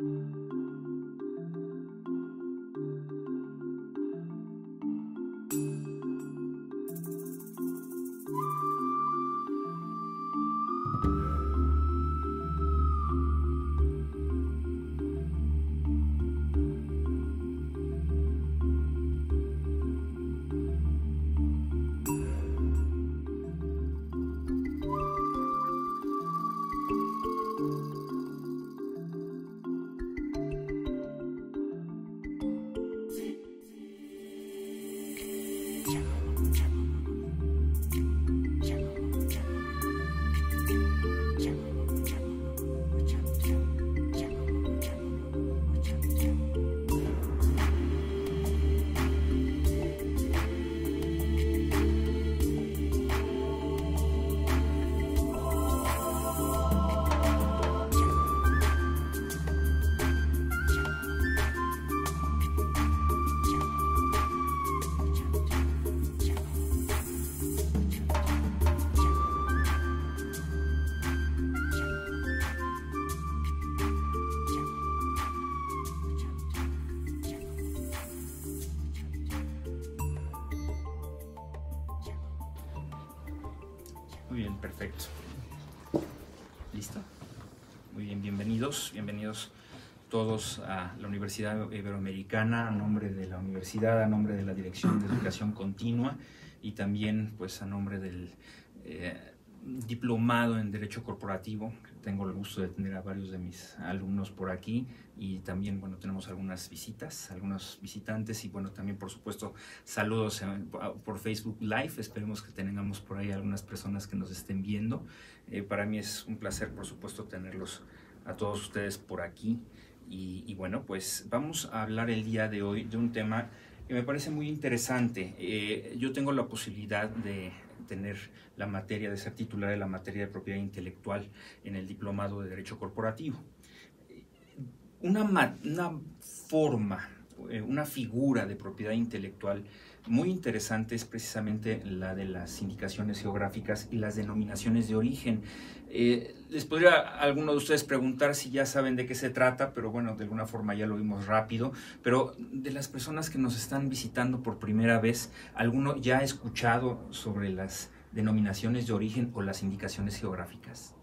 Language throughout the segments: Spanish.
Thank you. todos a la Universidad Iberoamericana, a nombre de la universidad, a nombre de la Dirección de Educación Continua y también pues a nombre del eh, diplomado en Derecho Corporativo. Tengo el gusto de tener a varios de mis alumnos por aquí y también, bueno, tenemos algunas visitas, algunos visitantes y, bueno, también, por supuesto, saludos por Facebook Live. Esperemos que tengamos por ahí algunas personas que nos estén viendo. Eh, para mí es un placer, por supuesto, tenerlos a todos ustedes por aquí. Y, bueno, pues vamos a hablar el día de hoy de un tema que me parece muy interesante. Eh, yo tengo la posibilidad de tener la materia, de ser titular de la materia de propiedad intelectual en el Diplomado de Derecho Corporativo. Una, una forma, eh, una figura de propiedad intelectual muy interesante es precisamente la de las indicaciones geográficas y las denominaciones de origen. Eh, les podría alguno de ustedes preguntar si ya saben de qué se trata, pero bueno, de alguna forma ya lo vimos rápido. Pero de las personas que nos están visitando por primera vez, ¿alguno ya ha escuchado sobre las denominaciones de origen o las indicaciones geográficas?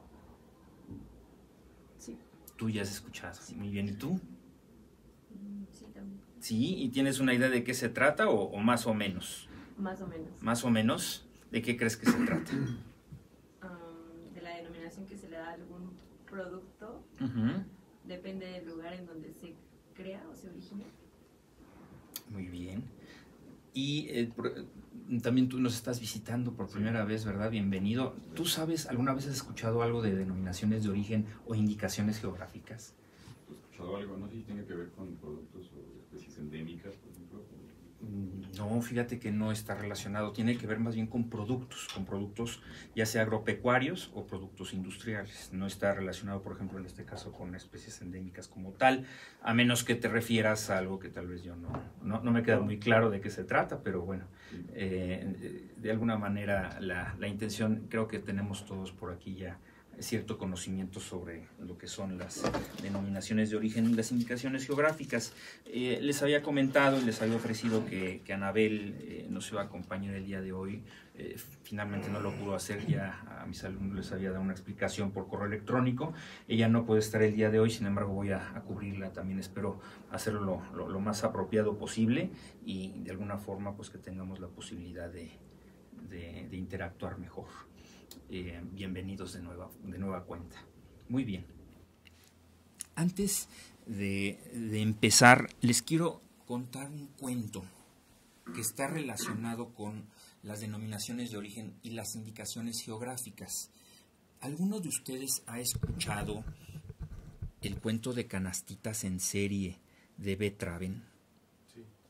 Sí. Tú ya has escuchado. Sí. Muy bien, ¿y tú? Sí, ¿y tienes una idea de qué se trata o, más o menos? Más o menos. Más o menos, ¿de qué crees que se trata? Um, de la denominación que se le da a algún producto. Depende del lugar en donde se crea o se origina. Muy bien. Y eh, eh, también tú nos estás visitando por primera vez, ¿verdad? Bienvenido. ¿Tú sabes, alguna vez has escuchado algo de denominaciones de origen o indicaciones geográficas? He escuchado algo, no sé si tiene que ver con productos o especies pues, endémicas, mm, No, fíjate que no está relacionado. Tiene que ver más bien con productos, con productos ya sea agropecuarios o productos industriales. No está relacionado, por ejemplo, en este caso con especies endémicas como tal, a menos que te refieras a algo que tal vez yo no, no, me queda muy claro de qué se trata, pero bueno, eh, de alguna manera la intención creo que tenemos todos por aquí ya cierto conocimiento sobre lo que son las denominaciones de origen y las indicaciones geográficas. Eh, les había comentado y les había ofrecido que, Anabel no se va a acompañar el día de hoy. Eh, finalmente no lo pudo hacer, ya a mis alumnos les había dado una explicación por correo electrónico. Ella no puede estar el día de hoy, sin embargo voy a, cubrirla también, espero hacerlo lo, más apropiado posible y de alguna forma pues que tengamos la posibilidad de interactuar mejor. Eh, bienvenidos de nueva, de nueva cuenta. Muy bien. Antes de, empezar, les quiero contar un cuento que está relacionado con las denominaciones de origen y las indicaciones geográficas. ¿Alguno de ustedes ha escuchado el cuento de canastitas en serie de Betraven?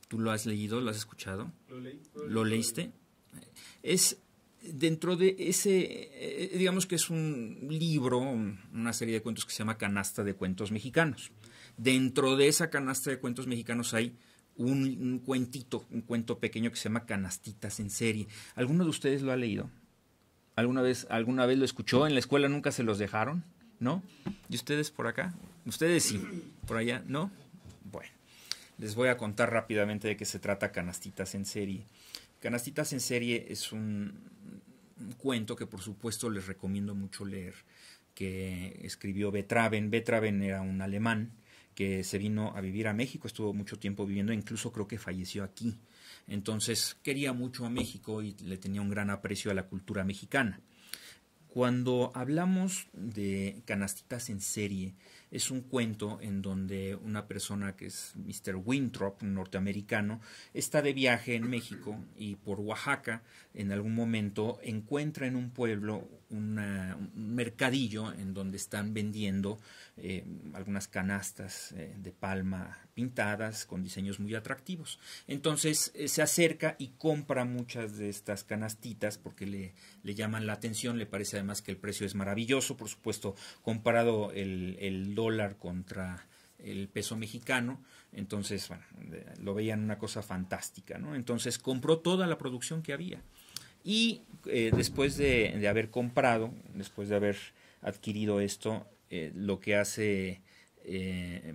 ¿Tú lo has leído? ¿Lo has escuchado? Lo leí. ¿Lo, leíste? Es dentro de ese, eh, digamos que es un libro, una serie de cuentos que se llama Canasta de Cuentos Mexicanos. Dentro de esa canasta de cuentos mexicanos hay un, cuentito, un cuento pequeño que se llama Canastitas en serie. ¿Alguno de ustedes lo ha leído? ¿Alguna vez, alguna vez lo escuchó? ¿En la escuela nunca se los dejaron? ¿No? ¿Y ustedes por acá? Ustedes sí, por allá, ¿no? Bueno, les voy a contar rápidamente de qué se trata Canastitas en serie. Canastitas en serie es un, un cuento que por supuesto les recomiendo mucho leer, que escribió Betraven. Betraven era un alemán que se vino a vivir a México, estuvo mucho tiempo viviendo, incluso creo que falleció aquí. Entonces quería mucho a México y le tenía un gran aprecio a la cultura mexicana. Cuando hablamos de canastitas en serie, es un cuento en donde una persona que es Mr. Winthrop, un norteamericano, está de viaje en México y por Oaxaca en algún momento encuentra en un pueblo un mercadillo en donde están vendiendo eh, algunas canastas eh, de palma pintadas con diseños muy atractivos. Entonces eh, se acerca y compra muchas de estas canastitas porque le, llaman la atención, le parece además que el precio es maravilloso, por supuesto, comparado el dólar contra el peso mexicano, entonces lo veían una cosa fantástica, Entonces compró toda la producción que había y eh, después de, haber comprado, después de haber adquirido esto, eh, lo que hace eh,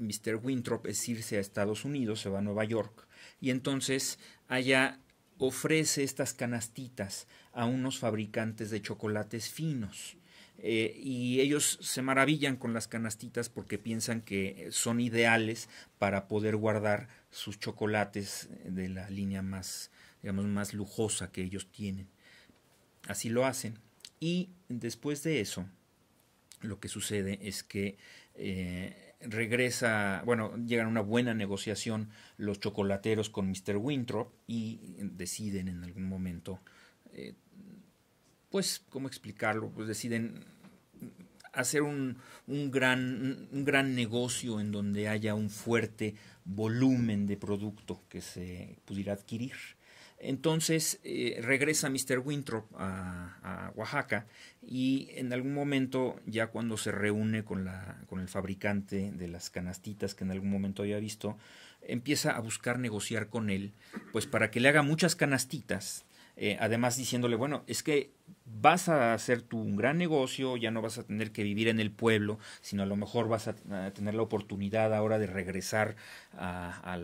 Mr. Winthrop es irse a Estados Unidos, se va a Nueva York y entonces allá ofrece estas canastitas a unos fabricantes de chocolates finos eh, y ellos se maravillan con las canastitas porque piensan que son ideales para poder guardar sus chocolates de la línea más, digamos, más lujosa que ellos tienen. Así lo hacen. Y después de eso, lo que sucede es que eh, regresa, bueno, llegan a una buena negociación los chocolateros con Mr. Winthrop y deciden en algún momento eh, pues, ¿cómo explicarlo? Pues deciden hacer un, gran, negocio en donde haya un fuerte volumen de producto que se pudiera adquirir. Entonces eh, regresa Mr. Winthrop a, Oaxaca y en algún momento, ya cuando se reúne con, con el fabricante de las canastitas que en algún momento había visto, empieza a buscar negociar con él, pues para que le haga muchas canastitas eh, además diciéndole, bueno, es que vas a hacer tu un gran negocio, ya no vas a tener que vivir en el pueblo, sino a lo mejor vas a, tener la oportunidad ahora de regresar a,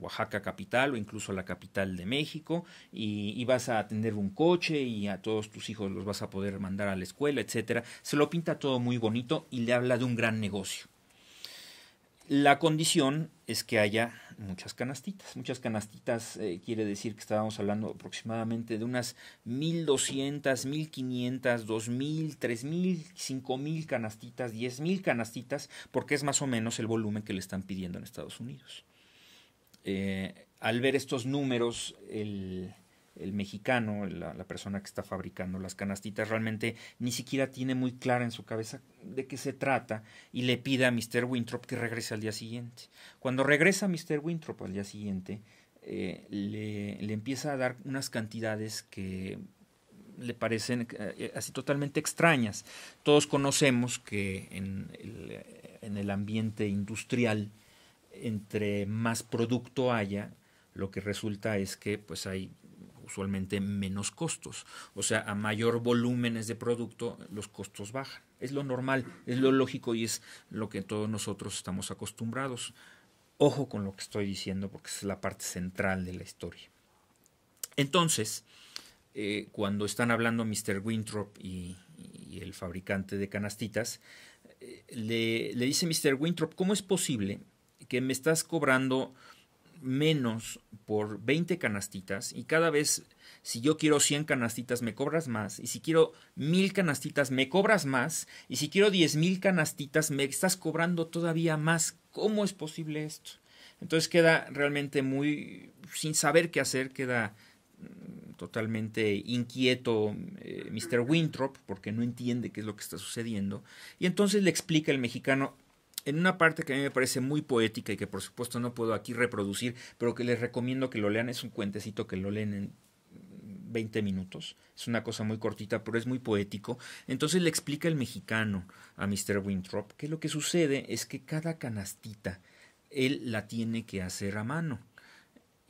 Oaxaca capital o incluso a la capital de México y, y, vas a tener un coche y a todos tus hijos los vas a poder mandar a la escuela, etcétera. Se lo pinta todo muy bonito y le habla de un gran negocio. La condición es que haya muchas canastitas. Muchas canastitas eh, quiere decir que estábamos hablando aproximadamente de unas 1200, 1500, 2000, 3000, 5000 canastitas, 10000 canastitas, porque es más o menos el volumen que le están pidiendo en Estados Unidos. Eh, al ver estos números, el, el mexicano, la, persona que está fabricando las canastitas, realmente ni siquiera tiene muy clara en su cabeza de qué se trata y le pide a Mr. Winthrop que regrese al día siguiente. Cuando regresa Mr. Winthrop al día siguiente, eh, le, le empieza a dar unas cantidades que le parecen eh, eh, así totalmente extrañas. Todos conocemos que en el, en el, ambiente industrial, entre más producto haya, lo que resulta es que pues hay usualmente menos costos. O sea, a mayor volúmenes de producto, los costos bajan. Es lo normal, es lo lógico y es lo que todos nosotros estamos acostumbrados. Ojo con lo que estoy diciendo porque es la parte central de la historia. Entonces, eh, cuando están hablando Mr. Winthrop y, el fabricante de canastitas, eh, le, le dice Mr. Winthrop, ¿cómo es posible que me estás cobrando menos por 20 canastitas y cada vez si yo quiero 100 canastitas me cobras más y si quiero 1000 canastitas me cobras más y si quiero 10000 canastitas me estás cobrando todavía más. ¿Cómo es posible esto? Entonces queda realmente muy sin saber qué hacer, queda mm, totalmente inquieto eh, mister Mr. Winthrop porque no entiende qué es lo que está sucediendo y entonces le explica el mexicano en una parte que a mí me parece muy poética y que por supuesto no puedo aquí reproducir, pero que les recomiendo que lo lean, es un cuentecito que lo leen en 20 minutos, es una cosa muy cortita, pero es muy poético. Entonces le explica el mexicano a Mr. Winthrop que lo que sucede es que cada canastita él la tiene que hacer a mano.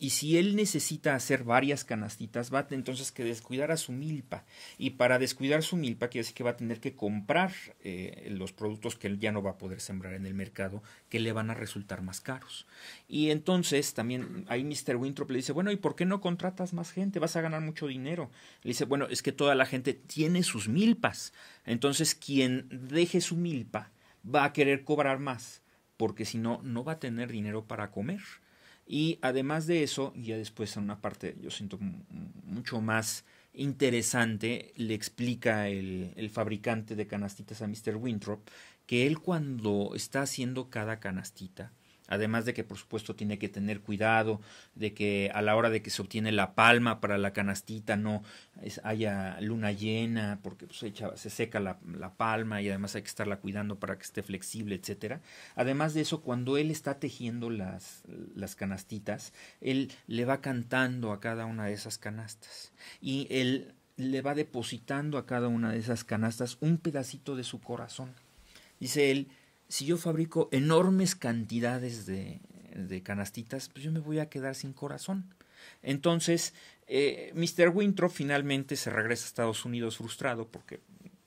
Y si él necesita hacer varias canastitas, va entonces que descuidar a su milpa. Y para descuidar su milpa, quiere decir que va a tener que comprar eh, los productos que él ya no va a poder sembrar en el mercado, que le van a resultar más caros. Y entonces también ahí Mr. Winthrop le dice, bueno, ¿y por qué no contratas más gente? Vas a ganar mucho dinero. Le dice, bueno, es que toda la gente tiene sus milpas. Entonces quien deje su milpa va a querer cobrar más, porque si no, no va a tener dinero para comer. Y además de eso, ya después en una parte, yo siento mucho más interesante, le explica el, el fabricante de canastitas a Mr. Winthrop, que él cuando está haciendo cada canastita, Además de que, por supuesto, tiene que tener cuidado de que a la hora de que se obtiene la palma para la canastita no haya luna llena, porque pues, se seca la, la, palma y además hay que estarla cuidando para que esté flexible, etcétera. Además de eso, cuando él está tejiendo las, las canastitas, él le va cantando a cada una de esas canastas y él le va depositando a cada una de esas canastas un pedacito de su corazón. Dice él, si yo fabrico enormes cantidades de, de canastitas, pues yo me voy a quedar sin corazón. Entonces, eh, Mr. Wintro finalmente se regresa a Estados Unidos frustrado porque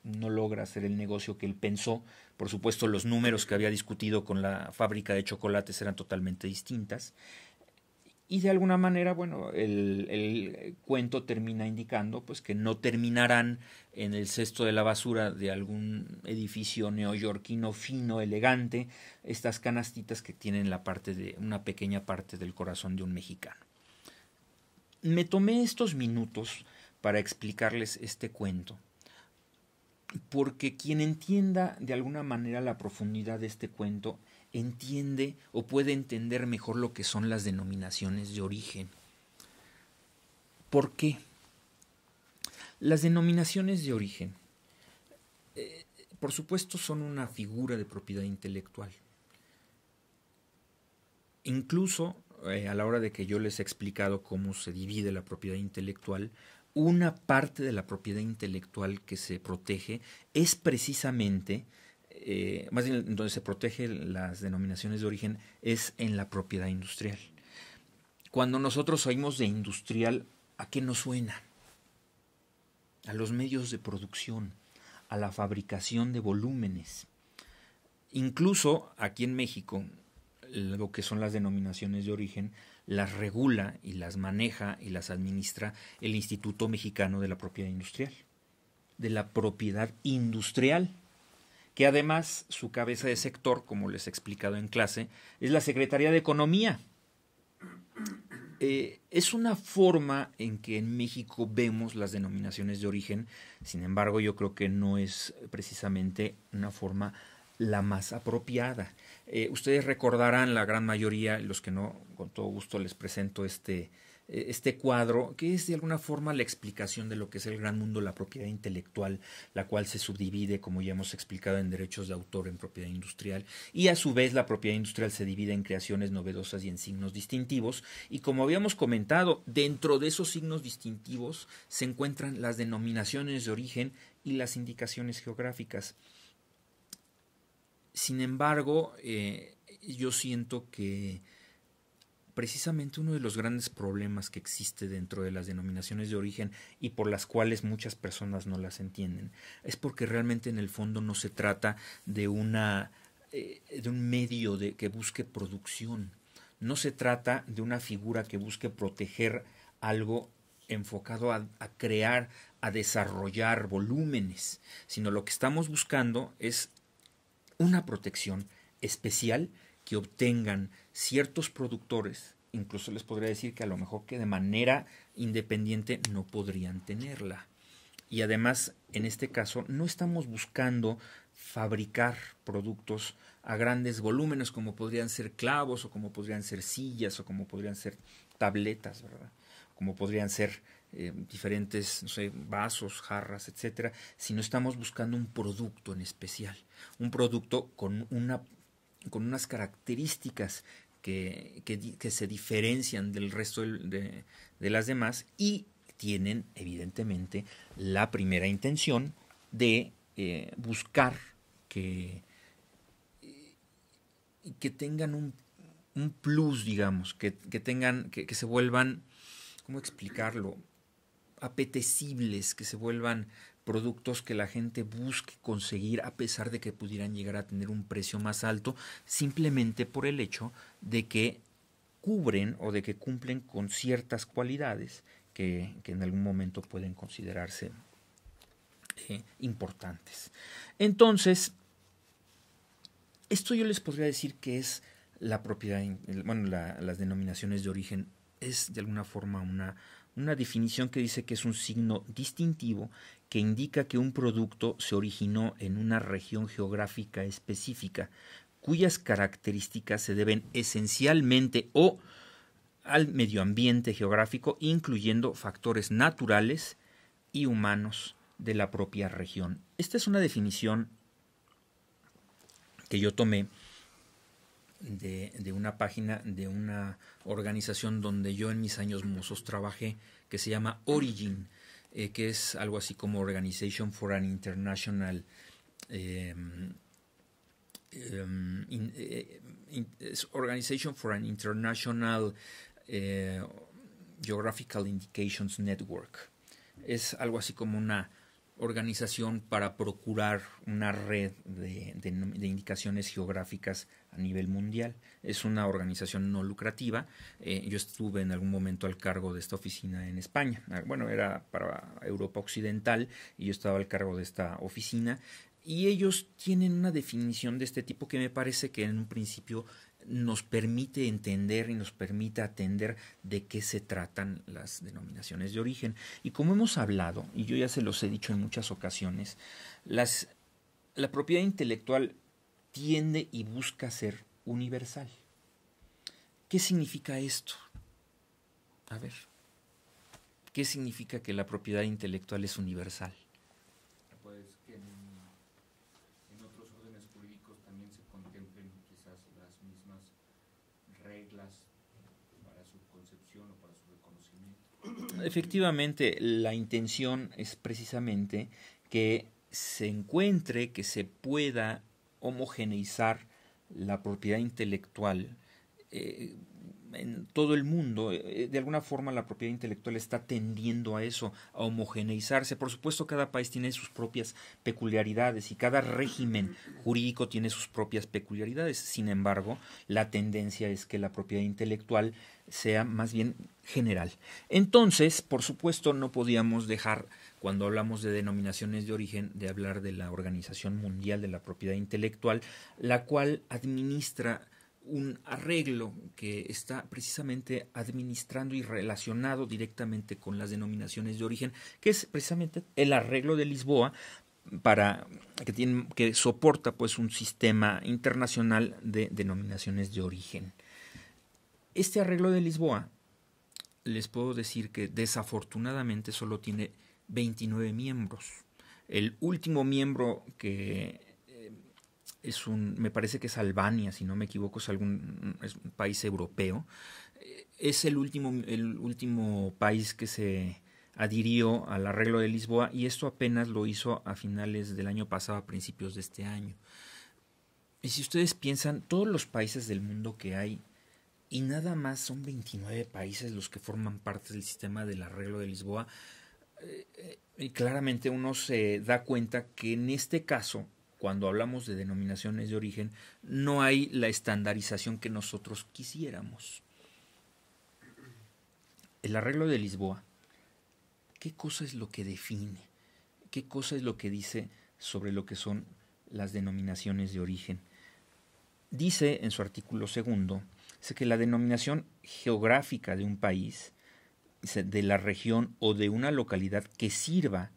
no logra hacer el negocio que él pensó. Por supuesto, los números que había discutido con la fábrica de chocolates eran totalmente distintas. Y de alguna manera, bueno, el, cuento termina indicando pues que no terminarán en el cesto de la basura de algún edificio neoyorquino fino, elegante, estas canastitas que tienen la parte de una pequeña parte del corazón de un mexicano. Me tomé estos minutos para explicarles este cuento, porque quien entienda de alguna manera la profundidad de este cuento entiende o puede entender mejor lo que son las denominaciones de origen. ¿Por qué? Las denominaciones de origen, eh, por supuesto, son una figura de propiedad intelectual. Incluso eh, a la hora de que yo les he explicado cómo se divide la propiedad intelectual, una parte de la propiedad intelectual que se protege es precisamente eh, más bien donde se protege las denominaciones de origen, es en la propiedad industrial. Cuando nosotros oímos de industrial, ¿a qué nos suena? A los medios de producción, a la fabricación de volúmenes. Incluso aquí en México, lo que son las denominaciones de origen, las regula y las maneja y las administra el Instituto Mexicano de la Propiedad Industrial. De la propiedad industrial que además su cabeza de sector, como les he explicado en clase, es la Secretaría de Economía. Eh, es una forma en que en México vemos las denominaciones de origen, sin embargo yo creo que no es precisamente una forma la más apropiada. Eh, ustedes recordarán, la gran mayoría, los que no, con todo gusto les presento este, eh, este cuadro, que es de alguna forma la explicación de lo que es el gran mundo, la propiedad intelectual, la cual se subdivide, como ya hemos explicado, en derechos de autor, en propiedad industrial, y a su vez la propiedad industrial se divide en creaciones novedosas y en signos distintivos, y como habíamos comentado, dentro de esos signos distintivos se encuentran las denominaciones de origen y las indicaciones geográficas. Sin embargo, eh, yo siento que precisamente uno de los grandes problemas que existe dentro de las denominaciones de origen y por las cuales muchas personas no las entienden, es porque realmente en el fondo no se trata de una eh, de un medio de, que busque producción, no se trata de una figura que busque proteger algo enfocado a, crear, a desarrollar volúmenes, sino lo que estamos buscando es una protección especial que obtengan ciertos productores, incluso les podría decir que a lo mejor que de manera independiente no podrían tenerla. Y además, en este caso, no estamos buscando fabricar productos a grandes volúmenes como podrían ser clavos o como podrían ser sillas o como podrían ser tabletas, ¿verdad? Como podrían ser eh, diferentes no sé, vasos, jarras, etcétera, sino estamos buscando un producto en especial, un producto con, una, con unas características que, que, se diferencian del resto de, de las demás y tienen evidentemente la primera intención de eh, buscar que, eh, que tengan un, un plus, digamos, que, que tengan, que, que, se vuelvan, ¿cómo explicarlo? apetecibles, que se vuelvan productos que la gente busque conseguir a pesar de que pudieran llegar a tener un precio más alto, simplemente por el hecho de que cubren o de que cumplen con ciertas cualidades que, en algún momento pueden considerarse eh, importantes. Entonces, esto yo les podría decir que es la propiedad, bueno, las denominaciones de origen es de alguna forma una una definición que dice que es un signo distintivo que indica que un producto se originó en una región geográfica específica, cuyas características se deben esencialmente o al medio ambiente geográfico, incluyendo factores naturales y humanos de la propia región. Esta es una definición que yo tomé de, una página de una organización donde yo en mis años mozos trabajé, que se llama Origin, eh, que es algo así como Organization for an International. Em, em, eh, Organization for an International eh, Geographical Indications Network. Es algo así como una organización para procurar una red de, indicaciones geográficas a nivel mundial. Es una organización no lucrativa. Eh, yo estuve en algún momento al cargo de esta oficina en España. Ah, bueno, era para Europa Occidental y yo estaba al cargo de esta oficina. Y ellos tienen una definición de este tipo que me parece que en un principio nos permite entender y nos permite atender de qué se tratan las denominaciones de origen. Y como hemos hablado, y yo ya se los he dicho en muchas ocasiones, la propiedad intelectual tiende y busca ser universal. ¿Qué significa esto? A ver, ¿qué significa que la propiedad intelectual es universal? Efectivamente, la intención es precisamente que se encuentre, que se pueda homogeneizar la propiedad intelectual eh, en todo el mundo. Eh, de alguna forma la propiedad intelectual está tendiendo a eso, a homogeneizarse. Por supuesto, cada país tiene sus propias peculiaridades y cada régimen jurídico tiene sus propias peculiaridades. Sin embargo, la tendencia es que la propiedad intelectual sea más bien general. Entonces, por supuesto, no podíamos dejar, cuando hablamos de denominaciones de origen, de hablar de la Organización Mundial de la Propiedad Intelectual, la cual administra un arreglo que está precisamente administrando y relacionado directamente con las denominaciones de origen, que es precisamente el arreglo de Lisboa para que que soporta pues un sistema internacional de denominaciones de origen. Este arreglo de Lisboa, les puedo decir que desafortunadamente solo tiene 29 miembros. El último miembro que eh, es un, me parece que es Albania, si no me equivoco, es algún es un país europeo. Eh, es el último, el último país que se adhirió al arreglo de Lisboa y esto apenas lo hizo a finales del año pasado, a principios de este año. Y si ustedes piensan, todos los países del mundo que hay y nada más son 29 países los que forman parte del sistema del arreglo de Lisboa. Eh, eh, ...y claramente uno se da cuenta que en este caso, cuando hablamos de denominaciones de origen, no hay la estandarización que nosotros quisiéramos. El arreglo de Lisboa, ¿qué cosa es lo que define? ¿Qué cosa es lo que dice sobre lo que son las denominaciones de origen? Dice en su artículo segundo es que la denominación geográfica de un país, de la región o de una localidad que sirva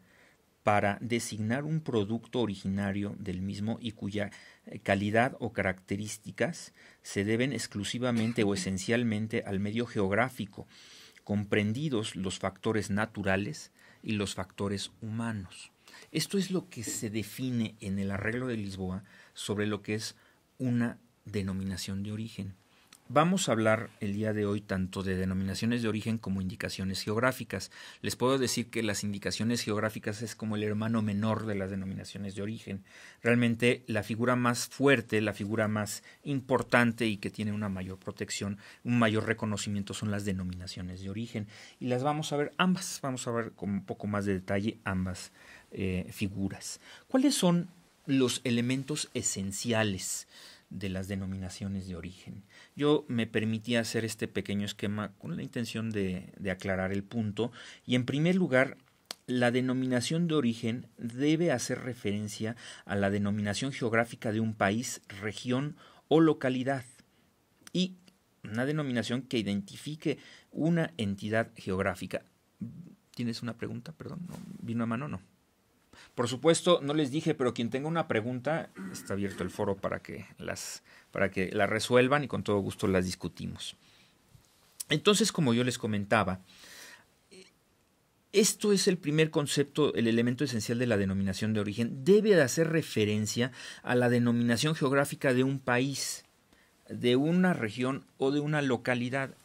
para designar un producto originario del mismo y cuya eh, calidad o características se deben exclusivamente o esencialmente al medio geográfico, comprendidos los factores naturales y los factores humanos. Esto es lo que se define en el arreglo de Lisboa sobre lo que es una denominación de origen. Vamos a hablar el día de hoy tanto de denominaciones de origen como indicaciones geográficas. Les puedo decir que las indicaciones geográficas es como el hermano menor de las denominaciones de origen. Realmente la figura más fuerte, la figura más importante y que tiene una mayor protección, un mayor reconocimiento son las denominaciones de origen. Y las vamos a ver ambas, vamos a ver con un poco más de detalle ambas eh, figuras. ¿Cuáles son los elementos esenciales de las denominaciones de origen? yo me permití hacer este pequeño esquema con la intención de, aclarar el punto. Y en primer lugar, la denominación de origen debe hacer referencia a la denominación geográfica de un país, región o localidad. Y una denominación que identifique una entidad geográfica. ¿Tienes una pregunta? Perdón, ¿vino a mano? No. Por supuesto, no les dije, pero quien tenga una pregunta, está abierto el foro para que las, para que resuelvan y con todo gusto las discutimos. Entonces, como yo les comentaba, eh, esto es el primer concepto, el elemento esencial de la denominación de origen. Debe de hacer referencia a la denominación geográfica de un país, de una región o de una localidad.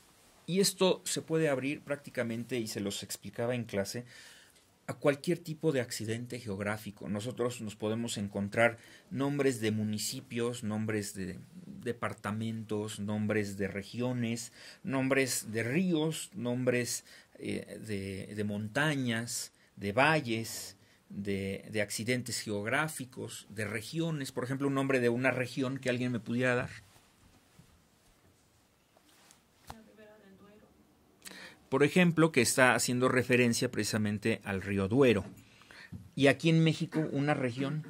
Y esto se puede abrir prácticamente, y se los explicaba en clase, a cualquier tipo de accidente geográfico. Nosotros nos podemos encontrar nombres de municipios, nombres de departamentos, nombres de regiones, nombres de ríos, nombres eh, de, montañas, de valles, de, de accidentes geográficos, de regiones, por ejemplo, un nombre de una región que alguien me pudiera dar por ejemplo, que está haciendo referencia precisamente al río Duero. Y aquí en México, una región.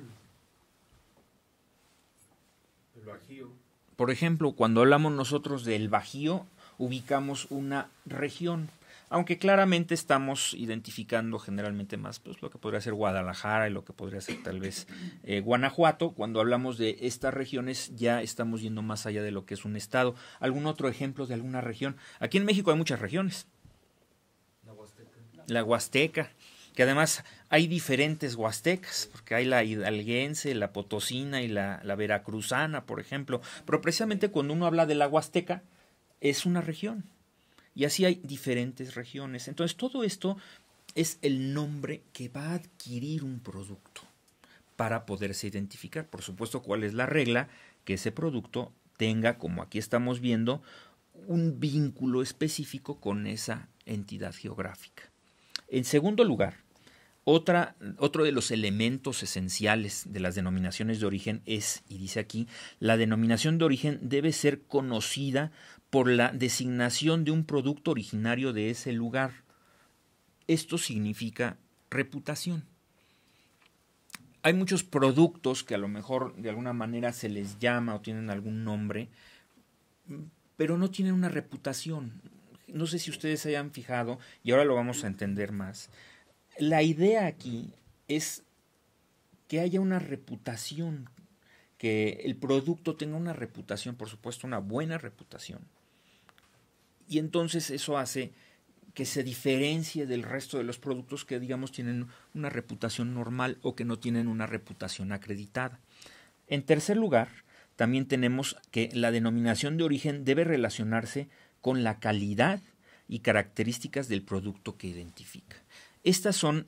El Bajío. Por ejemplo, cuando hablamos nosotros del Bajío, ubicamos una región. Aunque claramente estamos identificando generalmente más pues, lo que podría ser Guadalajara y lo que podría ser tal vez eh, Guanajuato. Cuando hablamos de estas regiones ya estamos yendo más allá de lo que es un estado. ¿Algún otro ejemplo de alguna región? Aquí en México hay muchas regiones la Huasteca, que además hay diferentes huastecas, porque hay la hidalguense, la potosina y la, veracruzana, por ejemplo, pero precisamente cuando uno habla de la Huasteca, es una región, y así hay diferentes regiones. Entonces todo esto es el nombre que va a adquirir un producto para poderse identificar. Por supuesto, cuál es la regla que ese producto tenga, como aquí estamos viendo, un vínculo específico con esa entidad geográfica. En segundo lugar, otro de los elementos esenciales de las denominaciones de origen es, y dice aquí, la denominación de origen debe ser conocida por la designación de un producto originario de ese lugar. Esto significa reputación. Hay muchos productos que a lo mejor de alguna manera se les llama o tienen algún nombre, pero no tienen una reputación, no sé si ustedes se hayan fijado, y ahora lo vamos a entender más, la idea aquí es que haya una reputación, que el producto tenga una reputación, por supuesto, una buena reputación. Y entonces eso hace que se diferencie del resto de los productos que, digamos, tienen una reputación normal o que no tienen una reputación acreditada. En tercer lugar, también tenemos que la denominación de origen debe relacionarse con la calidad y características del producto que identifica. Estas son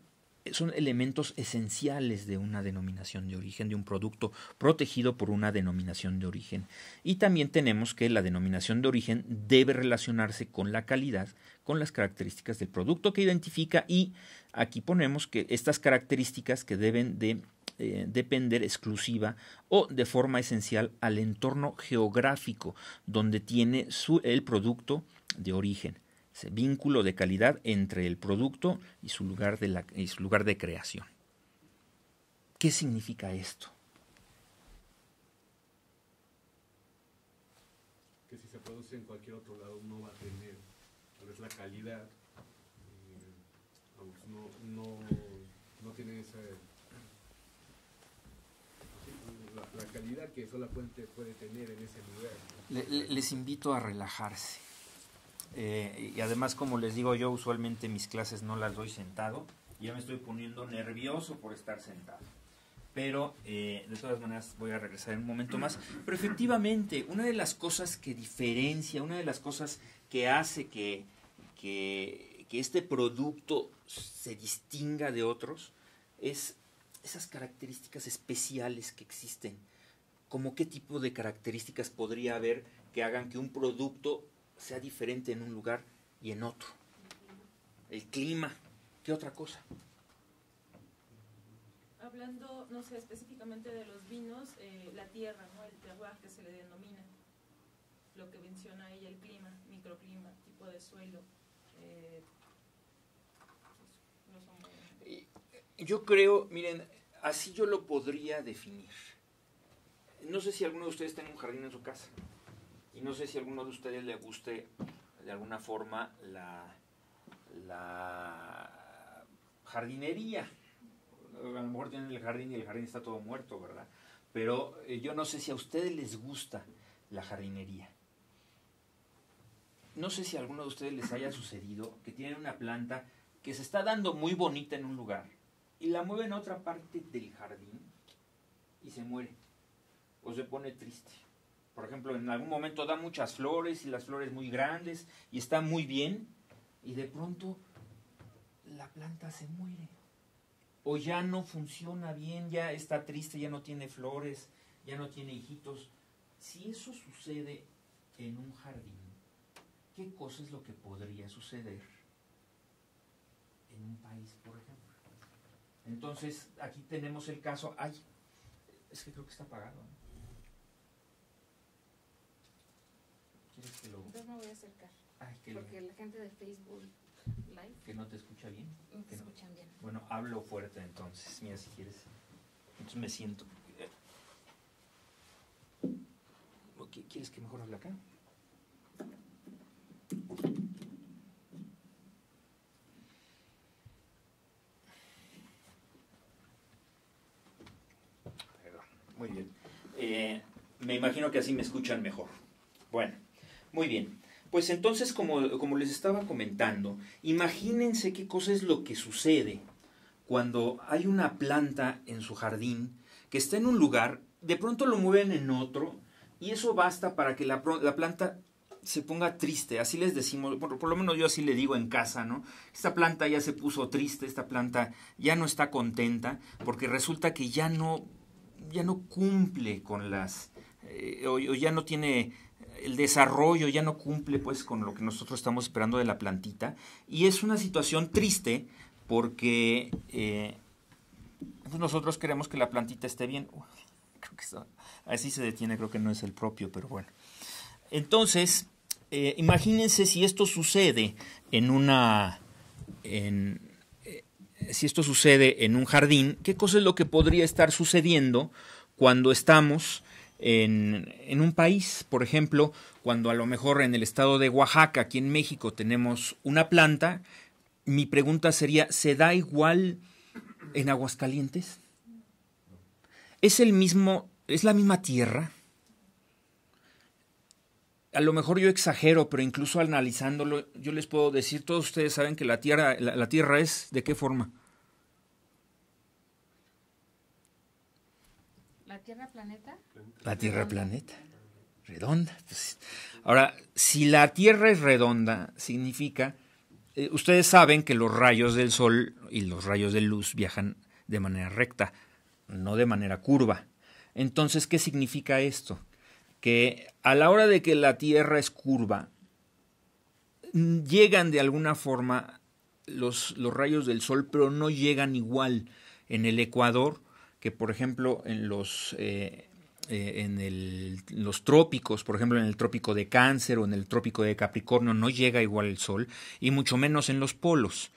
son elementos esenciales de una denominación de origen, de un producto protegido por una denominación de origen. Y también tenemos que la denominación de origen debe relacionarse con la calidad con las características del producto que identifica y aquí ponemos que estas características que deben de eh, depender exclusiva o de forma esencial al entorno geográfico donde tiene el producto de origen. Ese vínculo de calidad entre el producto y su lugar de, su lugar de creación. ¿Qué significa esto? Que si se produce en cualquier otro lado no va a tener pero es la calidad, eh, no, no, no tiene esa... La, calidad que fuente puede tener en ese lugar. les invito a relajarse. Eh, y además, como les digo, yo usualmente mis clases no las doy sentado. Ya me estoy poniendo nervioso por estar sentado pero eh, de todas maneras voy a regresar en un momento más. Pero efectivamente, una de las cosas que diferencia, una de las cosas que hace que, que, que este producto se distinga de otros, es esas características especiales que existen. ¿Cómo qué tipo de características podría haber que hagan que un producto sea diferente en un lugar y en otro? El clima, ¿qué otra cosa? hablando, no sé, específicamente de los vinos, eh, la tierra, ¿no? el terroir que se le denomina, lo que menciona ella, el clima, microclima, tipo de suelo. Eh, pues, eh, yo creo, miren, así yo lo podría definir. No sé si alguno de ustedes tiene un jardín en su casa y no sé si alguno de ustedes le guste de alguna forma la, la jardinería a lo mejor tienen el jardín y el jardín está todo muerto, ¿verdad? Pero eh, yo no sé si a ustedes les gusta la jardinería. No sé si a alguno de ustedes les haya sucedido que tienen una planta que se está dando muy bonita en un lugar y la mueven a otra parte del jardín y se muere o se pone triste. Por ejemplo, en algún momento da muchas flores y las flores muy grandes y está muy bien y de pronto la planta se muere o ya no funciona bien, ya está triste, ya no tiene flores, ya no tiene hijitos. Si eso sucede en un jardín, ¿qué cosa es lo que podría suceder en un país, por ejemplo? Entonces, aquí tenemos el caso, ay, es que creo que está apagado. ¿no? ¿Quieres que lo... Entonces me voy a acercar. Ay, porque la gente de Facebook que no te escucha bien. bien. Bueno, hablo fuerte entonces. Mira, si quieres. Entonces me siento. ¿Quieres que mejor hable acá? Muy bien. Eh, me imagino que así me escuchan mejor. Bueno, muy bien. Pues entonces, como, como les estaba comentando, imagínense qué cosa es lo que sucede cuando hay una planta en su jardín que está en un lugar, de pronto lo mueven en otro y eso basta para que la, la planta se ponga triste, así les decimos, por, por, lo menos yo así le digo en casa, ¿no? Esta planta ya se puso triste, esta planta ya no está contenta, porque resulta que ya no, ya no cumple con las, eh, o, ya no tiene el desarrollo ya no cumple pues con lo que nosotros estamos esperando de la plantita y es una situación triste porque eh, pues, nosotros queremos que la plantita esté bien. así se detiene, creo que no es el propio, pero bueno. Entonces, eh, imagínense si esto sucede en una... En, eh, si esto sucede en un jardín, ¿qué cosa es lo que podría estar sucediendo cuando estamos en, un país, por ejemplo, cuando a lo mejor en el estado de Oaxaca, aquí en México, tenemos una planta, mi pregunta sería, ¿se da igual en Aguascalientes? ¿Es el mismo, es la misma tierra? A lo mejor yo exagero, pero incluso analizándolo, yo les puedo decir, todos ustedes saben que la tierra, la tierra es de qué forma? ¿La tierra planeta? La Tierra planeta. Redonda. Pues, ahora, si la Tierra es redonda, significa... Eh, ustedes saben que los rayos del Sol y los rayos de luz viajan de manera recta, no de manera curva. Entonces, ¿qué significa esto? Que a la hora de que la Tierra es curva, llegan de alguna forma los, los, rayos del sol, pero no llegan igual en el Ecuador que, por ejemplo, en los, eh, eh, en los trópicos, por ejemplo en el trópico de Cáncer o en el trópico de Capricornio no llega igual el Sol, y mucho menos en los polos.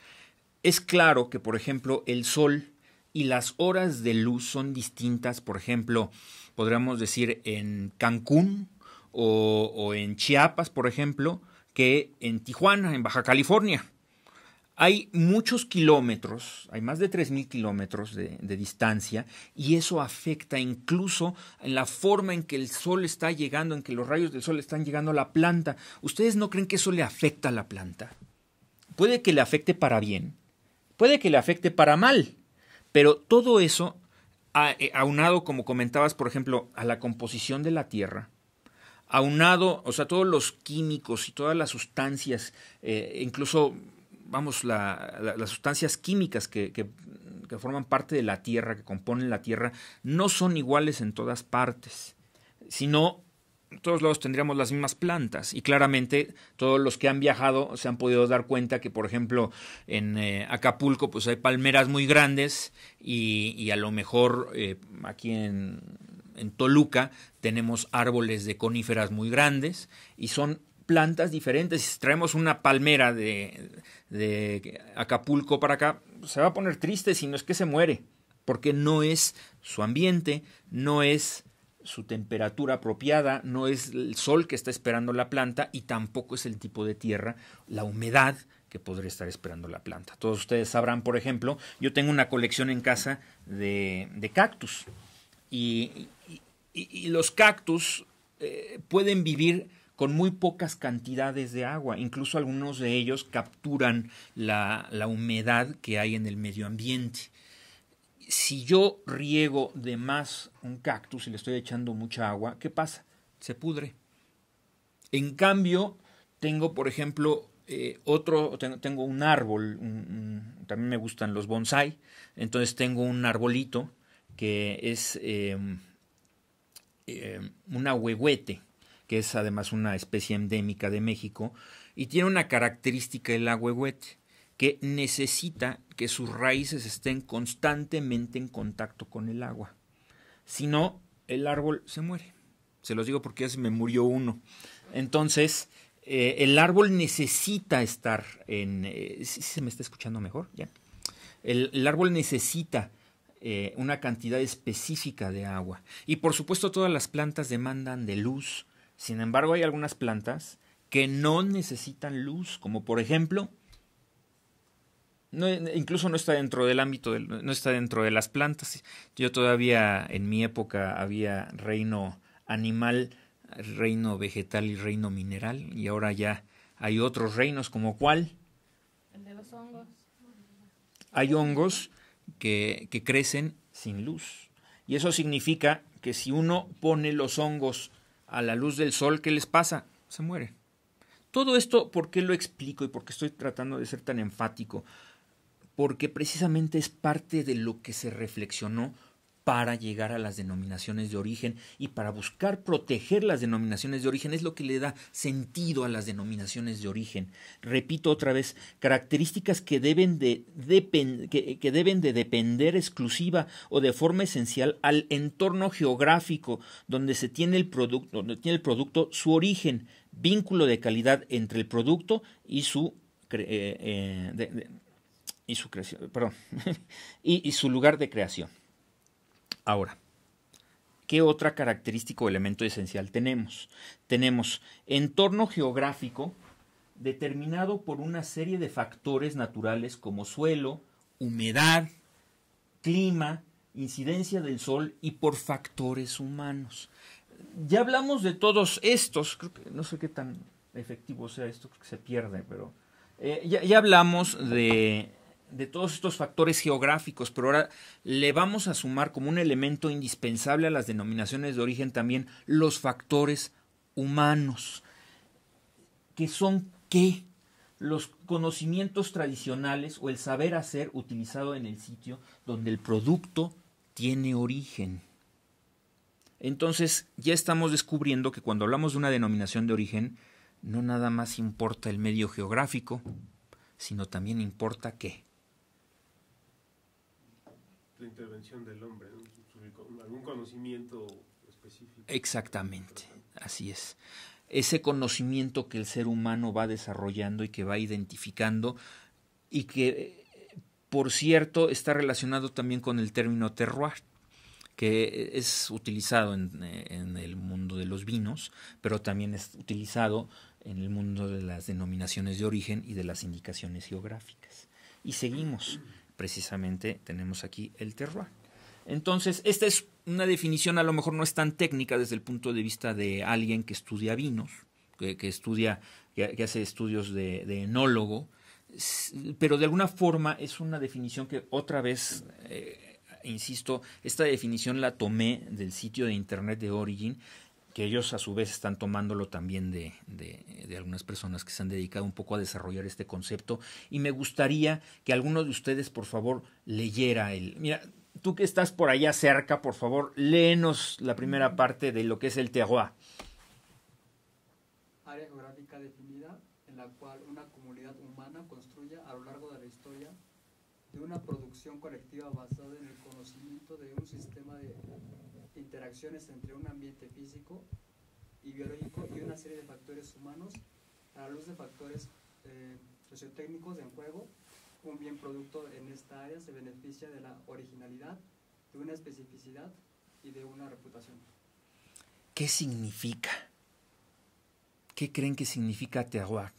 Es claro que, por ejemplo, el Sol y las horas de luz son distintas, por ejemplo, podríamos decir en Cancún o, o en Chiapas, por ejemplo, que en Tijuana, en Baja California. Hay muchos kilómetros, hay más de 3.000 kilómetros de, distancia y eso afecta incluso en la forma en que el sol está llegando, en que los rayos del sol están llegando a la planta. ¿Ustedes no creen que eso le afecta a la planta? Puede que le afecte para bien, puede que le afecte para mal, pero todo eso eh, aunado, como comentabas, por ejemplo, a la composición de la tierra, aunado, o sea, todos los químicos y todas las sustancias, eh, incluso vamos, las sustancias químicas que, forman parte de la Tierra, que componen la Tierra, no son iguales en todas partes, sino en todos lados tendríamos las mismas plantas y claramente todos los que han viajado se han podido dar cuenta que por ejemplo en eh, Acapulco pues hay palmeras muy grandes y, a lo mejor eh, aquí en, en Toluca tenemos árboles de coníferas muy grandes y son plantas diferentes. Si traemos una palmera de, Acapulco para acá, se va a poner triste si no es que se muere, porque no es su ambiente, no es su temperatura apropiada, no es el sol que está esperando la planta y tampoco es el tipo de tierra, la humedad que podría estar esperando la planta. Todos ustedes sabrán, por ejemplo, yo tengo una colección en casa de, cactus y, los cactus eh, pueden vivir con muy pocas cantidades de agua. Incluso algunos de ellos capturan la, humedad que hay en el medio ambiente. Si yo riego de más un cactus y le estoy echando mucha agua, ¿qué pasa? Se pudre. En cambio, tengo, por ejemplo, eh, otro, tengo, un árbol, también me gustan los bonsai, entonces tengo un arbolito que es em, em, una eh, que es además una especie endémica de México, y tiene una característica el agüehuete, que necesita que sus raíces estén constantemente en contacto con el agua. Si no, el árbol se muere. Se los digo porque ya se me murió uno. Entonces, eh, el árbol necesita estar en... Eh, se me está escuchando mejor? ¿Ya? El, árbol necesita eh, una cantidad específica de agua. Y por supuesto todas las plantas demandan de luz, sin embargo, hay algunas plantas que no necesitan luz, como por ejemplo, incluso no está dentro del ámbito, de, no está dentro de las plantas. Yo todavía en mi época había reino animal, reino vegetal y reino mineral, y ahora ya hay otros reinos, como cuál. El de los hongos. Hay hongos que, que crecen sin luz. Y eso significa que si uno pone los hongos a la luz del sol, ¿qué les pasa? Se muere. Todo esto, ¿por qué lo explico y por qué estoy tratando de ser tan enfático? Porque precisamente es parte de lo que se reflexionó para llegar a las denominaciones de origen y para buscar proteger las denominaciones de origen es lo que le da sentido a las denominaciones de origen. Repito otra vez, características que deben de, que, deben de depender exclusiva o de forma esencial al entorno geográfico donde se tiene el producto, donde tiene el producto su origen, vínculo de calidad entre el producto y su eh, eh, y su creación, y su lugar de creación. Ahora, ¿qué otra característica o elemento esencial tenemos? Tenemos entorno geográfico determinado por una serie de factores naturales como suelo, humedad, clima, incidencia del sol y por factores humanos. Ya hablamos de todos estos, creo que no sé qué tan efectivo sea esto, creo que se pierde, pero eh, ya, hablamos de, de todos estos factores geográficos, pero ahora le vamos a sumar como un elemento indispensable a las denominaciones de origen también los factores humanos, que son qué? Los conocimientos tradicionales o el saber hacer utilizado en el sitio donde el producto tiene origen. Entonces ya estamos descubriendo que cuando hablamos de una denominación de origen, no nada más importa el medio geográfico, sino también importa qué intervención del hombre, algún conocimiento específico. Exactamente, así es. Ese conocimiento que el ser humano va desarrollando y que va identificando y que, por cierto, está relacionado también con el término terroir que es utilizado en el mundo de los vinos, pero también es utilizado en el mundo de las denominaciones de origen y de las indicaciones geográficas. Y seguimos precisamente tenemos aquí el terroir. Entonces, esta es una definición a lo mejor no es tan técnica desde el punto de vista de alguien que estudia vinos, que, estudia, que, hace estudios de, enólogo, pero de alguna forma es una definición que otra vez, eh, insisto, esta definición la tomé del sitio de internet de Origin, que ellos a su vez están tomándolo también de, de, algunas personas que se han dedicado un poco a desarrollar este concepto. Y me gustaría que alguno de ustedes, por favor, leyera el... Mira, tú que estás por allá cerca, por favor, léenos la primera parte de lo que es el terroir. Área geográfica definida en la cual una comunidad humana construye a lo largo de la historia de una producción colectiva basada en el conocimiento de un sistema de interacciones entre un ambiente físico y biológico y una serie de factores humanos a la luz de factores eh, sociotécnicos en juego. Un bien producto en esta área se beneficia de la originalidad, de una especificidad y de una reputación. ¿Qué significa? ¿Qué creen que significa terroir?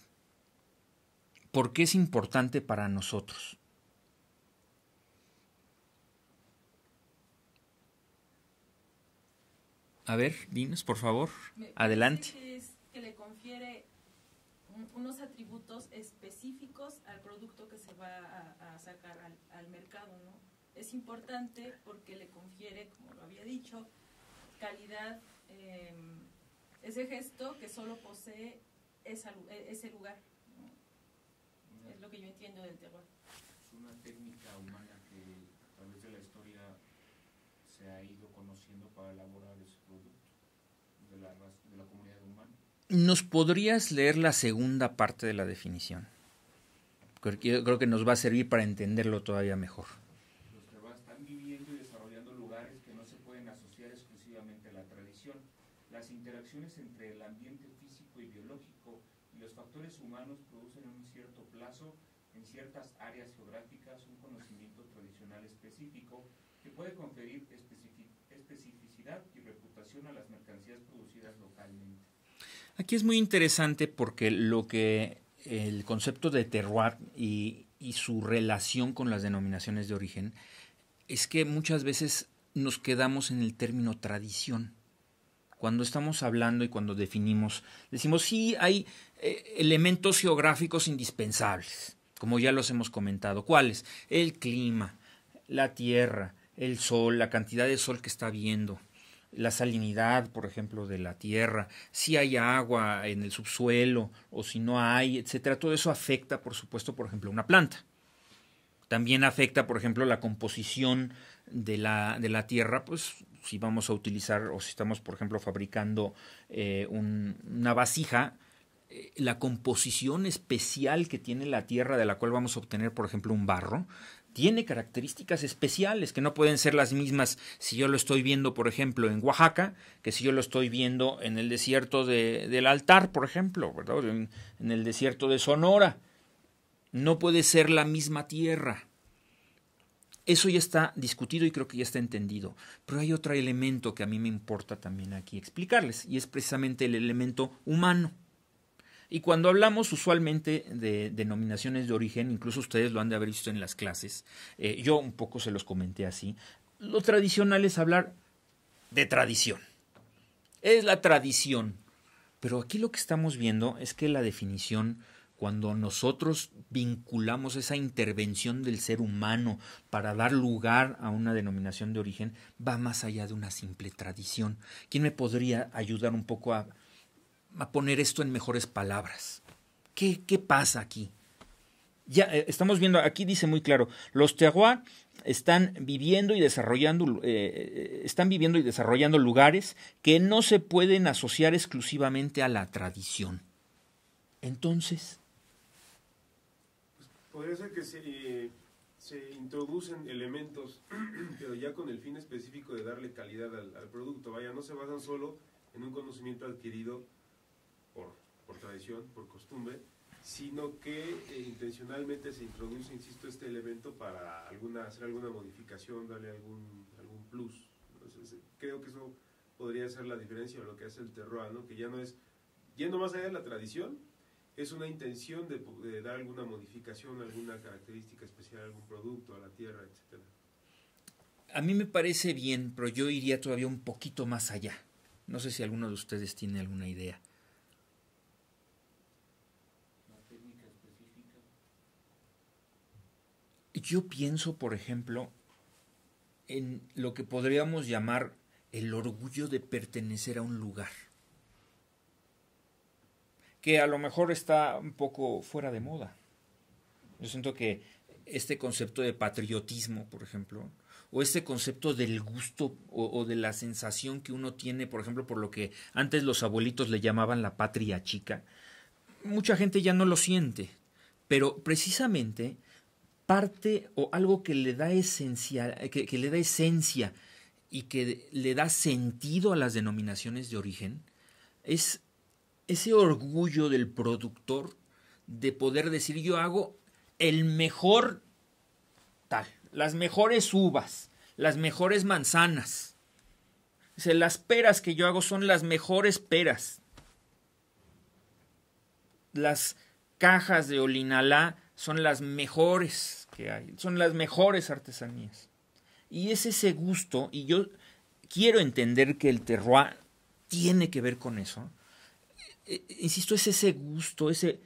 ¿Por qué es importante para nosotros? A ver, dinos, por favor. Adelante. es que le confiere unos atributos específicos al producto que se va a, a sacar al, al, mercado, ¿no? Es importante porque le confiere, como lo había dicho, calidad. Eh, ese gesto que solo posee esa, e-, ese lugar. Es lo que yo entiendo del terror. Es una técnica humana que a través de la historia se ha ido conociendo para elaborar ese la, comunidad humana. ¿Nos podrías leer la segunda parte de la definición? creo que nos va a servir para entenderlo todavía mejor. Los Trevas están viviendo y desarrollando lugares que no se pueden asociar exclusivamente a la tradición. Las interacciones entre el ambiente físico y biológico y los factores humanos producen en un cierto plazo, en ciertas áreas geográficas, un conocimiento tradicional específico que puede conferir especificidad y a las mercancías producidas localmente. Aquí es muy interesante porque lo que el concepto de terroir y, su relación con las denominaciones de origen es que muchas veces nos quedamos en el término tradición cuando estamos hablando y cuando definimos, decimos, sí, hay eh, elementos geográficos indispensables, como ya los hemos comentado. ¿Cuáles? El clima, la tierra, el sol, la cantidad de sol que está viendo, la salinidad, por ejemplo, de la tierra, si hay agua en el subsuelo o si no hay, etcétera. Todo eso afecta, por supuesto, por ejemplo, una planta. También afecta, por ejemplo, la composición de la, de la tierra, pues si vamos a utilizar o si estamos, por ejemplo, fabricando eh, un, una vasija, eh, la composición especial que tiene la tierra de la cual vamos a obtener, por ejemplo, un barro, tiene características especiales que no pueden ser las mismas si yo lo estoy viendo, por ejemplo, en Oaxaca, que si yo lo estoy viendo en el desierto del altar, por ejemplo, en el desierto de Sonora. No puede ser la misma tierra. Eso ya está discutido y creo que ya está entendido. Pero hay otro elemento que a mí me importa también aquí explicarles, y es precisamente el elemento humano. Y cuando hablamos usualmente de denominaciones de origen, incluso ustedes lo han de haber visto en las clases, eh, yo un poco se los comenté así, lo tradicional es hablar de tradición. Es la tradición. Pero aquí lo que estamos viendo es que la definición cuando nosotros vinculamos esa intervención del ser humano para dar lugar a una denominación de origen, va más allá de una simple tradición. ¿Quién me podría ayudar un poco a a poner esto en mejores palabras. ¿Qué, qué pasa aquí? Ya eh, estamos viendo, aquí dice muy claro, los Tehuá están viviendo y desarrollando eh, eh, están viviendo y desarrollando lugares que no se pueden asociar exclusivamente a la tradición. Entonces, podría ser que se, introducen elementos, pero ya con el fin específico de darle calidad al, al producto. Vaya, no se basan solo en un conocimiento adquirido por tradición, por costumbre, sino que eh, intencionalmente se introduce, insisto, este elemento para hacer alguna modificación, darle algún, plus. Eh, creo que eso podría ser la diferencia de lo que hace el terroir, que ya no es, yendo más allá de la tradición, es una intención de, dar alguna modificación, alguna característica especial a algún producto, a la tierra, etc. A mí me parece bien, pero yo iría todavía un poquito más allá. No sé si alguno de ustedes tiene alguna idea. Yo pienso, por ejemplo, en lo que podríamos llamar el orgullo de pertenecer a un lugar, que a lo mejor está un poco fuera de moda. Yo siento que este concepto de patriotismo, por ejemplo, o este concepto del gusto o, de la sensación que uno tiene, por ejemplo, por lo que antes los abuelitos le llamaban la patria chica, mucha gente ya no lo siente, pero precisamente parte o algo que le da esencia, que, le da esencia y que le da sentido a las denominaciones de origen es ese orgullo del productor de poder decir yo hago el mejor tal, las mejores uvas, las mejores manzanas. las peras que yo hago son las mejores peras. Las cajas de Olinalá son las mejores que hay. Son las mejores artesanías. Y es ese gusto, y yo quiero entender que el terroir tiene que ver con eso. E, e, insisto, es ese gusto, ese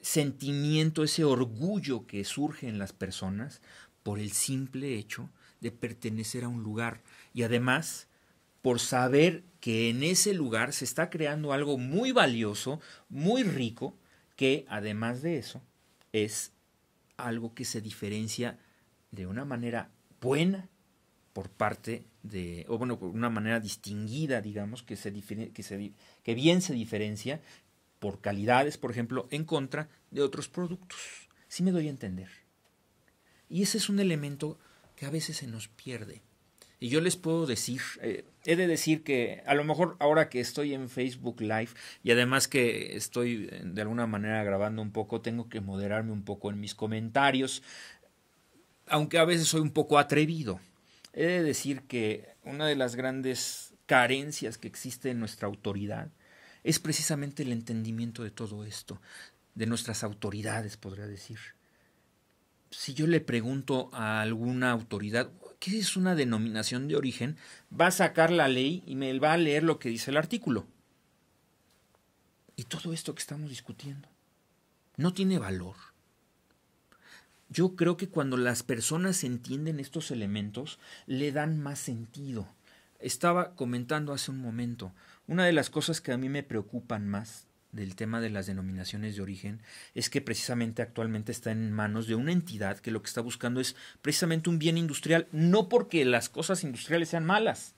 sentimiento, ese orgullo que surge en las personas por el simple hecho de pertenecer a un lugar. Y además, por saber que en ese lugar se está creando algo muy valioso, muy rico, que además de eso es algo que se diferencia de una manera buena por parte de, o bueno, por una manera distinguida, digamos, que, se que, que bien se diferencia por calidades, por ejemplo, en contra de otros productos. Si sí me doy a entender. Y ese es un elemento que a veces se nos pierde. Y yo les puedo decir, eh, he de decir que a lo mejor ahora que estoy en Facebook Live y además que estoy eh, de alguna manera grabando un poco, tengo que moderarme un poco en mis comentarios, aunque a veces soy un poco atrevido. He de decir que una de las grandes carencias que existe en nuestra autoridad es precisamente el entendimiento de todo esto, de nuestras autoridades, podría decir si yo le pregunto a alguna autoridad, ¿Qué es una denominación de origen, va a sacar la ley y me va a leer lo que dice el artículo. Y todo esto que estamos discutiendo no tiene valor. Yo creo que cuando las personas entienden estos elementos, le dan más sentido. Estaba comentando hace un momento, una de las cosas que a mí me preocupan más del tema de las denominaciones de origen es que precisamente actualmente está en manos de una entidad que lo que está buscando es precisamente un bien industrial, no porque las cosas industriales sean malas,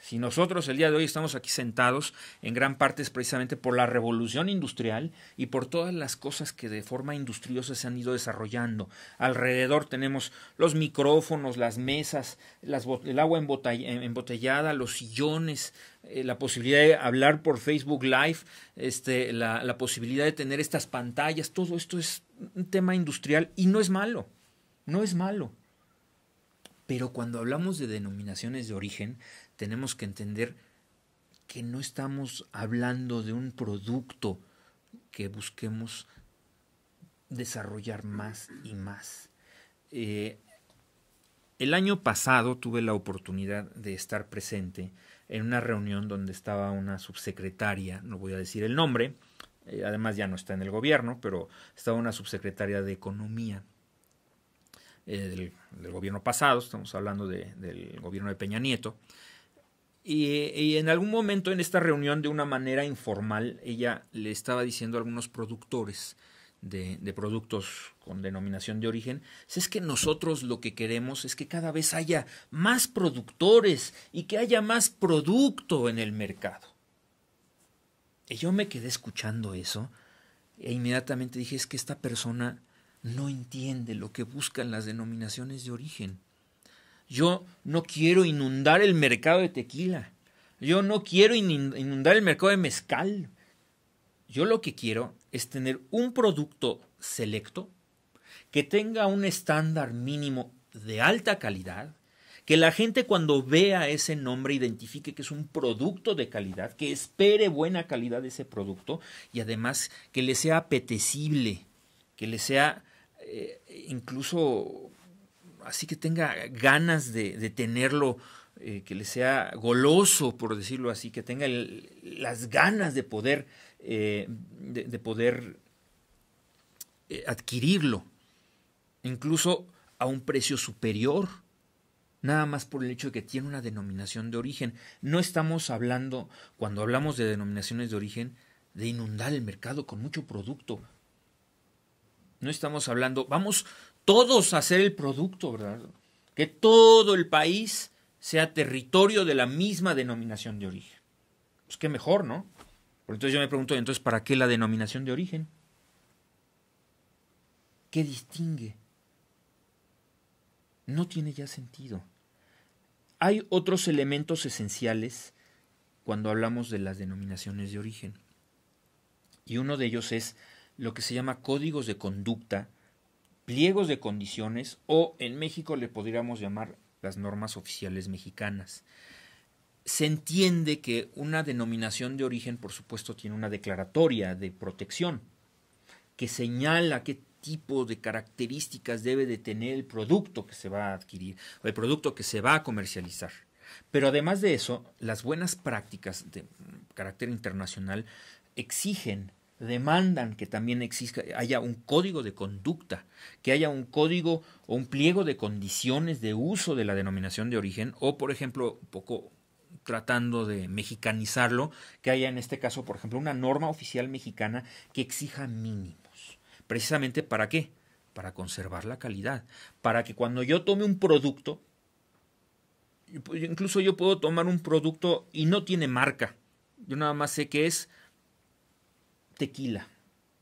si nosotros el día de hoy estamos aquí sentados, en gran parte es precisamente por la revolución industrial y por todas las cosas que de forma industriosa se han ido desarrollando. Alrededor tenemos los micrófonos, las mesas, el agua em-, embotellada, los sillones, eh, la posibilidad de hablar por Facebook Live, este, la, la posibilidad de tener estas pantallas. Todo esto es un tema industrial y no es malo, no es malo. Pero cuando hablamos de denominaciones de origen, tenemos que entender que no estamos hablando de un producto que busquemos desarrollar más y más. Eh, el año pasado tuve la oportunidad de estar presente en una reunión donde estaba una subsecretaria, no voy a decir el nombre, eh, además ya no está en el gobierno, pero estaba una subsecretaria de Economía eh, del, gobierno pasado, estamos hablando del gobierno de Peña Nieto, y, en algún momento en esta reunión, de una manera informal, ella le estaba diciendo a algunos productores de, de productos con denominación de origen, es que nosotros lo que queremos es que cada vez haya más productores y que haya más producto en el mercado. Y yo me quedé escuchando eso e inmediatamente dije, es que esta persona no entiende lo que buscan las denominaciones de origen. Yo no quiero inundar el mercado de tequila. Yo no quiero inundar el mercado de mezcal. Yo lo que quiero es tener un producto selecto que tenga un estándar mínimo de alta calidad, que la gente cuando vea ese nombre identifique que es un producto de calidad, que espere buena calidad de ese producto y además que le sea apetecible, que le sea eh, incluso así que tenga ganas de, tenerlo, eh, que le sea goloso, por decirlo así, que tenga las ganas de poder, eh, de, poder eh, adquirirlo, incluso a un precio superior nada más por el hecho de que tiene una denominación de origen. No estamos hablando, cuando hablamos de denominaciones de origen, de inundar el mercado con mucho producto. No estamos hablando, vamos todos hacer el producto, ¿verdad? Que todo el país sea territorio de la misma denominación de origen. Pues qué mejor, ¿no? Por entonces yo me pregunto, entonces, ¿para qué la denominación de origen? ¿Qué distingue? No tiene ya sentido. Hay otros elementos esenciales cuando hablamos de las denominaciones de origen. Y uno de ellos es lo que se llama códigos de conducta pliegos de condiciones o en México le podríamos llamar las normas oficiales mexicanas. Se entiende que una denominación de origen, por supuesto, tiene una declaratoria de protección que señala qué tipo de características debe de tener el producto que se va a adquirir o el producto que se va a comercializar. Pero además de eso, las buenas prácticas de carácter internacional exigen demandan que también exista, haya un código de conducta, que haya un código o un pliego de condiciones de uso de la denominación de origen, o por ejemplo, poco tratando de mexicanizarlo, que haya en este caso, por ejemplo, una norma oficial mexicana que exija mínimos. Precisamente para qué? Para conservar la calidad, para que cuando yo tome un producto, incluso yo puedo tomar un producto y no tiene marca, yo nada más sé que es tequila.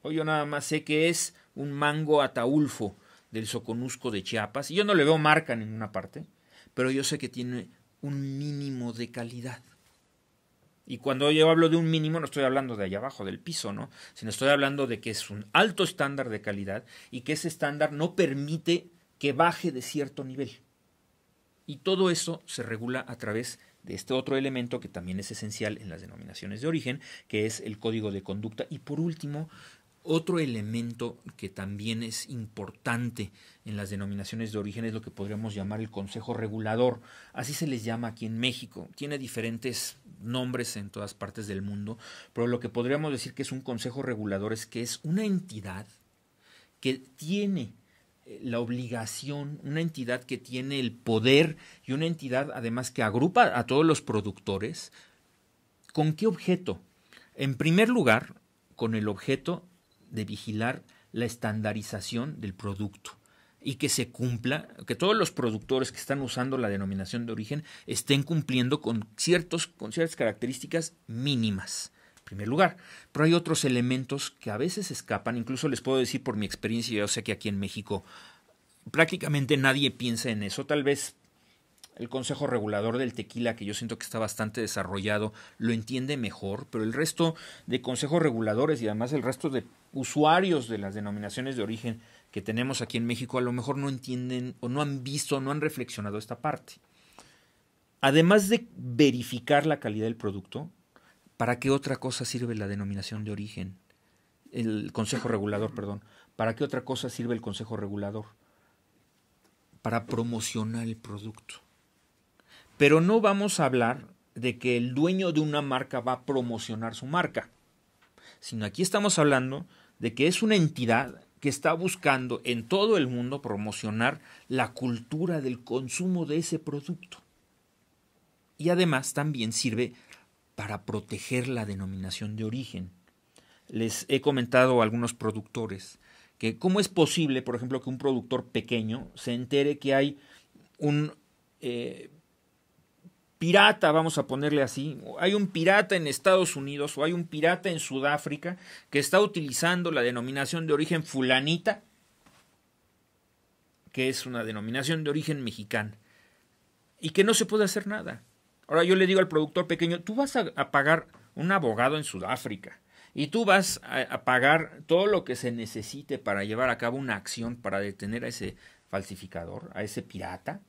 Hoy yo nada más sé que es un mango ataulfo del Soconusco de Chiapas. Y yo no le veo marca en ninguna parte, pero yo sé que tiene un mínimo de calidad. Y cuando yo hablo de un mínimo, no estoy hablando de allá abajo del piso, ¿no? Sino estoy hablando de que es un alto estándar de calidad y que ese estándar no permite que baje de cierto nivel. Y todo eso se regula a través de este otro elemento que también es esencial en las denominaciones de origen, que es el código de conducta. Y por último, otro elemento que también es importante en las denominaciones de origen es lo que podríamos llamar el Consejo Regulador. Así se les llama aquí en México. Tiene diferentes nombres en todas partes del mundo, pero lo que podríamos decir que es un Consejo Regulador es que es una entidad que tiene eh, la obligación, una entidad que tiene el poder y una entidad además que agrupa a todos los productores, ¿con qué objeto? En primer lugar, con el objeto de vigilar la estandarización del producto y que se cumpla, que todos los productores que están usando la denominación de origen estén cumpliendo con, ciertos, con ciertas características mínimas primer lugar. Pero hay otros elementos que a veces escapan, incluso les puedo decir por mi experiencia, yo sé que aquí en México prácticamente nadie piensa en eso, tal vez el Consejo Regulador del Tequila, que yo siento que está bastante desarrollado, lo entiende mejor, pero el resto de consejos reguladores y además el resto de usuarios de las denominaciones de origen que tenemos aquí en México a lo mejor no entienden o no han visto, no han reflexionado esta parte. Además de verificar la calidad del producto, ¿Para qué otra cosa sirve la denominación de origen? El Consejo Regulador, perdón. ¿Para qué otra cosa sirve el Consejo Regulador? Para promocionar el producto. Pero no vamos a hablar de que el dueño de una marca va a promocionar su marca, sino aquí estamos hablando de que es una entidad que está buscando en todo el mundo promocionar la cultura del consumo de ese producto. Y además también sirve para proteger la denominación de origen. Les he comentado a algunos productores que cómo es posible, por ejemplo, que un productor pequeño se entere que hay un eh, pirata, vamos a ponerle así, hay un pirata en Estados Unidos o hay un pirata en Sudáfrica que está utilizando la denominación de origen fulanita, que es una denominación de origen mexicano, y que no se puede hacer nada. Ahora yo le digo al productor pequeño, tú vas a, pagar un abogado en Sudáfrica y tú vas a, pagar todo lo que se necesite para llevar a cabo una acción para detener a ese falsificador, a ese pirata.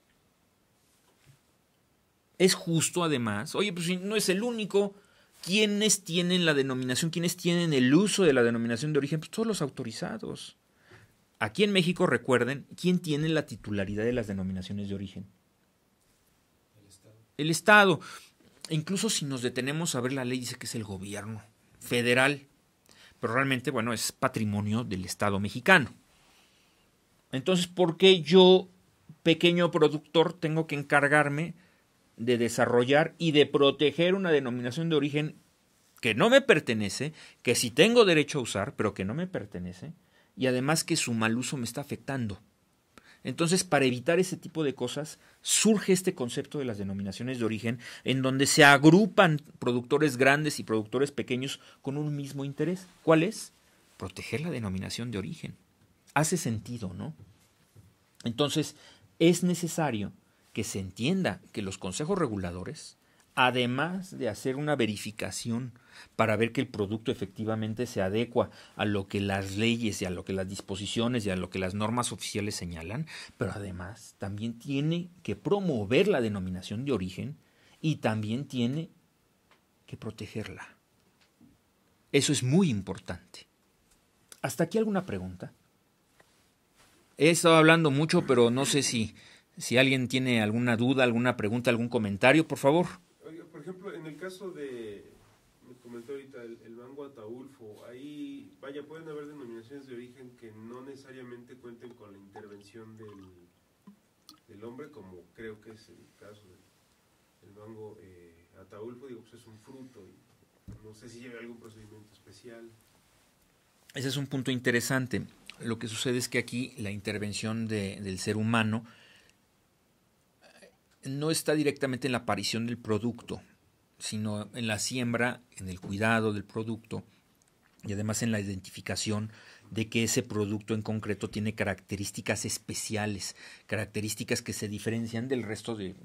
Es justo además, oye, pues no es el único. ¿Quiénes tienen la denominación? ¿Quiénes tienen el uso de la denominación de origen? Pues todos los autorizados. Aquí en México, recuerden, ¿quién tiene la titularidad de las denominaciones de origen? el Estado. Incluso si nos detenemos a ver la ley, dice que es el gobierno federal, pero realmente, bueno, es patrimonio del Estado mexicano. Entonces, ¿por qué yo, pequeño productor, tengo que encargarme de desarrollar y de proteger una denominación de origen que no me pertenece, que sí tengo derecho a usar, pero que no me pertenece, y además que su mal uso me está afectando? Entonces, para evitar ese tipo de cosas, surge este concepto de las denominaciones de origen, en donde se agrupan productores grandes y productores pequeños con un mismo interés. ¿Cuál es? Proteger la denominación de origen. Hace sentido, ¿no? Entonces, es necesario que se entienda que los consejos reguladores, además de hacer una verificación para ver que el producto efectivamente se adecua a lo que las leyes y a lo que las disposiciones y a lo que las normas oficiales señalan, pero además también tiene que promover la denominación de origen y también tiene que protegerla. Eso es muy importante. ¿Hasta aquí alguna pregunta? He estado hablando mucho, pero no sé si, si alguien tiene alguna duda, alguna pregunta, algún comentario, por favor. Por ejemplo, en el caso de comentó ahorita, el, mango ataulfo, ahí, vaya, pueden haber denominaciones de origen que no necesariamente cuenten con la intervención del, del hombre, como creo que es el caso del, mango eh, ataulfo, digo, pues es un fruto, y no sé si lleva algún procedimiento especial. Ese es un punto interesante. Lo que sucede es que aquí la intervención de, del ser humano eh, no está directamente en la aparición del producto, sino en la siembra, en el cuidado del producto y además en la identificación de que ese producto en concreto tiene características especiales, características que se diferencian del resto de,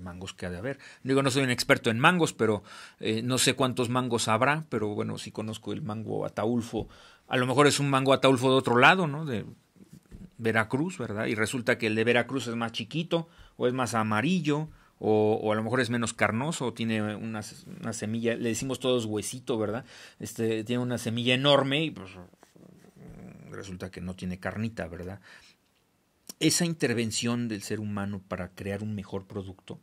mangos que ha de haber. Digo, no soy un experto en mangos, pero eh, no sé cuántos mangos habrá, pero bueno, sí conozco el mango ataulfo. A lo mejor es un mango ataulfo de otro lado, ¿no? De Veracruz, ¿verdad? Y resulta que el de Veracruz es más chiquito o es más amarillo o, a lo mejor es menos carnoso, tiene una, semilla, le decimos todos huesito, ¿verdad? Este, tiene una semilla enorme y pues, resulta que no tiene carnita, ¿verdad? Esa intervención del ser humano para crear un mejor producto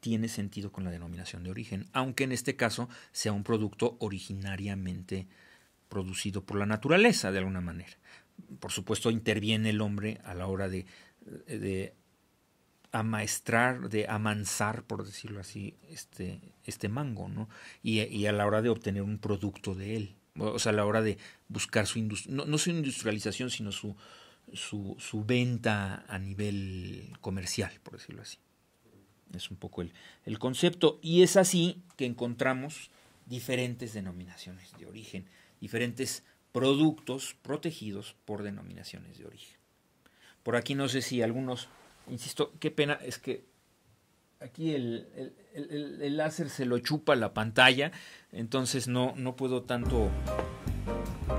tiene sentido con la denominación de origen, aunque en este caso sea un producto originariamente producido por la naturaleza de alguna manera. Por supuesto, interviene el hombre a la hora de amaestrar, de amansar, por decirlo así, este, este mango, ¿no? Y, a la hora de obtener un producto de él, o sea, a la hora de buscar su industria, no, su industrialización, sino su, su, su, venta a nivel comercial, por decirlo así. Es un poco el, el concepto. Y es así que encontramos diferentes denominaciones de origen, diferentes productos protegidos por denominaciones de origen. Por aquí no sé si algunos Insisto, qué pena, es que aquí el, láser se lo chupa la pantalla, entonces no, no puedo tanto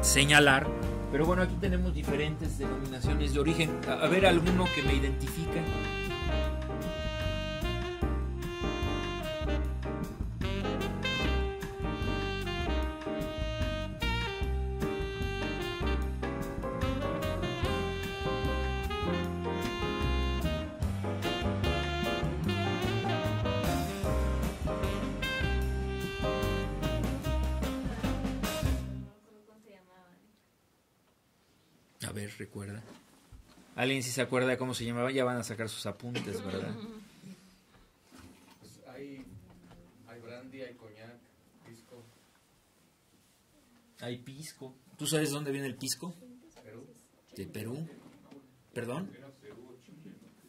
señalar. Pero bueno, aquí tenemos diferentes denominaciones de origen. A, ver, alguno que me identifique. recuerda. Alguien si se acuerda de cómo se llamaba, ya van a sacar sus apuntes, ¿verdad? Pues hay, hay brandy, hay coñac, pisco. Hay pisco. ¿Tú sabes dónde viene el pisco? De Perú. ¿Perdón?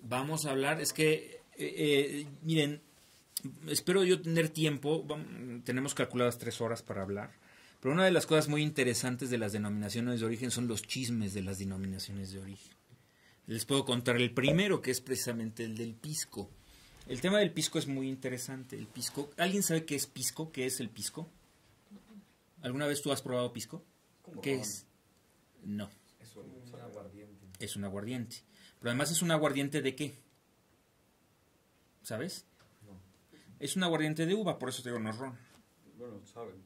Vamos a hablar, es que, eh, eh, miren, espero yo tener tiempo, tenemos calculadas tres horas para hablar. Pero una de las cosas muy interesantes de las denominaciones de origen son los chismes de las denominaciones de origen. Les puedo contar el primero, que es precisamente el del pisco. El tema del pisco es muy interesante. El pisco, ¿alguien sabe qué es pisco? ¿Qué es el pisco? ¿Alguna vez tú has probado pisco? ¿Qué es? No. Es un, aguardiente. Es un aguardiente. Pero además es un aguardiente de qué? ¿Sabes? No. Es un aguardiente de uva, por eso te digo no ron. Bueno, saben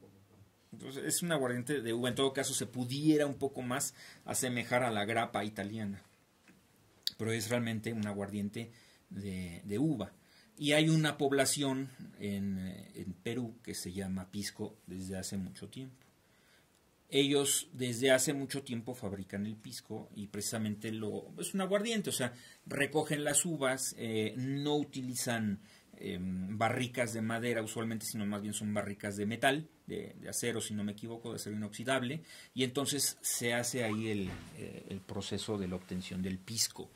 entonces, es un aguardiente de uva. En todo caso, se pudiera un poco más asemejar a la grapa italiana. Pero es realmente un aguardiente de, uva. Y hay una población eh, en, Perú que se llama Pisco desde hace mucho tiempo. Ellos desde hace mucho tiempo fabrican el pisco y precisamente lo es un aguardiente, o sea, recogen las uvas, eh, no utilizan Em, barricas de madera usualmente, sino más bien son barricas de metal, de, acero, si no me equivoco, de acero inoxidable, y entonces se hace ahí eh, el, proceso de la obtención del pisco.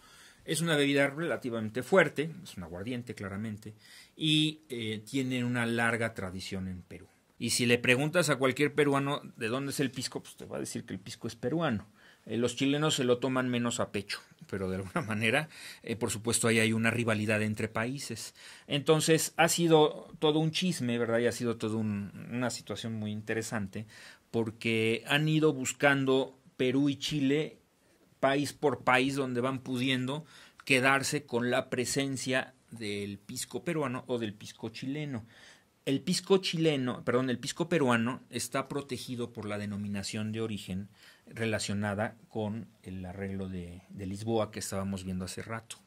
Es una bebida relativamente fuerte, es un aguardiente claramente, y eh, tiene una larga tradición en Perú. Y si le preguntas a cualquier peruano de dónde es el pisco, pues te va a decir que el pisco es peruano. Eh, los chilenos se lo toman menos a pecho pero de alguna manera, eh, por supuesto, ahí hay una rivalidad entre países. Entonces, ha sido todo un chisme, ¿verdad? Y ha sido toda una situación muy interesante, porque han ido buscando Perú y Chile, país por país, donde van pudiendo quedarse con la presencia del pisco peruano o del pisco chileno. El pisco chileno, perdón, el pisco peruano está protegido por la denominación de origen relacionada con el arreglo de, Lisboa que estábamos viendo hace rato.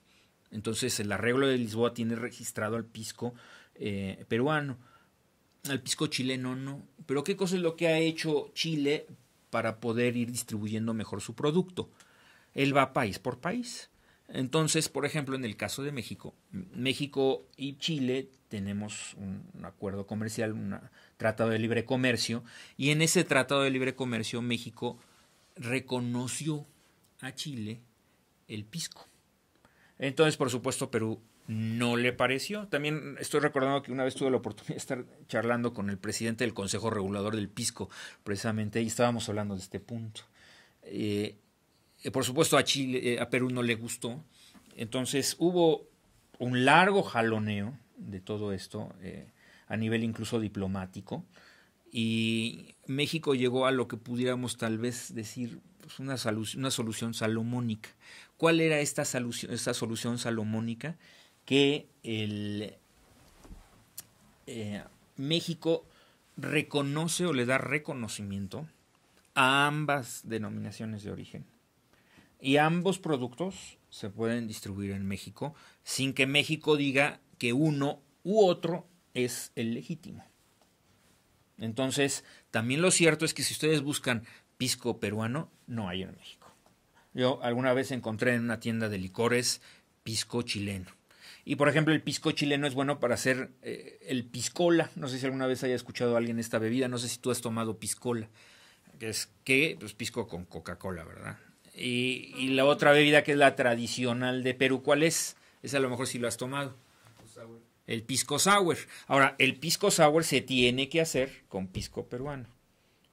Entonces el arreglo de Lisboa tiene registrado al pisco eh, peruano, al pisco chileno no. Pero ¿qué cosa es lo que ha hecho Chile para poder ir distribuyendo mejor su producto? Él va país por país. Entonces, por ejemplo, en el caso de México, México y Chile tenemos un acuerdo comercial, un tratado de libre comercio, y en ese tratado de libre comercio México reconoció a Chile el pisco. Entonces, por supuesto, Perú no le pareció. También estoy recordando que una vez tuve la oportunidad de estar charlando con el presidente del Consejo Regulador del Pisco, precisamente, ahí estábamos hablando de este punto. Eh, por supuesto, a Chile, eh, a Perú no le gustó. Entonces hubo un largo jaloneo de todo esto, eh, a nivel incluso diplomático y México llegó a lo que pudiéramos tal vez decir pues, una, solución salomónica. ¿Cuál era esta, solución salomónica? Que el, eh, México reconoce o le da reconocimiento a ambas denominaciones de origen. Y ambos productos se pueden distribuir en México sin que México diga que uno u otro es el legítimo. Entonces, también lo cierto es que si ustedes buscan pisco peruano, no hay en México. Yo alguna vez encontré en una tienda de licores pisco chileno. Y por ejemplo, el pisco chileno es bueno para hacer eh, el piscola. No sé si alguna vez haya escuchado a alguien esta bebida. No sé si tú has tomado piscola. Que es ¿Qué? pues pisco con Coca-Cola, ¿verdad? Y, la otra bebida que es la tradicional de Perú, ¿cuál es? Esa a lo mejor si lo has tomado. Pues, el pisco sour. Ahora, el pisco sour se tiene que hacer con pisco peruano.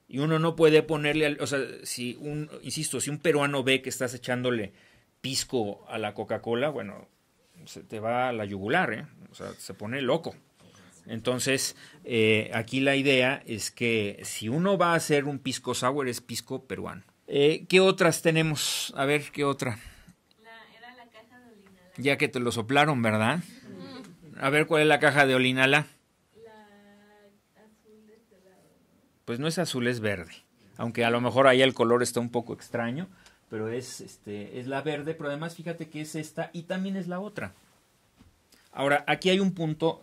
Y uno no puede ponerle, o sea, si un, insisto, si un peruano ve que estás echándole pisco a la Coca-Cola, bueno, se te va a la yugular, ¿eh? O sea, se pone loco. Entonces, eh, aquí la idea es que si uno va a hacer un pisco sour, es pisco peruano. Eh, ¿Qué otras tenemos? A ver, ¿qué otra? era la caja de ya que te lo soplaron, ¿verdad? A ver cuál es la caja de Olinala. La este Pues no es azul, es verde. Aunque a lo mejor ahí el color está un poco extraño, pero es este es la verde, pero además fíjate que es esta y también es la otra. Ahora, aquí hay un punto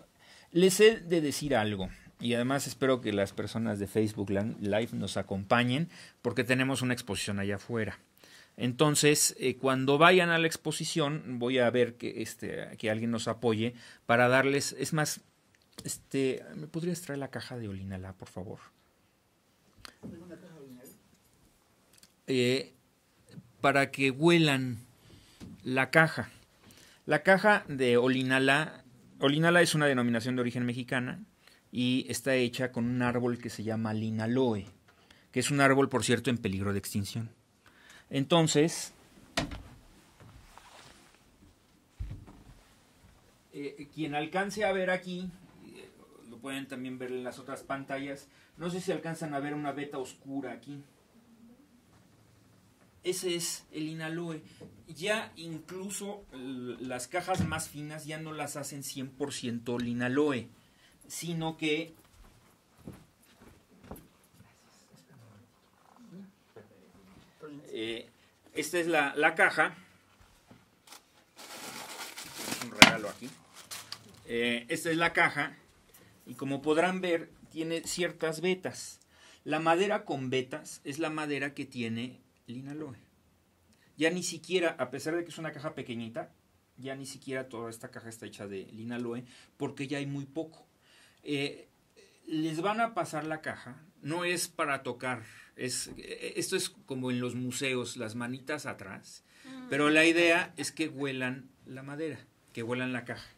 les he de decir algo y además espero que las personas de Facebook Live nos acompañen porque tenemos una exposición allá afuera. Entonces, eh, cuando vayan a la exposición, voy a ver que, este, que alguien nos apoye para darles, es más, este, ¿me podrías traer la caja de olinalá, por favor? Eh, para que huelan la caja. La caja de olinalá. Olinalá es una denominación de origen mexicana y está hecha con un árbol que se llama linaloe, que es un árbol, por cierto, en peligro de extinción. Entonces, eh, eh, quien alcance a ver aquí, eh, lo pueden también ver en las otras pantallas, no sé si alcanzan a ver una beta oscura aquí. Ese es el inaloe. Ya incluso las cajas más finas ya no las hacen 100% inaloe, sino que Eh, esta es la, caja. un regalo aquí. Eh, esta es la caja. Y como podrán ver, tiene ciertas vetas. La madera con vetas es la madera que tiene Linaloe. Ya ni siquiera, a pesar de que es una caja pequeñita, ya ni siquiera toda esta caja está hecha de Linaloe porque ya hay muy poco. Eh, les van a pasar la caja, no es para tocar es, eh, esto es como en los museos, las manitas atrás. Mm. Pero la idea es que huelan la madera, que huelan la caja.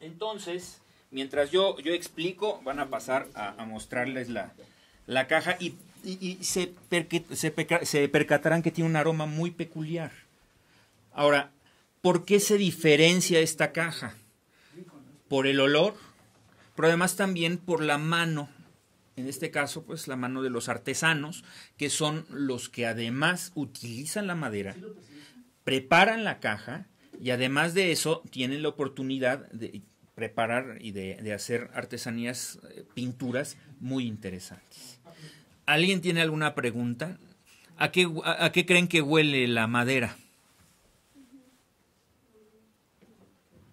Entonces, mientras yo, explico, van a pasar a, mostrarles la, caja y, se, se percatarán que tiene un aroma muy peculiar. Ahora, ¿por qué se diferencia esta caja? Por el olor pero además también por la mano, en este caso, pues la mano de los artesanos, que son los que además utilizan la madera, preparan la caja y además de eso tienen la oportunidad de preparar y de, hacer artesanías, eh, pinturas muy interesantes. ¿Alguien tiene alguna pregunta? a qué creen que huele la madera?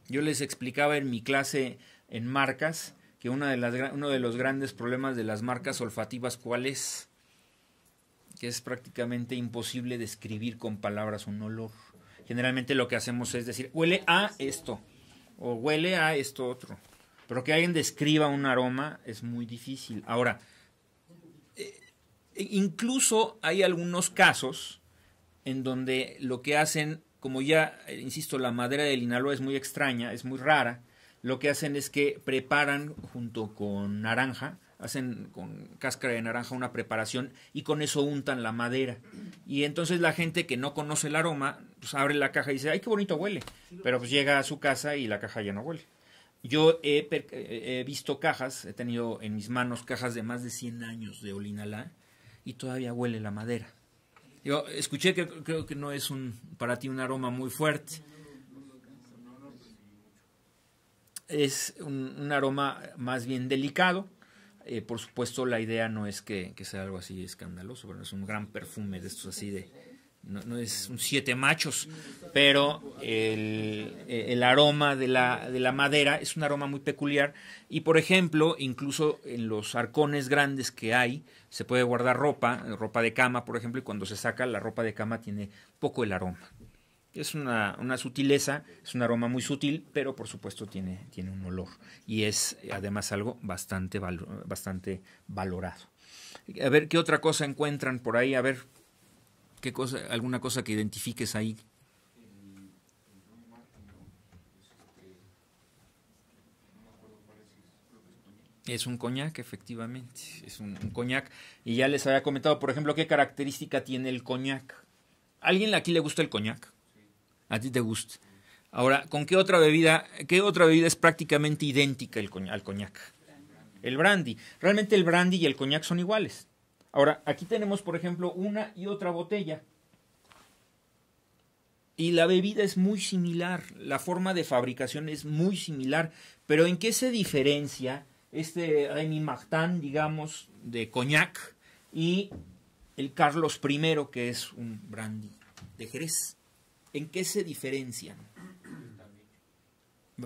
Yo les explicaba en mi clase en marcas, que una de las, uno de los grandes problemas de las marcas olfativas, ¿cuál es? Que es prácticamente imposible describir con palabras un olor. Generalmente lo que hacemos es decir, huele a esto, o huele a esto otro. Pero que alguien describa un aroma es muy difícil. Ahora, eh, incluso hay algunos casos en donde lo que hacen, como ya, eh, insisto, la madera del Inaloa es muy extraña, es muy rara, lo que hacen es que preparan junto con naranja, hacen con cáscara de naranja una preparación y con eso untan la madera. Y entonces la gente que no conoce el aroma, pues abre la caja y dice, ay, qué bonito huele. Pero pues llega a su casa y la caja ya no huele. Yo he, visto cajas, he tenido en mis manos cajas de más de 100 años de olinalá y todavía huele la madera. Yo escuché que creo que no es un, para ti un aroma muy fuerte. es un, aroma más bien delicado. Eh, por supuesto, la idea no es que, sea algo así escandaloso, pero es un gran perfume de estos así de... No, es un siete machos, pero el, eh, el aroma de la, de la, madera es un aroma muy peculiar y, por ejemplo, incluso en los arcones grandes que hay, se puede guardar ropa, ropa de cama, por ejemplo, y cuando se saca la ropa de cama tiene poco el aroma. Es una, sutileza, es un aroma muy sutil, pero por supuesto tiene, un olor y es además algo bastante, bastante valorado. A ver, ¿qué otra cosa encuentran por ahí? A ver, ¿qué cosa, alguna cosa que identifiques ahí? Es un coñac, efectivamente, es un, un coñac. Y ya les había comentado, por ejemplo, qué característica tiene el coñac. ¿Alguien aquí le gusta el coñac? a ti te gusta. Ahora, ¿con qué otra bebida? ¿Qué otra bebida es prácticamente idéntica al coñac? El brandy. Realmente el brandy y el coñac son iguales. Ahora, aquí tenemos, por ejemplo, una y otra botella. Y la bebida es muy similar, la forma de fabricación es muy similar, pero ¿en qué se diferencia este Remy Martin, digamos, de coñac y el Carlos I, que es un brandy de Jerez? ¿En qué se diferencian?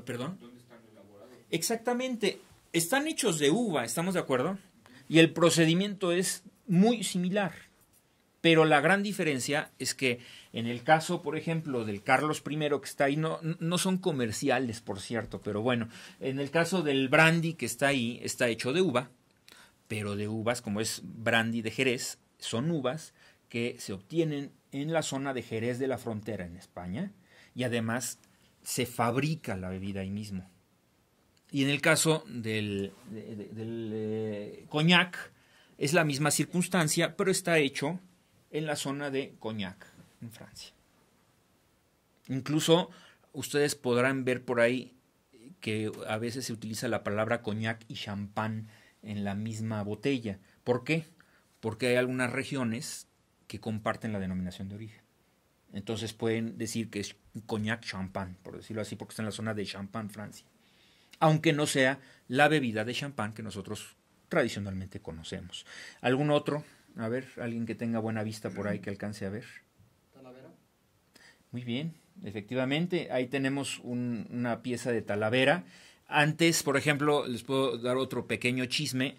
¿Perdón? ¿Dónde están Exactamente. Están hechos de uva, ¿estamos de acuerdo? Y el procedimiento es muy similar. Pero la gran diferencia es que en el caso, por ejemplo, del Carlos I que está ahí, no, no son comerciales, por cierto, pero bueno, en el caso del brandy que está ahí, está hecho de uva, pero de uvas, como es brandy de Jerez, son uvas que se obtienen en la zona de Jerez de la Frontera, en España, y además se fabrica la bebida ahí mismo. Y en el caso del, eh, coñac, es la misma circunstancia, pero está hecho en la zona de Cognac, en Francia. Incluso ustedes podrán ver por ahí que a veces se utiliza la palabra coñac y champán en la misma botella. ¿Por qué? Porque hay algunas regiones que comparten la denominación de origen. Entonces pueden decir que es coñac champán, por decirlo así, porque está en la zona de Champagne, Francia. Aunque no sea la bebida de champán que nosotros tradicionalmente conocemos. ¿Algún otro? A ver, alguien que tenga buena vista por ahí que alcance a ver. Talavera. Muy bien, efectivamente, ahí tenemos una pieza de Talavera. Antes, por ejemplo, les puedo dar otro pequeño chisme.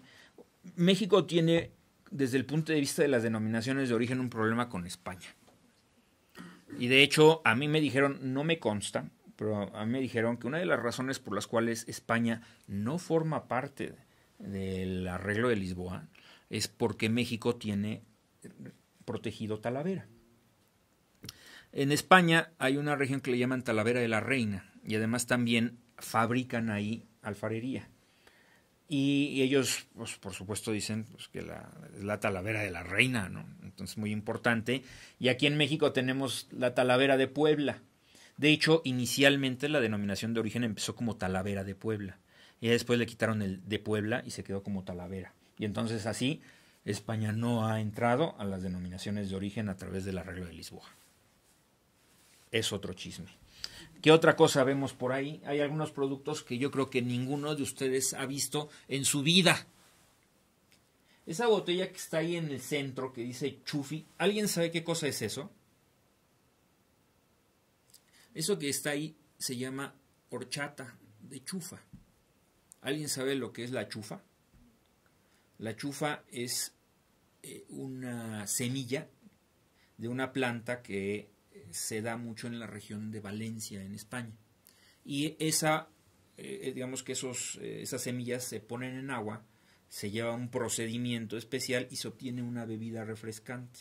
México tiene desde el punto de vista de las denominaciones de origen un problema con España. Y de hecho, a mí me dijeron, no me consta, pero a mí me dijeron que una de las razones por las cuales España no forma parte del arreglo de Lisboa es porque México tiene protegido Talavera. En España hay una región que le llaman Talavera de la Reina y además también fabrican ahí alfarería. Y, ellos, pues, por supuesto, dicen pues, que la, es la talavera de la reina, ¿no? Entonces, muy importante. Y aquí en México tenemos la talavera de Puebla. De hecho, inicialmente la denominación de origen empezó como talavera de Puebla. Y después le quitaron el de Puebla y se quedó como talavera. Y entonces así España no ha entrado a las denominaciones de origen a través de la regla de Lisboa. Es otro chisme. ¿Qué otra cosa vemos por ahí? Hay algunos productos que yo creo que ninguno de ustedes ha visto en su vida. Esa botella que está ahí en el centro que dice Chufi, ¿alguien sabe qué cosa es eso? Eso que está ahí se llama horchata de chufa. ¿Alguien sabe lo que es la chufa? La chufa es eh, una semilla de una planta que se da mucho en la región de Valencia, en España. Y esa, eh, eh, digamos que esos, eh, esas semillas se ponen en agua, se lleva un procedimiento especial y se obtiene una bebida refrescante.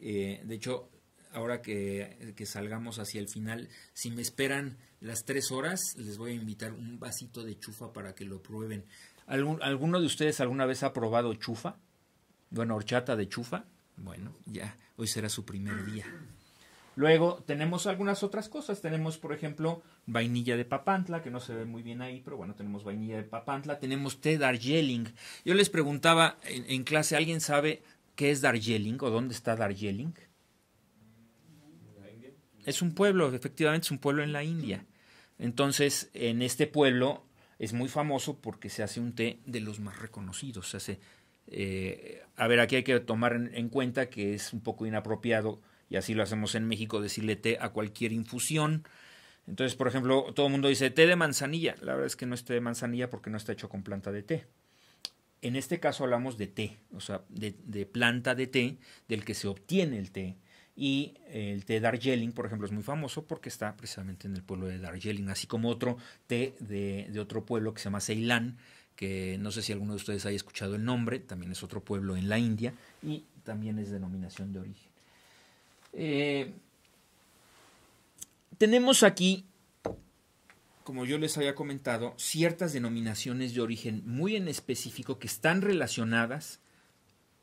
de hecho, ahora que, salgamos hacia el final, si me esperan las tres horas, les voy a invitar un vasito de chufa para que lo prueben. ¿Alguno de ustedes alguna vez ha probado chufa? Bueno, horchata de chufa. Bueno, ya, hoy será su primer día. Luego tenemos algunas otras cosas. Tenemos, por ejemplo, vainilla de papantla, que no se ve muy bien ahí, pero bueno, tenemos vainilla de papantla. Tenemos té Darjeeling. Yo les preguntaba en, clase, ¿alguien sabe qué es Darjeeling o dónde está Darjeeling? Es un pueblo, efectivamente es un pueblo en la India. Entonces, en este pueblo es muy famoso porque se hace un té de los más reconocidos. Se hace, eh, a ver, aquí hay que tomar en cuenta que es un poco inapropiado y así lo hacemos en México, decirle té a cualquier infusión. Entonces, por ejemplo, todo el mundo dice té de manzanilla. La verdad es que no es té de manzanilla porque no está hecho con planta de té. En este caso hablamos de té, o sea, de, planta de té del que se obtiene el té. Y eh, el té Darjeeling, por ejemplo, es muy famoso porque está precisamente en el pueblo de Darjeeling, así como otro té de, de otro pueblo que se llama Ceilán, que no sé si alguno de ustedes haya escuchado el nombre, también es otro pueblo en la India y también es denominación de origen. Eh, tenemos aquí, como yo les había comentado, ciertas denominaciones de origen muy en específico que están relacionadas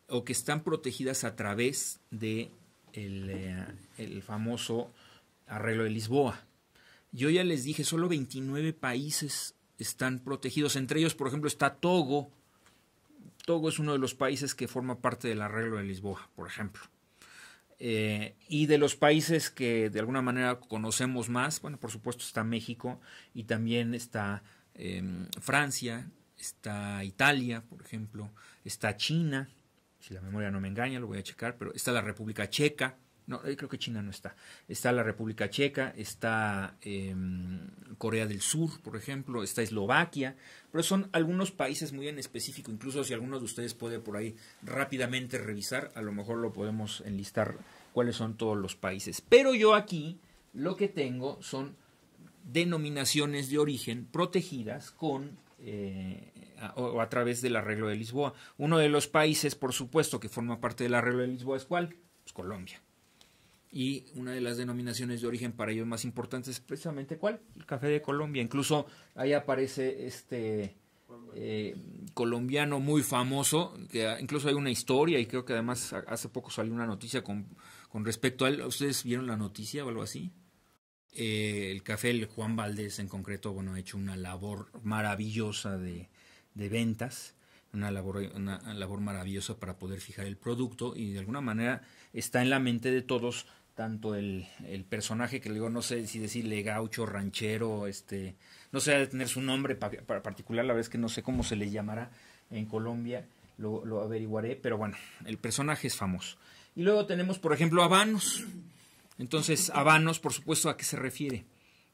o que están protegidas a través de eh, famoso arreglo de Lisboa. Yo ya les dije, solo 29 países están protegidos. Entre ellos, por ejemplo, está Togo. Togo es uno de los países que forma parte del arreglo de Lisboa, por ejemplo. Eh, y de los países que de alguna manera conocemos más, bueno, por supuesto está México y también está em, Francia, está Italia, por ejemplo, está China, si la memoria no me engaña, lo voy a checar, pero está la República Checa, no, eh, creo que China no está. Está la República Checa, está em, Corea del Sur, por ejemplo, está Eslovaquia, pero son algunos países muy en específico. Incluso si alguno de ustedes puede por ahí rápidamente revisar, a lo mejor lo podemos enlistar cuáles son todos los países. Pero yo aquí lo que tengo son denominaciones de origen protegidas con eh, a, o a través del arreglo de Lisboa. Uno de los países, por supuesto, que forma parte del arreglo de Lisboa es cuál? Pues Colombia y una de las denominaciones de origen para ellos más importantes es precisamente cuál, el café de Colombia. Incluso ahí aparece este eh, colombiano muy famoso, que incluso hay una historia y creo que además hace poco salió una noticia con, con respecto a él. ¿Ustedes vieron la noticia o algo así? Eh, el café, el Juan Valdés en concreto, bueno, ha hecho una labor maravillosa de, de ventas. Una labor, una labor maravillosa para poder fijar el producto y de alguna manera está en la mente de todos tanto el, personaje que le digo, no sé si decirle gaucho, ranchero, este, no sé, tener su nombre para particular, la vez que no sé cómo se le llamará en Colombia, lo, averiguaré, pero bueno, el personaje es famoso. Y luego tenemos, por ejemplo, habanos. Entonces, habanos, por supuesto, ¿a qué se refiere?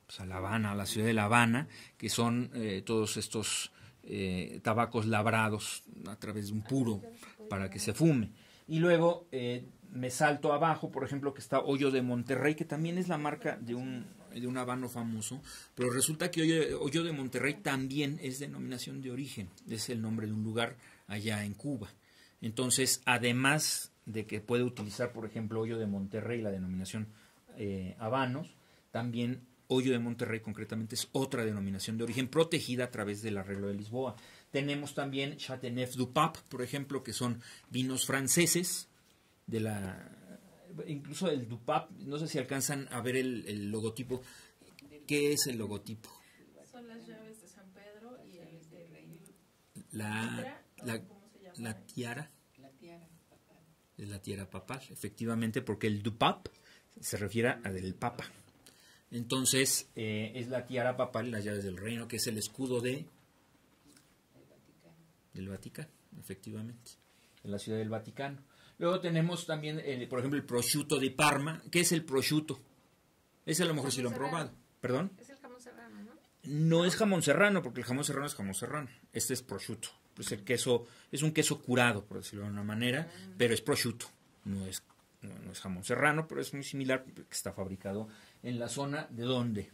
Pues a La Habana, a la ciudad de La Habana, que son eh, todos estos eh, tabacos labrados a través de un puro para que se fume. Y luego eh, me salto abajo, por ejemplo, que está Hoyo de Monterrey, que también es la marca de un, habano famoso, pero resulta que Hoyo, de Monterrey también es denominación de origen, es el nombre de un lugar allá en Cuba. Entonces, además de que puede utilizar, por ejemplo, Hoyo de Monterrey, la denominación eh, habanos, también Hoyo de Monterrey concretamente es otra denominación de origen protegida a través del arreglo de Lisboa. Tenemos también Châteauneuf du Pape, por ejemplo, que son vinos franceses, de la incluso el Dupap, no sé si alcanzan a ver el, logotipo. ¿Qué es el logotipo? Son las llaves de San Pedro y el de reino La, la, la tiara. La tiara papal. Es la tiara papal, efectivamente, porque el Dupap se refiere a del Papa. Entonces, eh, es la tiara papal y las llaves del reino, que es el escudo de... Del Vaticano. Del Vaticano, efectivamente. En la ciudad del Vaticano. Luego tenemos también, eh, por ejemplo, el prosciutto de Parma. ¿Qué es el prosciutto? Ese a lo mejor si lo han probado. ¿Perdón? Es el jamón serrano, ¿no? No es jamón serrano, porque el jamón serrano es jamón serrano. Este es prosciutto. Pues el queso, es un queso curado, por decirlo de una manera, ah. pero es prosciutto. No es, no, es jamón serrano, pero es muy similar, porque está fabricado en la zona de donde?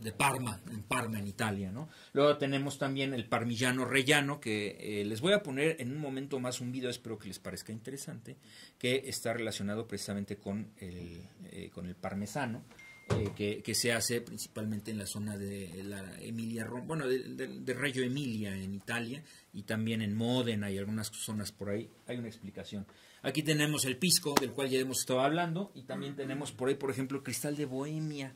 de Parma, en Parma, en Italia, Luego tenemos también el parmigiano rellano, que eh, les voy a poner en un momento más un video, espero que les parezca interesante, que está relacionado precisamente con el, eh, parmesano. Eh, que, se hace principalmente en la zona de la Emilia, bueno, de, de, Emilia en Italia y también en Modena y algunas zonas por ahí. Hay una explicación. Aquí tenemos el pisco, del cual ya hemos estado hablando, y también tenemos por ahí, por ejemplo, cristal de Bohemia,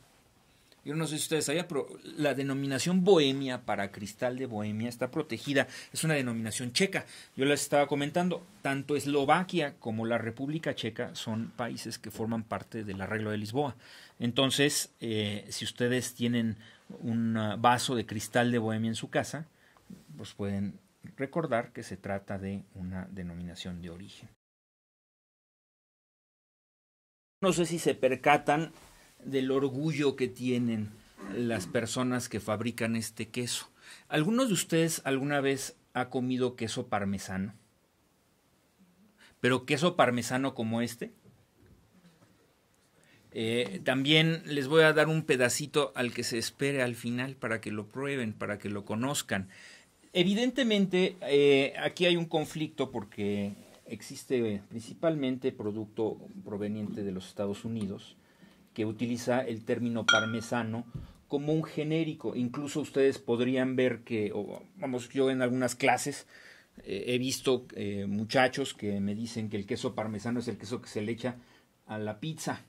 yo no sé si ustedes sabían, pero la denominación bohemia para cristal de bohemia está protegida. Es una denominación checa. Yo les estaba comentando, tanto Eslovaquia como la República Checa son países que forman parte del arreglo de Lisboa. Entonces, eh, si ustedes tienen un ah, vaso de cristal de bohemia en su casa, pues pueden recordar que se trata de una denominación de origen. No sé si se percatan del orgullo que tienen las personas que fabrican este queso. ¿Algunos de ustedes alguna vez ha comido queso parmesano? Pero queso parmesano como este. Eh, también les voy a dar un pedacito al que se espere al final para que lo prueben, para que lo conozcan. Evidentemente, eh, aquí hay un conflicto porque existe principalmente producto proveniente de los Estados Unidos que utiliza el término parmesano como un genérico. Incluso ustedes podrían ver que, vamos, yo en algunas clases eh, he visto eh, muchachos que me dicen que el queso parmesano es el queso que se le echa a la pizza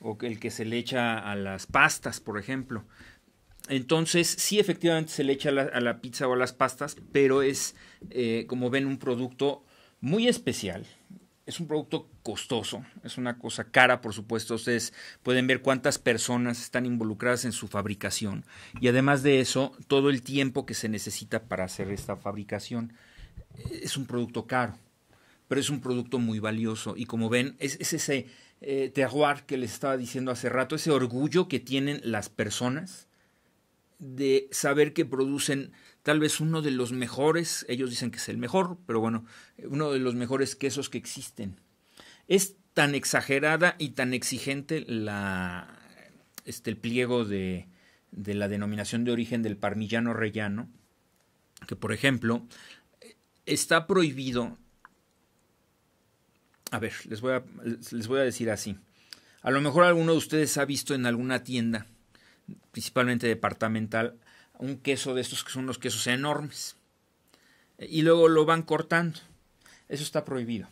o el que se le echa a las pastas, por ejemplo. Entonces, sí, efectivamente se le echa a la, pizza o a las pastas, pero es, eh, como ven, un producto muy especial, es un producto costoso, es una cosa cara, por supuesto. Ustedes pueden ver cuántas personas están involucradas en su fabricación. Y además de eso, todo el tiempo que se necesita para hacer esta fabricación. Eh, es un producto caro, pero es un producto muy valioso. Y como ven, es, ese eh, terroir que les estaba diciendo hace rato, ese orgullo que tienen las personas de saber que producen tal vez uno de los mejores, ellos dicen que es el mejor, pero bueno, uno de los mejores quesos que existen. Es tan exagerada y tan exigente la, este, el pliego de, de la denominación de origen del parmillano rellano, que por ejemplo, está prohibido. A ver, les voy a, les voy a decir así. A lo mejor alguno de ustedes ha visto en alguna tienda, principalmente departamental, un queso de estos que son unos quesos enormes. Y luego lo van cortando. Eso está prohibido.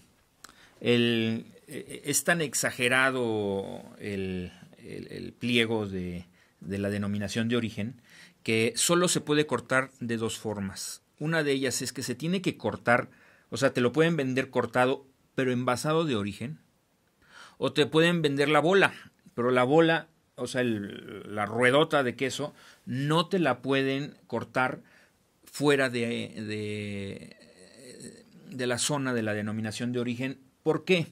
El, eh, es tan exagerado el, el, pliego de, de la denominación de origen que solo se puede cortar de dos formas. Una de ellas es que se tiene que cortar, o sea, te lo pueden vender cortado pero envasado de origen. O te pueden vender la bola, pero la bola, o sea, la ruedota de queso, no te la pueden cortar fuera de, de, de la zona de la denominación de origen. ¿Por qué?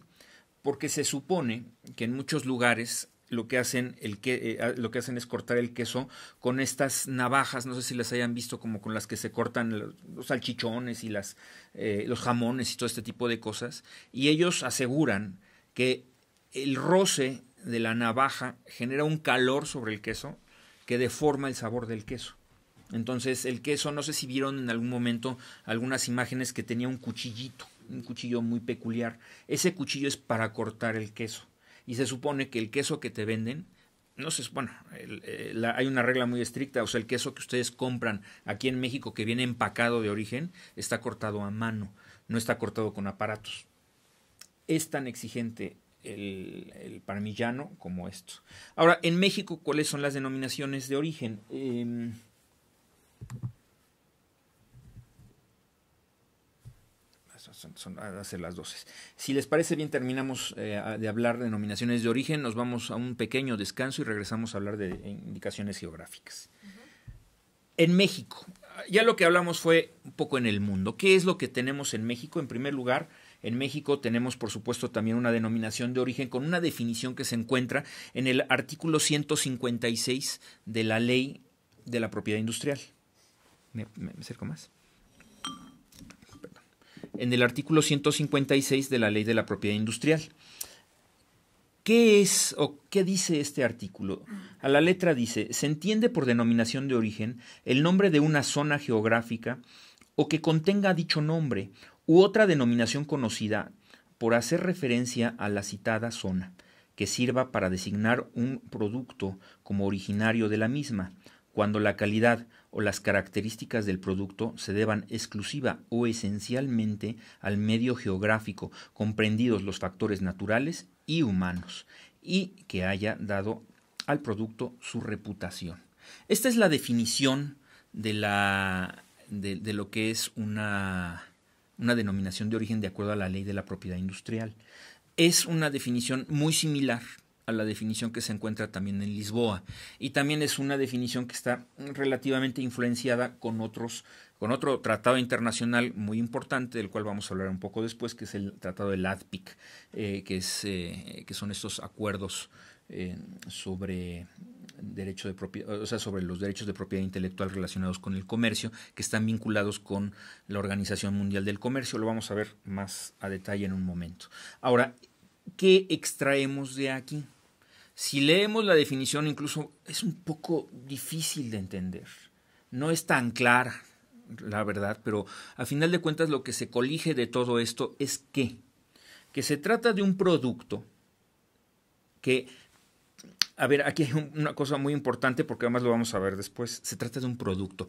Porque se supone que en muchos lugares lo que hacen el que eh, lo que hacen es cortar el queso con estas navajas no sé si las hayan visto como con las que se cortan los, salchichones y las eh, los jamones y todo este tipo de cosas y ellos aseguran que el roce de la navaja genera un calor sobre el queso que deforma el sabor del queso. Entonces el queso, no sé si vieron en algún momento algunas imágenes que tenía un cuchillito, un cuchillo muy peculiar. Ese cuchillo es para cortar el queso. Y se supone que el queso que te venden, no sé, bueno, eh, hay una regla muy estricta, o sea, el queso que ustedes compran aquí en México que viene empacado de origen, está cortado a mano, no está cortado con aparatos. Es tan exigente el, el como esto. Ahora, en México, ¿cuáles son las denominaciones de origen? Em, son, las 12. Si les parece bien, terminamos eh, de hablar de denominaciones de origen, nos vamos a un pequeño descanso y regresamos a hablar de indicaciones geográficas. En México, ya lo que hablamos fue un poco en el mundo. ¿Qué es lo que tenemos en México? En primer lugar, en México tenemos, por supuesto, también una denominación de origen con una definición que se encuentra en el artículo 156 de la ley de la propiedad industrial. ¿Me, acerco más? En el artículo 156 de la ley de la propiedad industrial. ¿Qué es o qué dice este artículo? A la letra dice, se entiende por denominación de origen el nombre de una zona geográfica o que contenga dicho nombre u otra denominación conocida por hacer referencia a la citada zona, que sirva para designar un producto como originario de la misma, cuando la calidad o las características del producto se deban exclusiva o esencialmente al medio geográfico, comprendidos los factores naturales y humanos, y que haya dado al producto su reputación. Esta es la definición de, la, lo que es una, una denominación de origen de acuerdo a la ley de la propiedad industrial. Es una definición muy similar a la definición que se encuentra también en Lisboa y también es una definición que está relativamente influenciada con otros con otro tratado internacional muy importante, del cual vamos a hablar un poco después, que es el tratado del ADPIC, eh, que, es, eh, que son estos acuerdos eh, sobre derecho de propiedad, o sea, sobre los derechos de propiedad intelectual relacionados con el comercio, que están vinculados con la Organización Mundial del Comercio. Lo vamos a ver más a detalle en un momento. Ahora, ¿qué extraemos de aquí? Si leemos la definición, incluso es un poco difícil de entender. No es tan clara, la verdad, pero a final de cuentas lo que se colige de todo esto es que, que se trata de un producto que a ver, aquí hay una cosa muy importante porque además lo vamos a ver después. Se trata de un producto.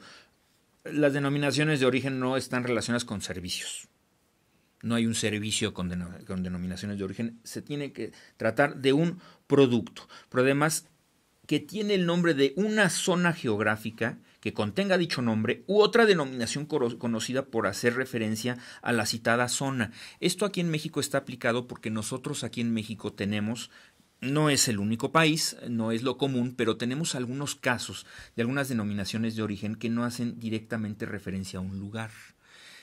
Las denominaciones de origen no están relacionadas con servicios. No hay un servicio con denominaciones de origen. Se tiene que tratar de un producto. Pero además que tiene el nombre de una zona geográfica que contenga dicho nombre u otra denominación conocida por hacer referencia a la citada zona. Esto aquí en México está aplicado porque nosotros aquí en México tenemos no es el único país, no es lo común, pero tenemos algunos casos de algunas denominaciones de origen que no hacen directamente referencia a un lugar.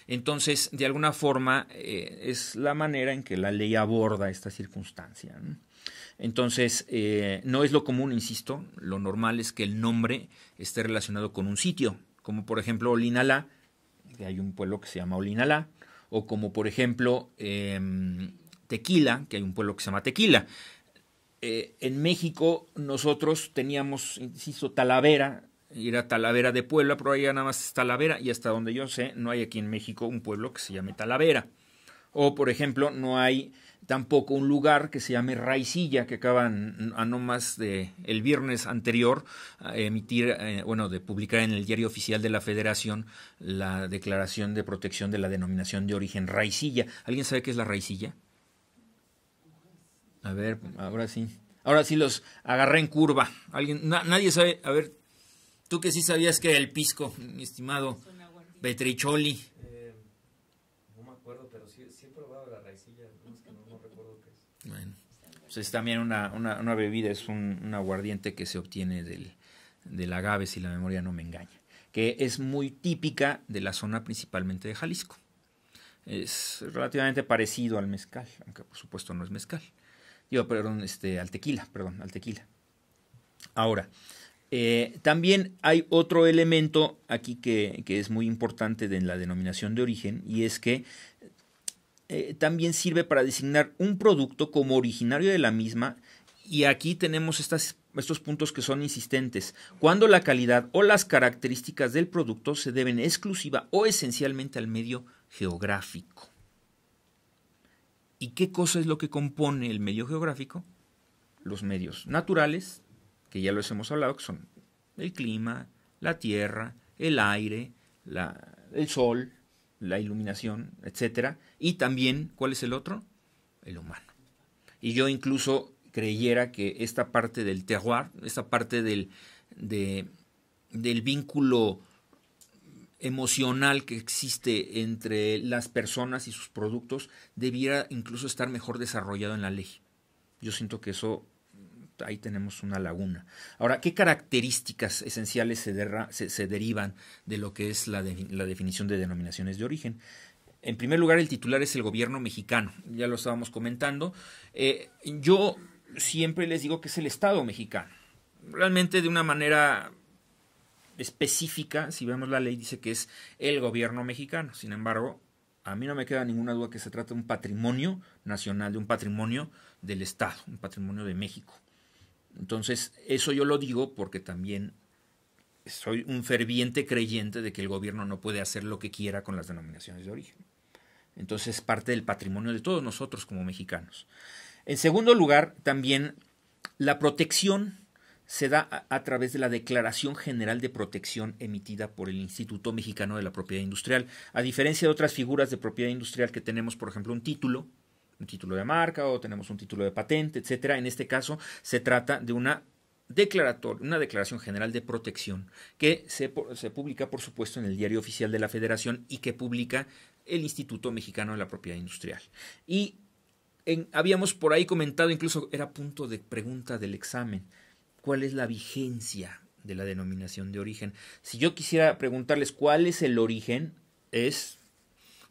Entonces, de alguna forma, eh, es la manera en que la ley aborda esta circunstancia. Entonces, eh, no es lo común, insisto, lo normal es que el nombre esté relacionado con un sitio, como por ejemplo Olinalá, que hay un pueblo que se llama Olinalá, o como por ejemplo em, Tequila, que hay un pueblo que se llama Tequila. Eh, en México nosotros teníamos, insisto, Talavera, era Talavera de Puebla, pero allá nada más es Talavera y hasta donde yo sé, no hay aquí en México un pueblo que se llame Talavera. O, por ejemplo, no hay tampoco un lugar que se llame Raicilla, que acaban a no más de el viernes anterior emitir, eh, bueno, de publicar en el diario oficial de la Federación la declaración de protección de la denominación de origen Raicilla. ¿Alguien sabe qué es la Raicilla? A ver, ahora sí. Ahora sí los agarré en curva. Alguien, nadie sabe. A ver, tú que sí sabías que era el pisco, mi estimado Petricholi. Eh, no me acuerdo, pero sí, he probado la raicilla. No, es que no, recuerdo qué es. Bueno, pues es también una, una, bebida, es un, aguardiente que se obtiene del, del agave, si la memoria no me engaña. Que es muy típica de la zona principalmente de Jalisco. Es relativamente parecido al mezcal, aunque por supuesto no es mezcal perdón, este, al tequila, perdón, al tequila. Ahora, eh, también hay otro elemento aquí que, es muy importante en la denominación de origen y es que eh, también sirve para designar un producto como originario de la misma y aquí tenemos estas, estos puntos que son insistentes. Cuando la calidad o las características del producto se deben exclusiva o esencialmente al medio geográfico. ¿Y qué cosa es lo que compone el medio geográfico? Los medios naturales, que ya los hemos hablado, que son el clima, la tierra, el aire, el sol, la iluminación, etcétera, y también, ¿cuál es el otro? El humano. Y yo incluso creyera que esta parte del terroir, esta parte del, del vínculo emocional que existe entre las personas y sus productos debiera incluso estar mejor desarrollado en la ley. Yo siento que eso ahí tenemos una laguna. Ahora, ¿qué características esenciales se, se, derivan de lo que es la, definición de denominaciones de origen? En primer lugar, el titular es el gobierno mexicano, ya lo estábamos comentando. Eh, yo siempre les digo que es el Estado mexicano. Realmente de una manera específica, si vemos la ley, dice que es el gobierno mexicano. Sin embargo, a mí no me queda ninguna duda que se trata de un patrimonio nacional, de un patrimonio del Estado, un patrimonio de México. Entonces, eso yo lo digo porque también soy un ferviente creyente de que el gobierno no puede hacer lo que quiera con las denominaciones de origen. Entonces, es parte del patrimonio de todos nosotros como mexicanos. En segundo lugar, también la protección se da a, través de la Declaración General de Protección emitida por el Instituto Mexicano de la Propiedad Industrial. A diferencia de otras figuras de propiedad industrial que tenemos, por ejemplo, un título, un título de marca o tenemos un título de patente, etcétera, en este caso se trata de una una declaración general de protección que se, publica, por supuesto, en el Diario Oficial de la Federación y que publica el Instituto Mexicano de la Propiedad Industrial. Y habíamos por ahí comentado, incluso era punto de pregunta del examen, cuál es la vigencia de la denominación de origen. Si yo quisiera preguntarles cuál es el origen, es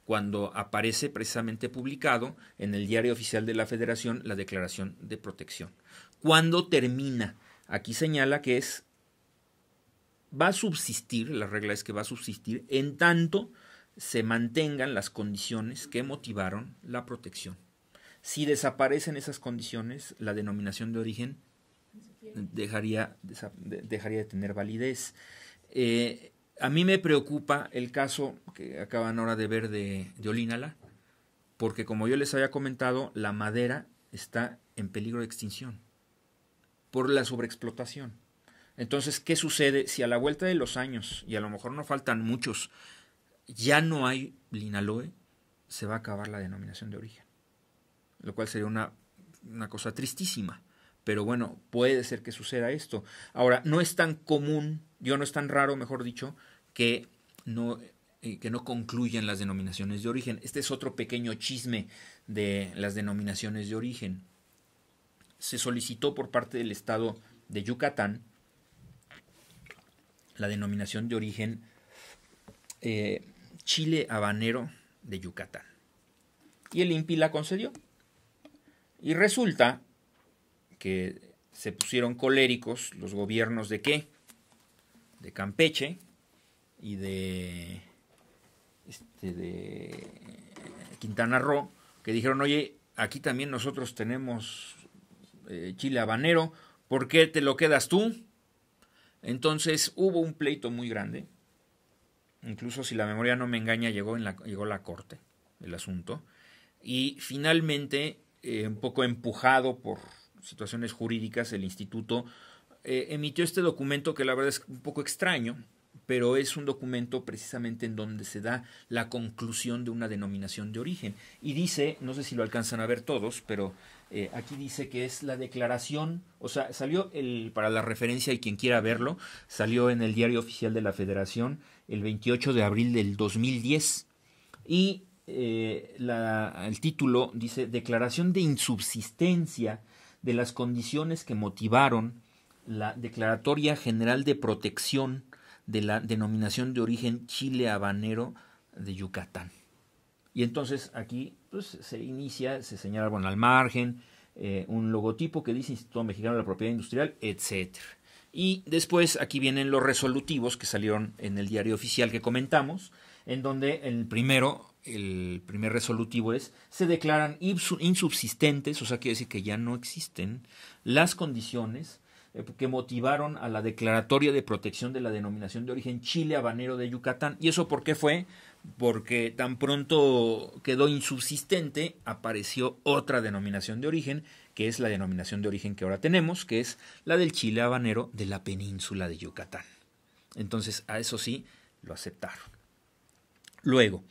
cuando aparece precisamente publicado en el Diario Oficial de la Federación la Declaración de Protección. ¿Cuándo termina? Aquí señala que es va a subsistir, la regla es que va a subsistir en tanto se mantengan las condiciones que motivaron la protección. Si desaparecen esas condiciones, la denominación de origen dejaría, de tener validez. Eh, a mí me preocupa el caso que acaban ahora de ver de, de Olínala, porque como yo les había comentado, la madera está en peligro de extinción por la sobreexplotación. Entonces, ¿qué sucede si a la vuelta de los años, y a lo mejor no faltan muchos, ya no hay linaloe? Se va a acabar la denominación de origen, lo cual sería una, una cosa tristísima. Pero bueno, puede ser que suceda esto. Ahora, no es tan común, yo no es tan raro, mejor dicho, que no, eh, que no concluyan las denominaciones de origen. Este es otro pequeño chisme de las denominaciones de origen. Se solicitó por parte del Estado de Yucatán la denominación de origen eh, chile habanero de Yucatán. Y el INPI la concedió. Y resulta que se pusieron coléricos los gobiernos de qué? De Campeche y de, este, de Quintana Roo, que dijeron, oye, aquí también nosotros tenemos eh, chile habanero, ¿por qué te lo quedas tú? Entonces hubo un pleito muy grande, incluso si la memoria no me engaña, llegó, en la, llegó la corte el asunto, y finalmente, eh, un poco empujado por situaciones jurídicas, el instituto eh, emitió este documento que la verdad es un poco extraño, pero es un documento precisamente en donde se da la conclusión de una denominación de origen. Y dice, no sé si lo alcanzan a ver todos, pero eh, aquí dice que es la declaración, o sea, salió el, para la referencia y quien quiera verlo, salió en el diario oficial de la Federación el 28 de abril del 2010 y eh, la, el título dice Declaración de Insubsistencia de las condiciones que motivaron la Declaratoria General de Protección de la denominación de origen chile habanero de Yucatán. Y entonces aquí pues, se inicia, se señala bueno, al margen, eh, un logotipo que dice Instituto Mexicano de la Propiedad Industrial, etc. Y después aquí vienen los resolutivos que salieron en el diario oficial que comentamos, en donde el primero el primer resolutivo es, se declaran insubsistentes, o sea, quiere decir que ya no existen las condiciones eh, que motivaron a la declaratoria de protección de la denominación de origen Chile habanero de Yucatán. ¿Y eso por qué fue? Porque tan pronto quedó insubsistente, apareció otra denominación de origen, que es la denominación de origen que ahora tenemos, que es la del Chile habanero de la península de Yucatán. Entonces, a eso sí, lo aceptaron. Luego,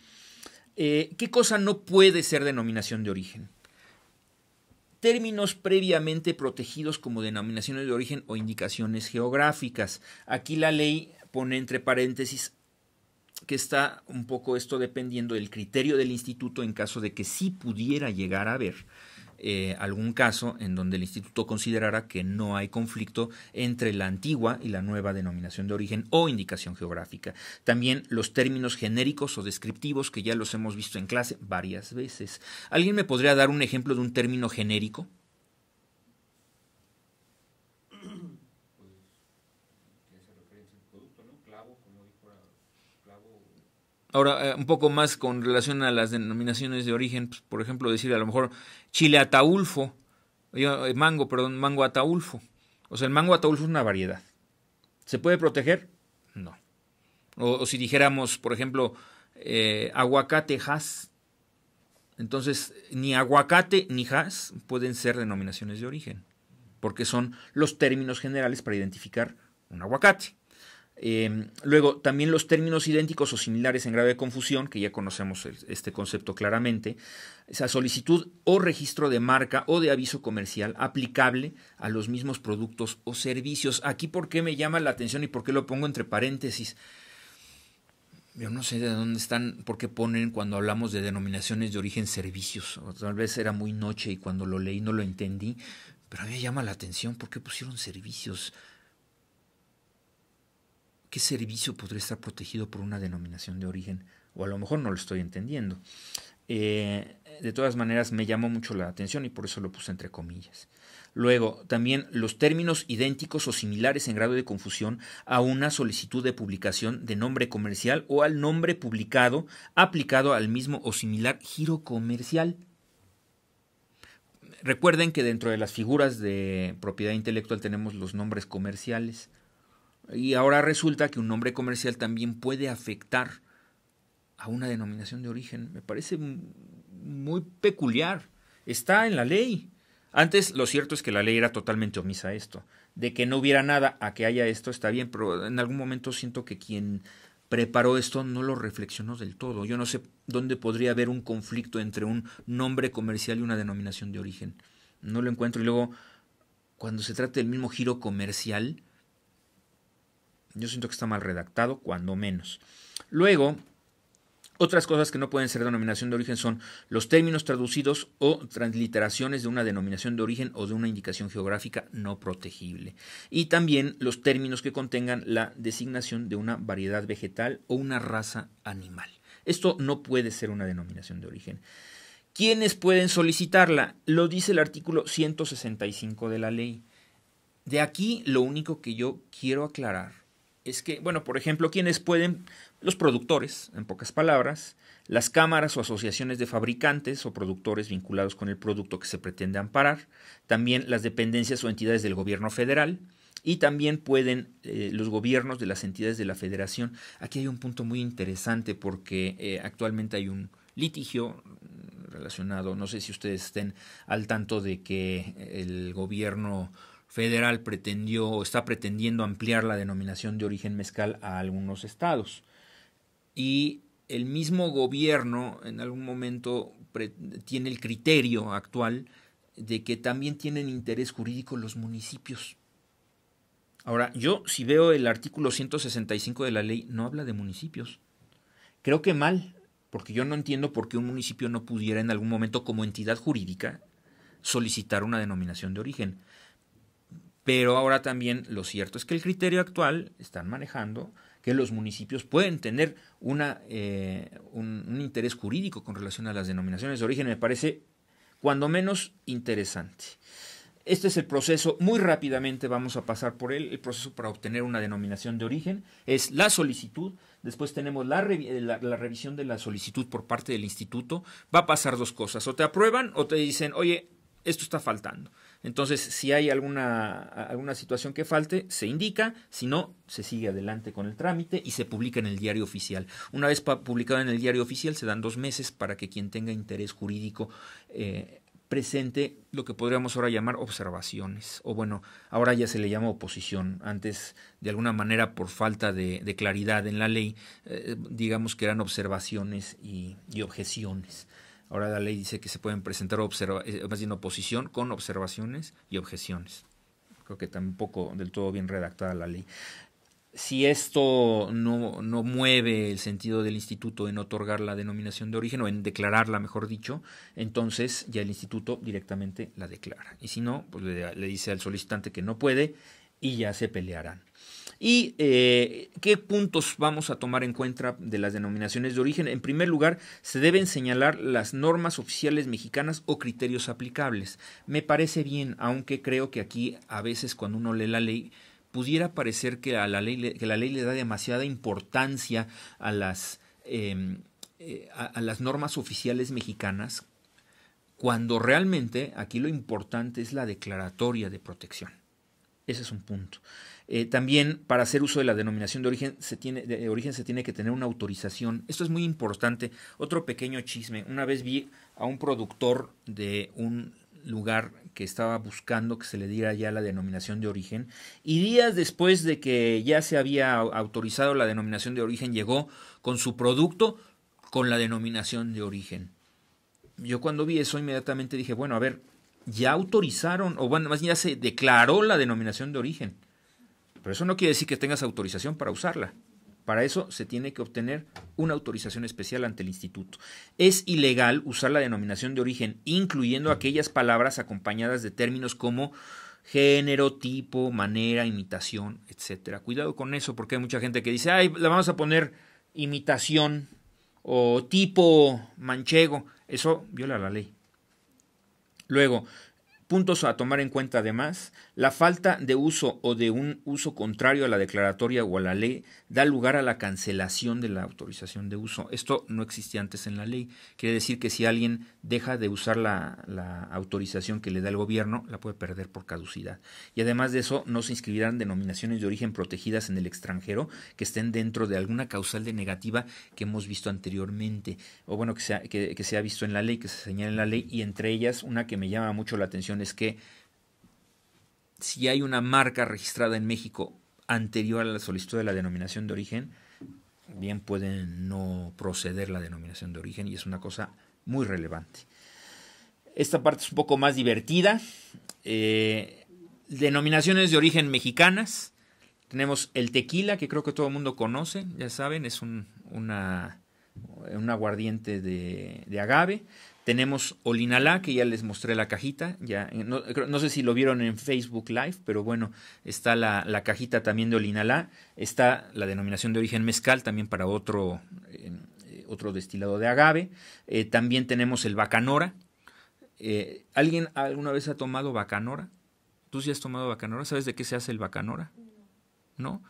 eh, ¿qué cosa no puede ser denominación de origen? términos previamente protegidos como denominaciones de origen o indicaciones geográficas. Aquí la ley pone entre paréntesis que está un poco esto dependiendo del criterio del instituto en caso de que sí pudiera llegar a haber eh, algún caso en donde el instituto considerara que no hay conflicto entre la antigua y la nueva denominación de origen o indicación geográfica. También los términos genéricos o descriptivos que ya los hemos visto en clase varias veces. ¿Alguien me podría dar un ejemplo de un término genérico? Ahora, eh, un poco más con relación a las denominaciones de origen, pues, por ejemplo, decir a lo mejor chile ataulfo, eh, mango, perdón, mango ataulfo. O sea, el mango ataulfo es una variedad. ¿Se puede proteger? No. O, si dijéramos, por ejemplo, eh, aguacate has. Entonces, ni aguacate ni has pueden ser denominaciones de origen, porque son los términos generales para identificar un aguacate. Em, luego, también los términos idénticos o similares en grave confusión, que ya conocemos este concepto claramente, esa solicitud o registro de marca o de aviso comercial aplicable a los mismos productos o servicios. Aquí por qué me llama la atención y por qué lo pongo entre paréntesis. Yo no sé de dónde están, por qué ponen cuando hablamos de denominaciones de origen servicios. tal vez era muy noche y cuando lo leí no lo entendí, pero a mí me llama la atención por qué pusieron servicios ¿Qué servicio podría estar protegido por una denominación de origen? O a lo mejor no lo estoy entendiendo. Eh, de todas maneras, me llamó mucho la atención y por eso lo puse entre comillas. Luego, también los términos idénticos o similares en grado de confusión a una solicitud de publicación de nombre comercial o al nombre publicado aplicado al mismo o similar giro comercial. Recuerden que dentro de las figuras de propiedad intelectual tenemos los nombres comerciales, y ahora resulta que un nombre comercial también puede afectar a una denominación de origen. Me parece muy peculiar. Está en la ley. Antes lo cierto es que la ley era totalmente omisa a esto. De que no hubiera nada a que haya esto está bien, pero en algún momento siento que quien preparó esto no lo reflexionó del todo. Yo no sé dónde podría haber un conflicto entre un nombre comercial y una denominación de origen. No lo encuentro. Y luego, cuando se trata del mismo giro comercial, yo siento que está mal redactado, cuando menos. Luego, otras cosas que no pueden ser denominación de origen son los términos traducidos o transliteraciones de una denominación de origen o de una indicación geográfica no protegible. Y también los términos que contengan la designación de una variedad vegetal o una raza animal. Esto no puede ser una denominación de origen. ¿Quiénes pueden solicitarla? Lo dice el artículo 165 de la ley. De aquí lo único que yo quiero aclarar es que, bueno, por ejemplo, quienes pueden, los productores, en pocas palabras, las cámaras o asociaciones de fabricantes o productores vinculados con el producto que se pretende amparar, también las dependencias o entidades del gobierno federal, y también pueden eh, los gobiernos de las entidades de la federación. Aquí hay un punto muy interesante porque eh, actualmente hay un litigio relacionado, no sé si ustedes estén al tanto de que el gobierno federal pretendió, está pretendiendo ampliar la denominación de origen mezcal a algunos estados. Y el mismo gobierno en algún momento tiene el criterio actual de que también tienen interés jurídico los municipios. Ahora, yo si veo el artículo 165 de la ley, no habla de municipios. Creo que mal, porque yo no entiendo por qué un municipio no pudiera en algún momento como entidad jurídica solicitar una denominación de origen. Pero ahora también lo cierto es que el criterio actual están manejando que los municipios pueden tener eh, un, interés jurídico con relación a las denominaciones de origen. Me parece cuando menos interesante. Este es el proceso, muy rápidamente vamos a pasar por él, el proceso para obtener una denominación de origen es la solicitud, después tenemos la eh, revisión de la solicitud por parte del instituto, va a pasar dos cosas, o te aprueban o te dicen, oye, esto está faltando. Entonces, si hay alguna, alguna situación que falte, se indica, si no, se sigue adelante con el trámite y se publica en el diario oficial. Una vez publicado en el diario oficial, se dan dos meses para que quien tenga interés jurídico eh, presente lo que podríamos ahora llamar observaciones, o bueno, ahora ya se le llama oposición, antes de alguna manera por falta de, claridad en la ley, eh, digamos que eran observaciones y objeciones. Ahora la ley dice que se pueden presentar eh, más bien oposición con observaciones y objeciones. Creo que tampoco del todo bien redactada la ley. Si esto no, mueve el sentido del instituto en otorgar la denominación de origen o en declararla, mejor dicho, entonces ya el instituto directamente la declara. Y si no, pues le dice al solicitante que no puede y ya se pelearán. ¿Y eh, qué puntos vamos a tomar en cuenta de las denominaciones de origen? En primer lugar, se deben señalar las normas oficiales mexicanas o criterios aplicables. Me parece bien, aunque creo que aquí a veces cuando uno lee la ley pudiera parecer que, a la, ley, le da demasiada importancia a las, em, eh, a las normas oficiales mexicanas cuando realmente aquí lo importante es la declaratoria de protección. Ese es un punto. Eh, también para hacer uso de la denominación de origen, se tiene, de origen se tiene que tener una autorización. Esto es muy importante. Otro pequeño chisme. Una vez vi a un productor de un lugar que estaba buscando que se le diera ya la denominación de origen y días después de que ya se había autorizado la denominación de origen llegó con su producto con la denominación de origen. Yo cuando vi eso inmediatamente dije, bueno, a ver, ya autorizaron o bueno, más ya se declaró la denominación de origen. Pero eso no quiere decir que tengas autorización para usarla. Para eso se tiene que obtener una autorización especial ante el instituto. Es ilegal usar la denominación de origen, incluyendo aquellas palabras acompañadas de términos como género, tipo, manera, imitación, etcétera. Cuidado con eso, porque hay mucha gente que dice, ay, la vamos a poner imitación o tipo manchego. Eso viola la ley. Luego, puntos a tomar en cuenta además, la falta de uso o de un uso contrario a la declaratoria o a la ley da lugar a la cancelación de la autorización de uso. Esto no existía antes en la ley. Quiere decir que si alguien deja de usar la, autorización que le da el gobierno, la puede perder por caducidad. Y además de eso, no se inscribirán denominaciones de origen protegidas en el extranjero que estén dentro de alguna causal de negativa que hemos visto anteriormente, o bueno, que que se ha visto en la ley, que se señala en la ley, y entre ellas una que me llama mucho la atención es que si hay una marca registrada en México anterior a la solicitud de la denominación de origen, bien puede no proceder la denominación de origen y es una cosa muy relevante. Esta parte es un poco más divertida. Eh, denominaciones de origen mexicanas. Tenemos el tequila, que creo que todo el mundo conoce, ya saben, es un, una, un aguardiente de, de agave. Tenemos Olinalá, que ya les mostré la cajita. Ya, eh, no, no, sé si lo vieron en Facebook Live, pero bueno, está la, cajita también de Olinalá. Está la denominación de origen mezcal también para otro, eh, otro destilado de agave. Eh, también tenemos el Bacanora. ¿Alguien alguna vez ha tomado Bacanora? ¿Tú sí has tomado Bacanora? ¿Sabes de qué se hace el Bacanora? ¿No?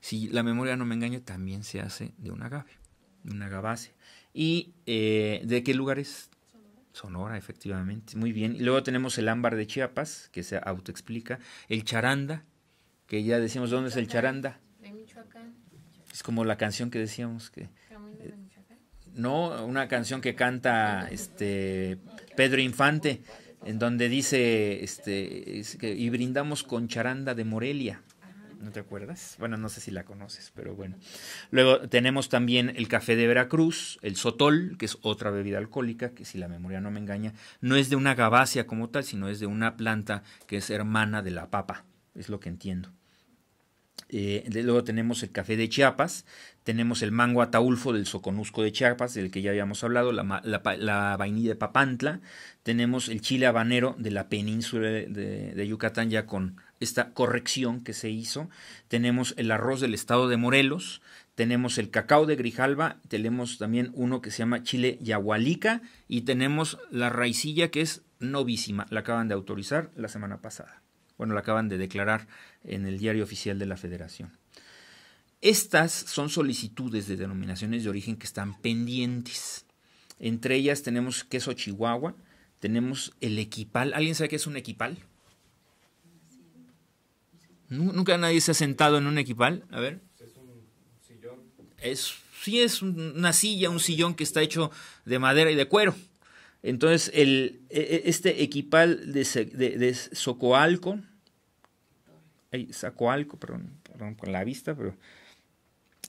Si la memoria no me engaña, también se hace de un agave, de un agavase. ¿Y de qué lugares Sonora, efectivamente. Muy bien. Y luego tenemos el ámbar de Chiapas, que se autoexplica. El charanda, que ya decimos ¿dónde es el charanda? De Michoacán. Es como la canción que decíamos que... De eh, no, una canción que canta este Pedro Infante, en donde dice este, y brindamos con charanda de Morelia. ¿No te acuerdas? Bueno, no sé si la conoces, pero bueno. Luego tenemos también el café de Veracruz, el sotol, que es otra bebida alcohólica, que si la memoria no me engaña, no es de una gabacia como tal, sino es de una planta que es hermana de la papa, es lo que entiendo. Eh, luego tenemos el café de Chiapas, tenemos el mango ataulfo del Soconusco de Chiapas, del que ya habíamos hablado, la, vainilla de Papantla, tenemos el chile habanero de la península de Yucatán ya con esta corrección que se hizo. Tenemos el arroz del estado de Morelos, tenemos el cacao de Grijalba, tenemos también uno que se llama chile yahualica y tenemos la raicilla que es novísima. La acaban de autorizar la semana pasada. Bueno, la acaban de declarar en el diario oficial de la Federación. Estas son solicitudes de denominaciones de origen que están pendientes. Entre ellas tenemos queso chihuahua, tenemos el equipal. ¿Alguien sabe qué es un equipal? Nunca nadie se ha sentado en un equipal. A ver. Es un sillón. Es, sí, es una silla, un sillón que está hecho de madera y de cuero. Entonces, el, e, e, este equipal de, de, de Socoalco, perdón, perdón con la vista, pero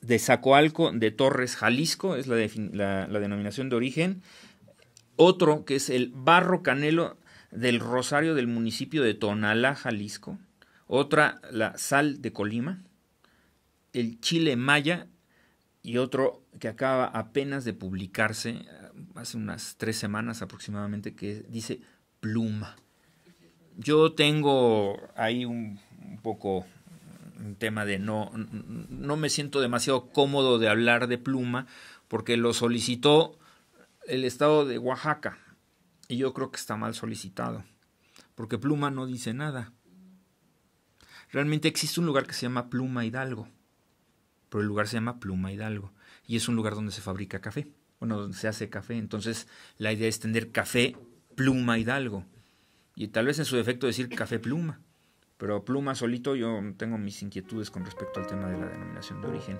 de sacoalco de Torres, Jalisco, es la, la denominación de origen. Otro que es el Barro Canelo del Rosario del municipio de Tonalá, Jalisco otra la sal de Colima, el chile maya y otro que acaba apenas de publicarse eh, hace unas tres semanas aproximadamente que dice pluma. Yo tengo ahí un, un poco mm, un tema de no, no me siento demasiado cómodo de hablar de pluma porque lo solicitó el estado de Oaxaca y yo creo que está mal solicitado porque pluma no dice nada. Realmente existe un lugar que se llama Pluma Hidalgo, pero el lugar se llama Pluma Hidalgo y es un lugar donde se fabrica café, bueno, donde se hace café. Entonces la idea es tener café Pluma Hidalgo y tal vez en su defecto decir café Pluma, pero Pluma solito yo tengo mis inquietudes con respecto al tema de la denominación de origen.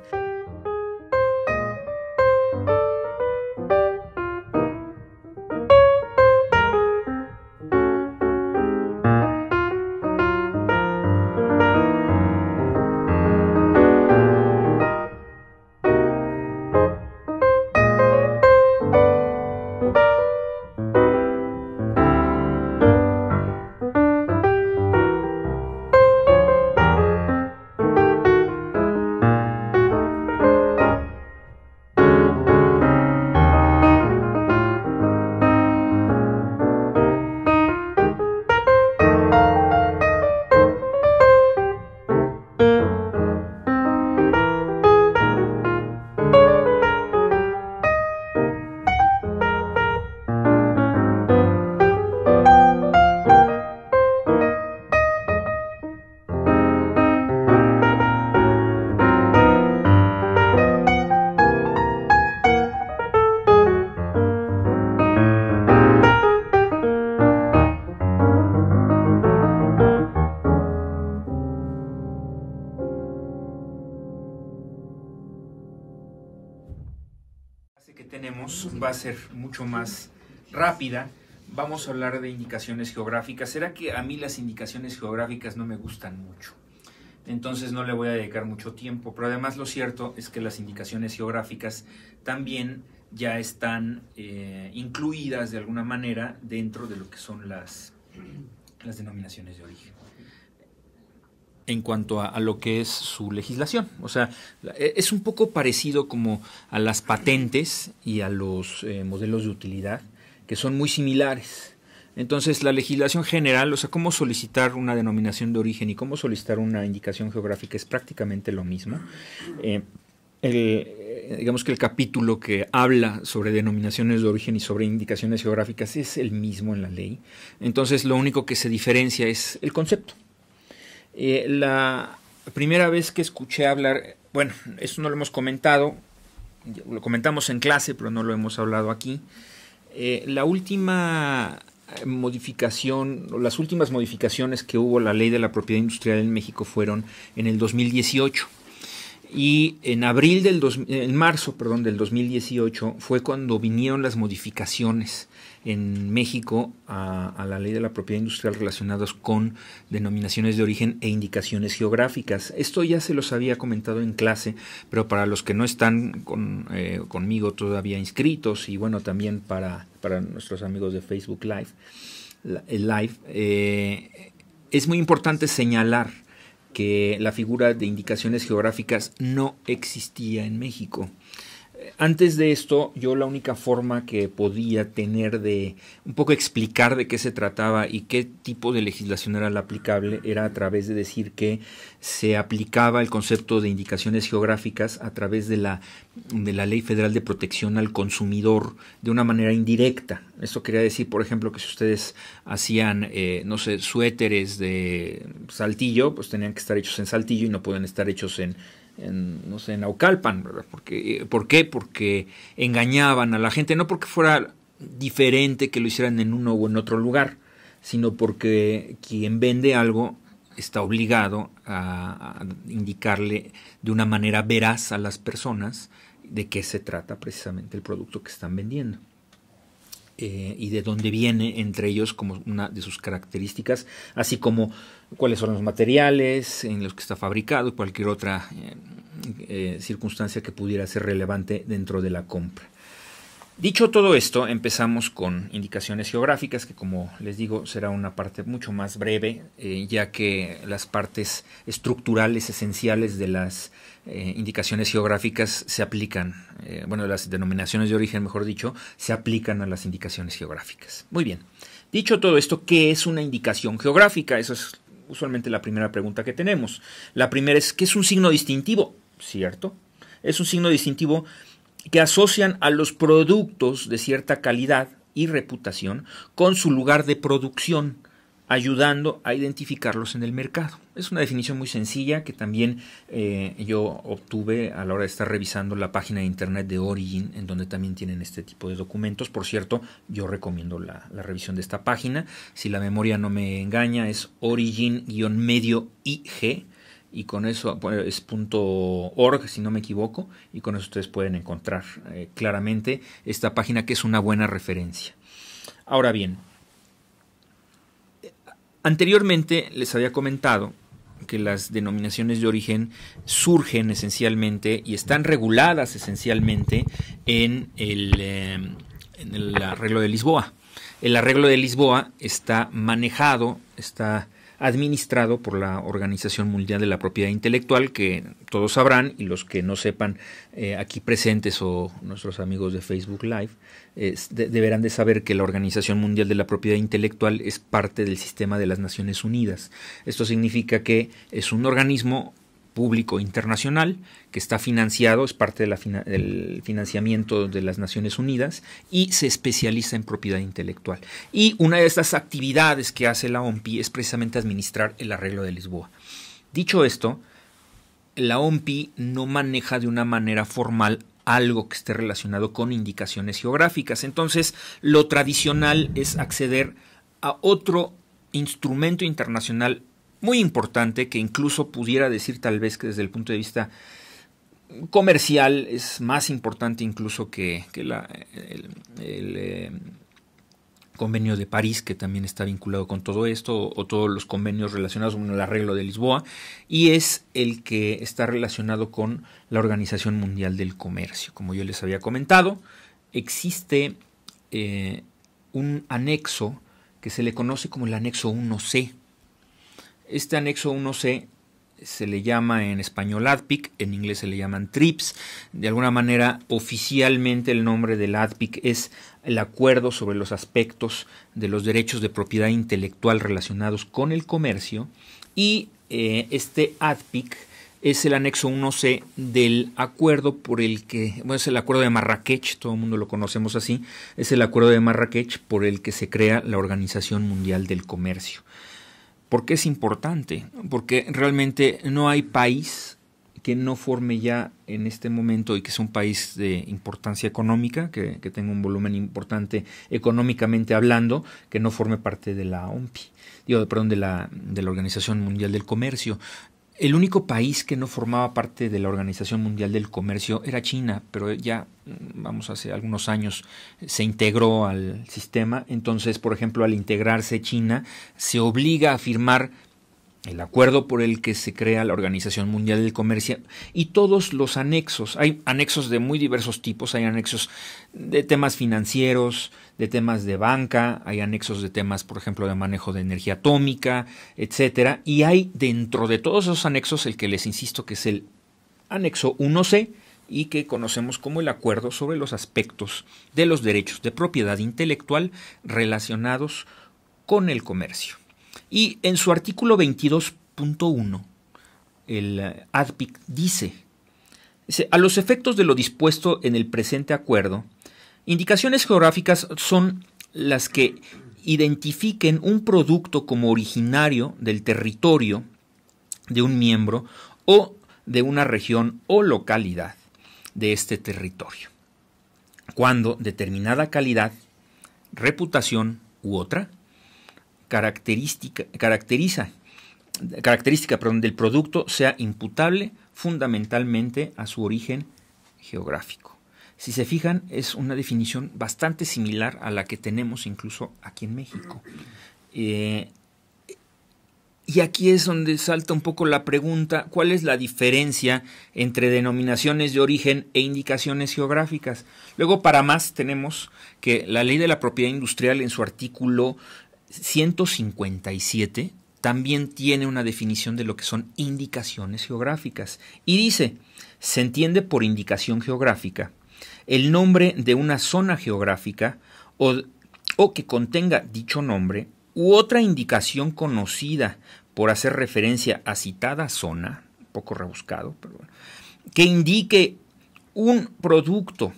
más rápida. Vamos a hablar de indicaciones geográficas. ¿Será que a mí las indicaciones geográficas no me gustan mucho? Entonces no le voy a dedicar mucho tiempo, pero además lo cierto es que las indicaciones geográficas también ya están eh, incluidas de alguna manera dentro de lo que son las, las denominaciones de origen en cuanto a, lo que es su legislación. O sea, e, es un poco parecido como a las patentes y a los eh, modelos de utilidad, que son muy similares. Entonces, la legislación general, o sea, cómo solicitar una denominación de origen y cómo solicitar una indicación geográfica es prácticamente lo mismo. Eh, eh, digamos que el capítulo que habla sobre denominaciones de origen y sobre indicaciones geográficas es el mismo en la ley. Entonces, lo único que se diferencia es el concepto. Eh, la primera vez que escuché hablar, bueno, esto no lo hemos comentado, lo comentamos en clase, pero no lo hemos hablado aquí. Eh, la última eh, modificación, las últimas modificaciones que hubo la ley de la propiedad industrial en México fueron en el 2018. Y en abril del en marzo, perdón, del 2018 fue cuando vinieron las modificaciones en México a, la ley de la propiedad industrial relacionados con denominaciones de origen e indicaciones geográficas. Esto ya se los había comentado en clase, pero para los que no están eh, conmigo todavía inscritos y bueno, también para, nuestros amigos de Facebook Live, eh, Live eh, es muy importante señalar que la figura de indicaciones geográficas no existía en México. Antes de esto, yo la única forma que podía tener de un poco explicar de qué se trataba y qué tipo de legislación era la aplicable era a través de decir que se aplicaba el concepto de indicaciones geográficas a través de la, de la Ley Federal de Protección al Consumidor de una manera indirecta. Esto quería decir, por ejemplo, que si ustedes hacían, eh, no sé, suéteres de saltillo, pues tenían que estar hechos en saltillo y no pueden estar hechos en en, no sé, en Aucalpan, ¿verdad? Porque, eh, ¿Por qué? Porque engañaban a la gente, no porque fuera diferente que lo hicieran en uno o en otro lugar, sino porque quien vende algo está obligado a, indicarle de una manera veraz a las personas de qué se trata precisamente el producto que están vendiendo. Eh, y de dónde viene, entre ellos, como una de sus características, así como cuáles son los materiales en los que está fabricado y cualquier otra eh, eh, circunstancia que pudiera ser relevante dentro de la compra. Dicho todo esto, empezamos con indicaciones geográficas, que como les digo será una parte mucho más breve, eh, ya que las partes estructurales esenciales de las indicaciones geográficas se aplican, bueno, las denominaciones de origen, mejor dicho, se aplican a las indicaciones geográficas. Muy bien, dicho todo esto, ¿qué es una indicación geográfica? Eso es usualmente la primera pregunta que tenemos. La primera es, ¿qué es un signo distintivo? ¿Cierto? Es un signo distintivo que asocian a los productos de cierta calidad y reputación con su lugar de producción ayudando a identificarlos en el mercado. Es una definición muy sencilla que también eh, yo obtuve a la hora de estar revisando la página de internet de Origin, en donde también tienen este tipo de documentos. Por cierto, yo recomiendo la, revisión de esta página. Si la memoria no me engaña, es origin-medio-ig y con eso es punto .org si no me equivoco y con eso ustedes pueden encontrar eh, claramente esta página que es una buena referencia. Ahora bien, Anteriormente les había comentado que las denominaciones de origen surgen esencialmente y están reguladas esencialmente en el, eh, arreglo de Lisboa. El arreglo de Lisboa está manejado, está administrado por la Organización Mundial de la Propiedad Intelectual, que todos sabrán y los que no sepan eh, aquí presentes o nuestros amigos de Facebook Live, deberán de saber que la Organización Mundial de la Propiedad Intelectual es parte del sistema de las Naciones Unidas. Esto significa que es un organismo público internacional que está financiado, es parte del financiamiento de las Naciones Unidas y se especializa en propiedad intelectual. Y una de estas actividades que hace la OMPI es precisamente administrar el arreglo de Lisboa. Dicho esto, la OMPI no maneja de una manera formal algo que esté relacionado con indicaciones geográficas. Entonces, lo tradicional es acceder a otro instrumento internacional muy importante que incluso pudiera decir tal vez que desde el punto de vista comercial es más importante incluso que, la, el, eh, convenio de París, que también está vinculado con todo esto, o, todos los convenios relacionados con el arreglo de Lisboa, y es el que está relacionado con la Organización Mundial del Comercio. Como yo les había comentado, existe eh, un anexo que se le conoce como el anexo 1C, este anexo 1C se le llama en español ADPIC, en inglés se le llaman TRIPS. De alguna manera, oficialmente el nombre del ADPIC es el acuerdo sobre los aspectos de los derechos de propiedad intelectual relacionados con el comercio. Y eh, este ADPIC es el anexo 1C del acuerdo por el que, bueno, es el acuerdo de Marrakech, todo el mundo lo conocemos así, es el acuerdo de Marrakech por el que se crea la Organización Mundial del Comercio. ¿Por qué es importante? Porque realmente no hay país que no forme ya en este momento y que es un país de importancia económica, que, tenga un volumen importante económicamente hablando, que no forme parte de la OMPI, digo, perdón, de de la Organización Mundial del Comercio. El único país que no formaba parte de la Organización Mundial del Comercio era China, pero ya, mm, vamos, hace algunos años se integró al sistema. Entonces, por ejemplo, al integrarse China, se obliga a firmar el acuerdo por el que se crea la Organización Mundial del Comercio y todos los anexos. Hay anexos de muy diversos tipos, hay anexos de temas financieros, de temas de banca, hay anexos de temas, por ejemplo, de manejo de energía atómica, etcétera, y hay dentro de todos esos anexos el que les insisto que es el anexo 1C y que conocemos como el acuerdo sobre los aspectos de los derechos de propiedad intelectual relacionados con el comercio. Y en su artículo 22.1, el eh, ADPIC dice, dice, a los efectos de lo dispuesto en el presente acuerdo, indicaciones geográficas son las que identifiquen un producto como originario del territorio de un miembro o de una región o localidad de este territorio, cuando determinada calidad, reputación u otra característica, caracteriza, característica del producto sea imputable fundamentalmente a su origen geográfico. Si se fijan, es una definición bastante similar a la que tenemos incluso aquí en México. Eh, y aquí es donde salta un poco la pregunta, ¿cuál es la diferencia entre denominaciones de origen e indicaciones geográficas? Luego, para más, tenemos que la ley de la propiedad industrial en su artículo 157 también tiene una definición de lo que son indicaciones geográficas y dice, se entiende por indicación geográfica el nombre de una zona geográfica o, que contenga dicho nombre u otra indicación conocida por hacer referencia a citada zona, un poco rebuscado, bueno, que indique un producto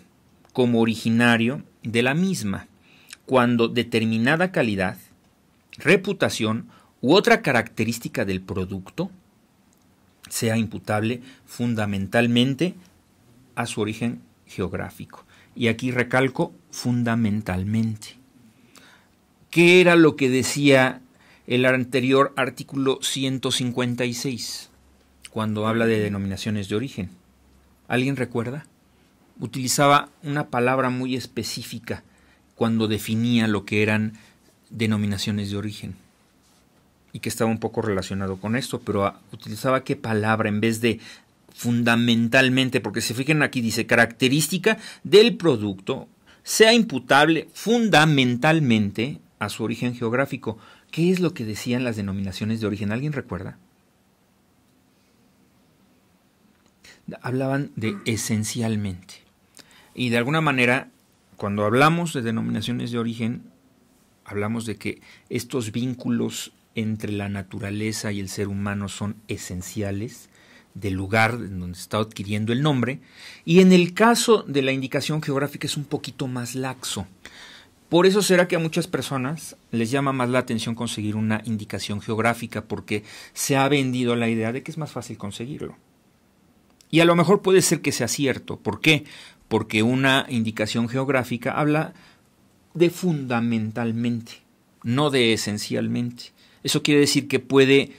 como originario de la misma, cuando determinada calidad reputación u otra característica del producto sea imputable fundamentalmente a su origen geográfico. Y aquí recalco fundamentalmente. ¿Qué era lo que decía el anterior artículo 156 cuando habla de denominaciones de origen? ¿Alguien recuerda? Utilizaba una palabra muy específica cuando definía lo que eran denominaciones de origen y que estaba un poco relacionado con esto, pero ah, utilizaba qué palabra en vez de fundamentalmente, porque se fijan aquí dice característica del producto sea imputable fundamentalmente a su origen geográfico. ¿Qué es lo que decían las denominaciones de origen? ¿Alguien recuerda? Hablaban de esencialmente. Y de alguna manera, cuando hablamos de denominaciones de origen, hablamos de que estos vínculos entre la naturaleza y el ser humano son esenciales del lugar en donde está adquiriendo el nombre, y en el caso de la indicación geográfica es un poquito más laxo. Por eso será que a muchas personas les llama más la atención conseguir una indicación geográfica porque se ha vendido la idea de que es más fácil conseguirlo. Y a lo mejor puede ser que sea cierto. ¿Por qué? Porque una indicación geográfica habla de fundamentalmente, no de esencialmente. Eso quiere decir que puede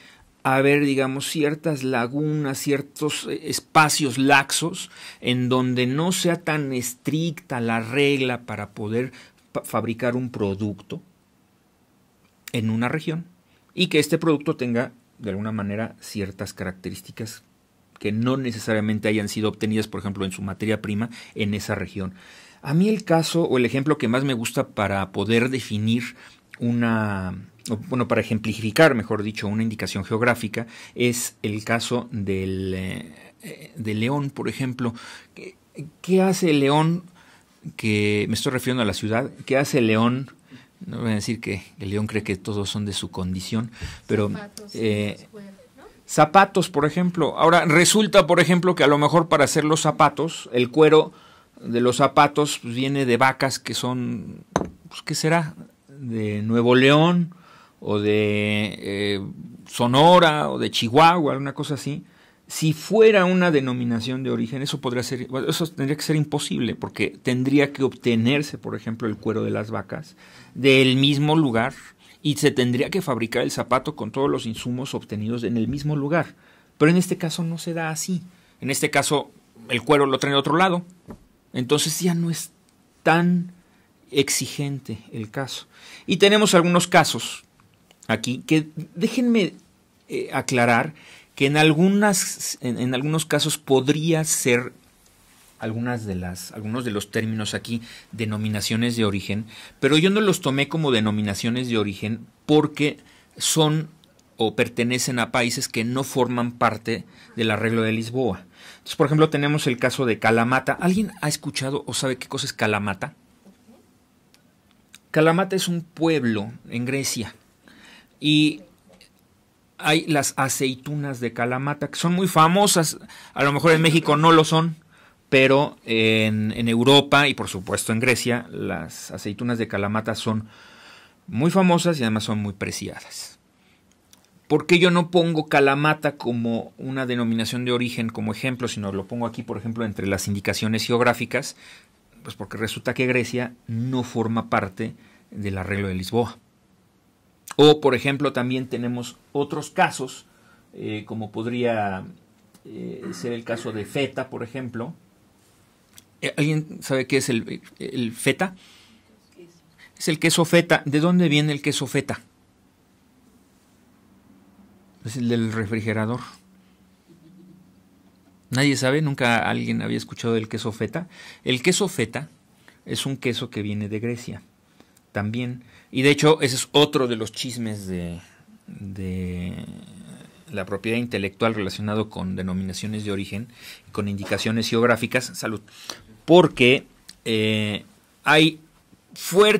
haber, digamos, ciertas lagunas, ciertos eh, espacios laxos en donde no sea tan estricta la regla para poder fabricar un producto en una región y que este producto tenga de alguna manera ciertas características que no necesariamente hayan sido obtenidas, por ejemplo, en su materia prima en esa región. A mí el caso o el ejemplo que más me gusta para poder definir una, bueno, para ejemplificar, mejor dicho, una indicación geográfica, es el caso del, eh, León, por ejemplo. ¿Qué, hace el León? Que me estoy refiriendo a la ciudad. ¿Qué hace León? No voy a decir que el León cree que todos son de su condición, pero eh, zapatos, por ejemplo. Ahora resulta, por ejemplo, que a lo mejor para hacer los zapatos, el cuero de los zapatos pues, viene de vacas que son, pues, ¿qué será? De Nuevo León o de eh, Sonora o de Chihuahua, alguna cosa así. Si fuera una denominación de origen, eso podría ser, eso tendría que ser imposible, porque tendría que obtenerse, por ejemplo, el cuero de las vacas del mismo lugar y se tendría que fabricar el zapato con todos los insumos obtenidos en el mismo lugar. Pero en este caso no se da así. En este caso, el cuero lo trae de otro lado. Entonces ya no es tan exigente el caso. Y tenemos algunos casos aquí que déjenme eh, aclarar que en, algunas, en, algunos casos podría ser algunas de las, algunos de los términos aquí denominaciones de origen, pero yo no los tomé como denominaciones de origen porque son o pertenecen a países que no forman parte del arreglo de Lisboa por ejemplo, tenemos el caso de Calamata. ¿Alguien ha escuchado o sabe qué cosa es Calamata? Calamata es un pueblo en Grecia y hay las aceitunas de Calamata que son muy famosas. A lo mejor en México no lo son, pero en Europa y por supuesto en Grecia las aceitunas de Calamata son muy famosas y además son muy preciadas. ¿Por qué yo no pongo Calamata como una denominación de origen, como ejemplo, sino lo pongo aquí, por ejemplo, entre las indicaciones geográficas? Pues porque resulta que Grecia no forma parte del arreglo de Lisboa. O, por ejemplo, también tenemos otros casos, eh, como podría eh, ser el caso de Feta, por ejemplo. Eh, ¿Alguien sabe qué es el Feta? Es el queso Feta. ¿De dónde viene el queso Feta? el del refrigerador. Nadie sabe, nunca alguien había escuchado del queso feta. El queso feta es un queso que viene de Grecia también. Y de hecho, ese es otro de los chismes de, la propiedad intelectual relacionado con denominaciones de origen, con indicaciones geográficas. Salud. Porque eh, hay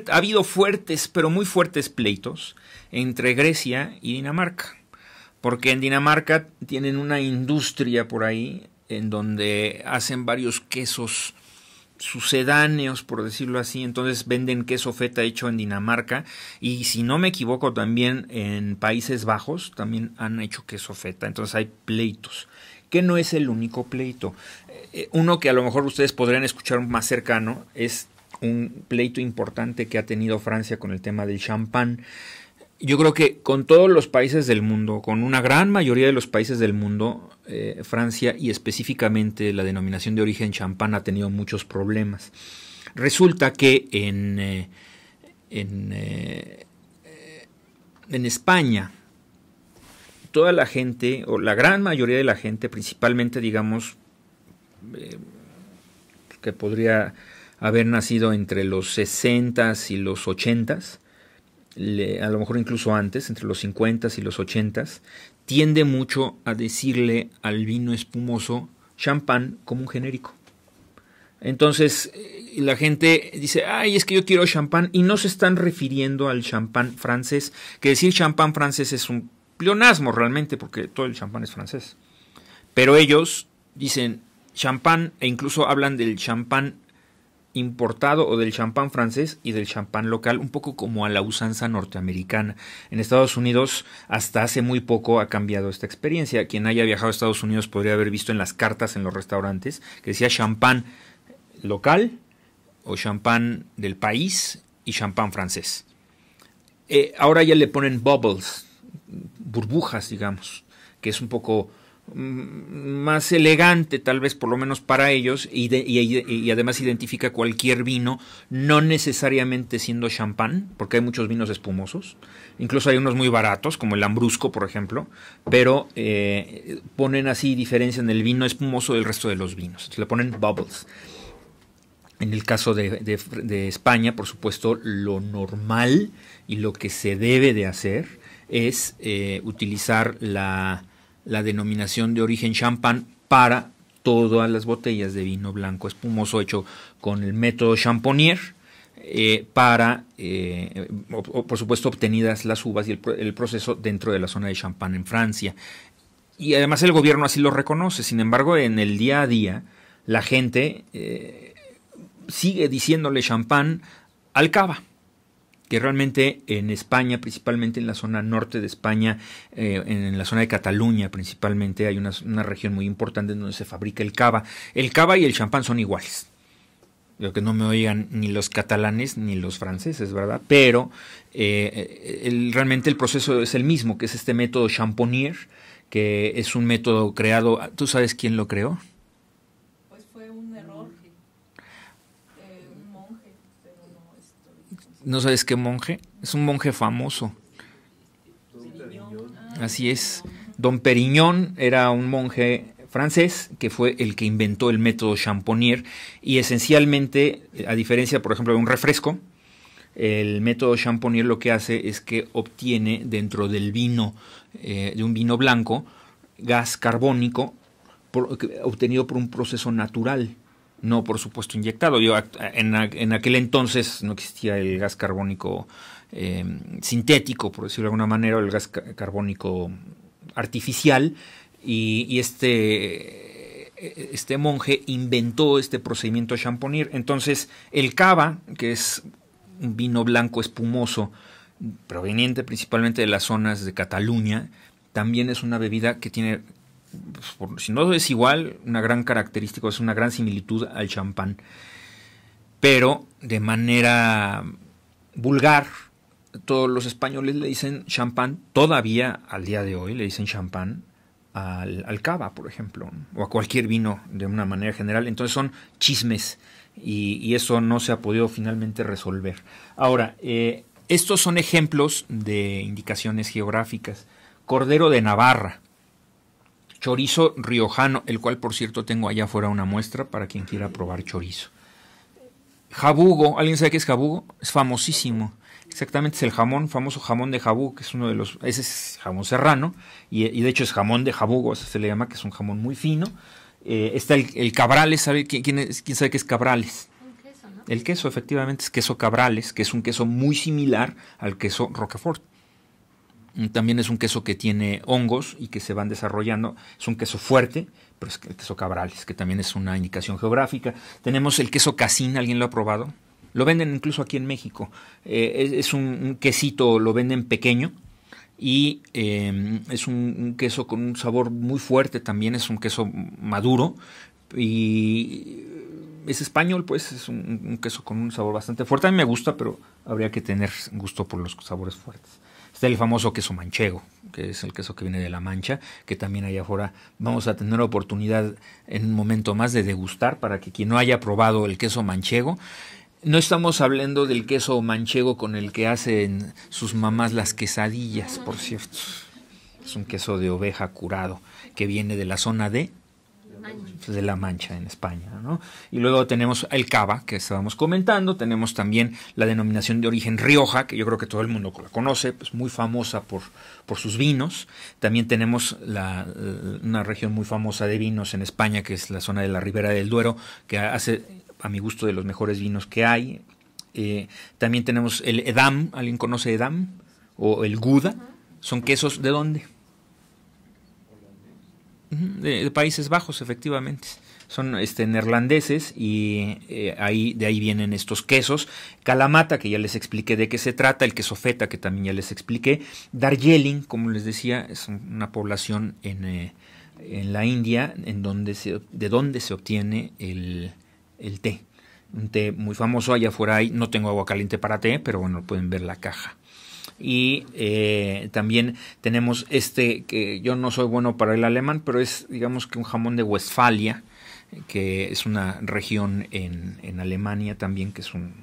ha habido fuertes, pero muy fuertes pleitos entre Grecia y Dinamarca porque en Dinamarca tienen una industria por ahí en donde hacen varios quesos sucedáneos, por decirlo así, entonces venden queso feta hecho en Dinamarca y si no me equivoco también en Países Bajos también han hecho queso feta, entonces hay pleitos, que no es el único pleito. Eh, uno que a lo mejor ustedes podrían escuchar más cercano es un pleito importante que ha tenido Francia con el tema del champán yo creo que con todos los países del mundo, con una gran mayoría de los países del mundo, eh, Francia y específicamente la denominación de origen champán ha tenido muchos problemas. Resulta que en, eh, en, eh, en España, toda la gente, o la gran mayoría de la gente, principalmente digamos, que podría haber nacido entre los sesentas y los ochentas, a lo mejor incluso antes, entre los 50 y los 80, tiende mucho a decirle al vino espumoso champán como un genérico. Entonces eh, la gente dice, ay, es que yo quiero champán y no se están refiriendo al champán francés, que decir champán francés es un pleonasmo realmente, porque todo el champán es francés. Pero ellos dicen champán e incluso hablan del champán importado o del champán francés y del champán local, un poco como a la usanza norteamericana. En Estados Unidos hasta hace muy poco ha cambiado esta experiencia. Quien haya viajado a Estados Unidos podría haber visto en las cartas en los restaurantes que decía champán local o champán del país y champán francés. Eh, ahora ya le ponen bubbles, burbujas, digamos, que es un poco Mm, más elegante, tal vez por lo menos para ellos, y, además identifica cualquier vino, no necesariamente siendo champán, porque hay muchos vinos espumosos, incluso hay unos muy baratos, como el ambrusco por ejemplo, pero eh, ponen así diferencia en el vino espumoso del resto de los vinos, le ponen bubbles. En el caso de, España, por supuesto, lo normal y lo que se debe de hacer es eh, utilizar la la denominación de origen champán para todas las botellas de vino blanco espumoso hecho con el método champonier eh, para, eh, por supuesto, obtenidas las uvas y el, proceso dentro de la zona de champán en Francia. Y además el gobierno así lo reconoce, sin embargo, en el día a día la gente eh, sigue diciéndole champán al cava que realmente en España, principalmente en la zona norte de España, eh, en la zona de Cataluña principalmente, hay una, región muy importante donde se fabrica el cava. El cava y el champán son iguales que no me oigan ni los catalanes ni los franceses, ¿verdad? Pero eh, realmente el proceso es el mismo, que es este método Champonier, que es un método creado, ¿tú sabes quién lo creó? no sabes qué monje, es un monje famoso. Así es. Don Periñón era un monje francés que fue el que inventó el método Champonier y esencialmente, a diferencia, por ejemplo, de un refresco, el método Champonier lo que hace es que obtiene dentro del vino, eh, de un vino blanco, gas carbónico obtenido por un proceso natural. No, por supuesto, inyectado. Yo, en, aquel entonces no existía el gas carbónico eh, sintético, por decirlo de alguna manera, o el gas carbónico artificial. Y, este, eh, este monje inventó este procedimiento de champonir. Entonces, el cava, que es un vino blanco espumoso, proveniente principalmente de las zonas de Cataluña, también es una bebida que tiene pues, si no es igual, una gran característica, es una gran similitud al champán, pero de manera vulgar. Todos los españoles le dicen champán, todavía al día de hoy le dicen champán al, cava, por ejemplo, o a cualquier vino de una manera general. Entonces son chismes y, eso no se ha podido finalmente resolver. Ahora, eh, estos son ejemplos de indicaciones geográficas. Cordero de Navarra, chorizo riojano, el cual por cierto tengo allá afuera una muestra para quien quiera probar chorizo. Jabugo, ¿alguien sabe qué es jabugo? Es famosísimo. Exactamente, es el jamón, famoso jamón de jabugo, que es uno de los, ese es jamón serrano, y, de hecho es jamón de jabugo, se le llama, que es un jamón muy fino. Eh, está el, cabrales, ¿sabe quién, quién sabe qué es cabrales? El queso, el queso, efectivamente, es queso cabrales, que es un queso muy similar al queso Roquefort. Mm, también es un queso que tiene hongos y que se van desarrollando. Es un queso fuerte, pero es el queso cabrales, que también es una indicación geográfica. Tenemos el queso casín, ¿alguien lo ha probado? Lo venden incluso aquí en México. Eh, es, un, quesito, lo venden pequeño y em, es un, queso con un sabor muy fuerte también, es un queso maduro y es español, pues es un queso con un sabor bastante fuerte. A mí me gusta, pero habría que tener gusto por los sabores fuertes del famoso queso manchego, que es el queso que viene de La Mancha, que también allá afuera vamos a tener oportunidad en un momento más de degustar para que quien no haya probado el queso manchego, no estamos hablando del queso manchego con el que hacen sus mamás las quesadillas, por cierto. Es un queso de oveja curado que viene de la zona de de La Mancha en España. ¿no? Y luego tenemos el cava, que estábamos comentando, tenemos también la denominación de origen Rioja, que yo creo que todo el mundo la conoce, pues muy famosa por, por sus vinos. También tenemos una región muy famosa de vinos en España, que es la zona de la Ribera del Duero, que hace, a mi gusto, de los mejores vinos que hay. Eh, también tenemos el Edam, ¿alguien conoce Edam? O el Gouda. Son quesos de dónde? De, Países Bajos, efectivamente. Son este, neerlandeses y eh, ahí, de ahí vienen estos quesos. Calamata, que ya les expliqué de qué se trata. El queso feta, que también ya les expliqué. Darjeeling, como les decía, es una población en, eh, en la India en donde se, de donde se obtiene el, té. Un té muy famoso, allá afuera no tengo agua caliente para té, pero bueno, pueden ver la caja y eh, también tenemos este que yo no soy bueno para el alemán, pero es digamos que un jamón de Westfalia, que es una región en, en Alemania también, que es un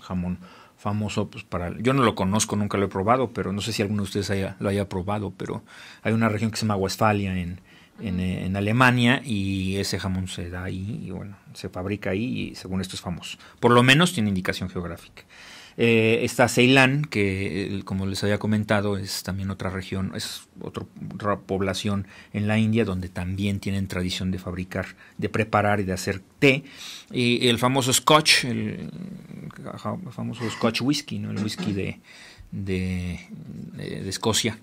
jamón famoso pues para yo no lo conozco nunca lo he probado pero no sé si alguno de ustedes lo haya probado pero hay una región que se llama Westfalia en, en, en, Alemania y ese jamón se da ahí y bueno se fabrica ahí y según esto es famoso por lo menos tiene indicación geográfica eh, está Ceilán, que eh, como les había comentado es también otra región, es otra población en la India donde también tienen tradición de fabricar, de preparar y de hacer té. Y el famoso Scotch, el, famoso Scotch whisky, ¿no? el whisky de, de, Escocia,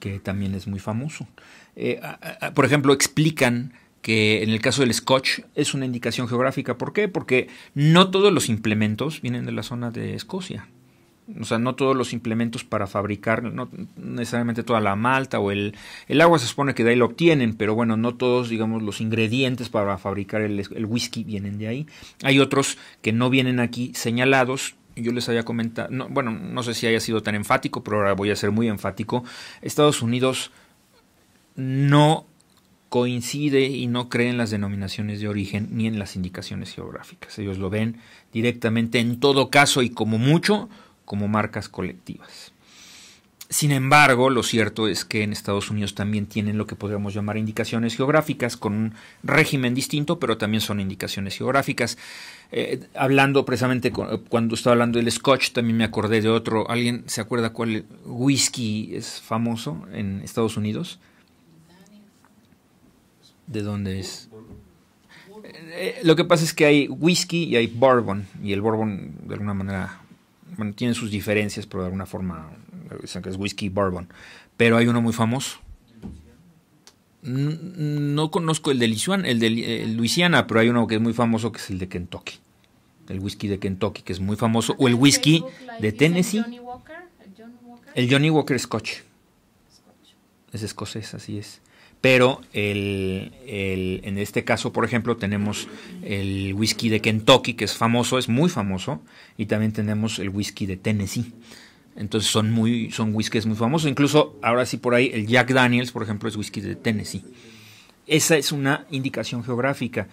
que también es muy famoso. Eh, por ejemplo, explican que en el caso del Scotch es una indicación geográfica. ¿Por qué? Porque no todos los implementos vienen de la zona de Escocia. O sea, no todos los implementos para fabricar, no necesariamente toda la malta o el, agua se supone que de ahí lo obtienen, pero bueno, no todos, digamos, los ingredientes para fabricar el, whisky vienen de ahí. Hay otros que no vienen aquí señalados, yo les había comentado, bueno, no sé si haya sido tan enfático, pero ahora voy a ser muy enfático. Estados Unidos no coincide y no cree en las denominaciones de origen ni en las indicaciones geográficas. Ellos lo ven directamente en todo caso y como mucho como marcas colectivas. Sin embargo, lo cierto es que en Estados Unidos también tienen lo que podríamos llamar indicaciones geográficas, con un régimen distinto, pero también son indicaciones geográficas. Eh, hablando precisamente cuando estaba hablando del Scotch, también me acordé de otro. ¿Alguien se acuerda cuál whisky es famoso en Estados Unidos? de dónde es. Eh, eh, lo que pasa es que hay whisky y hay bourbon, y el bourbon de alguna manera, bueno, tiene sus diferencias, pero de alguna forma que es whisky y bourbon. Pero hay uno muy famoso. No, conozco el de, el de eh, Luisiana, pero hay uno que es muy famoso que es el de Kentucky. El whisky de Kentucky, que es muy famoso. O el whisky de Tennessee. El Johnny Walker Scotch. Es escocés, así es pero en este caso, por ejemplo, tenemos el whisky de Kentucky, que es famoso, es muy famoso, y también tenemos el whisky de Tennessee. Entonces son muy, son whiskies muy famosos. Incluso ahora sí por ahí, el Jack Daniels, por ejemplo, es whisky de Tennessee. Esa es una indicación geográfica.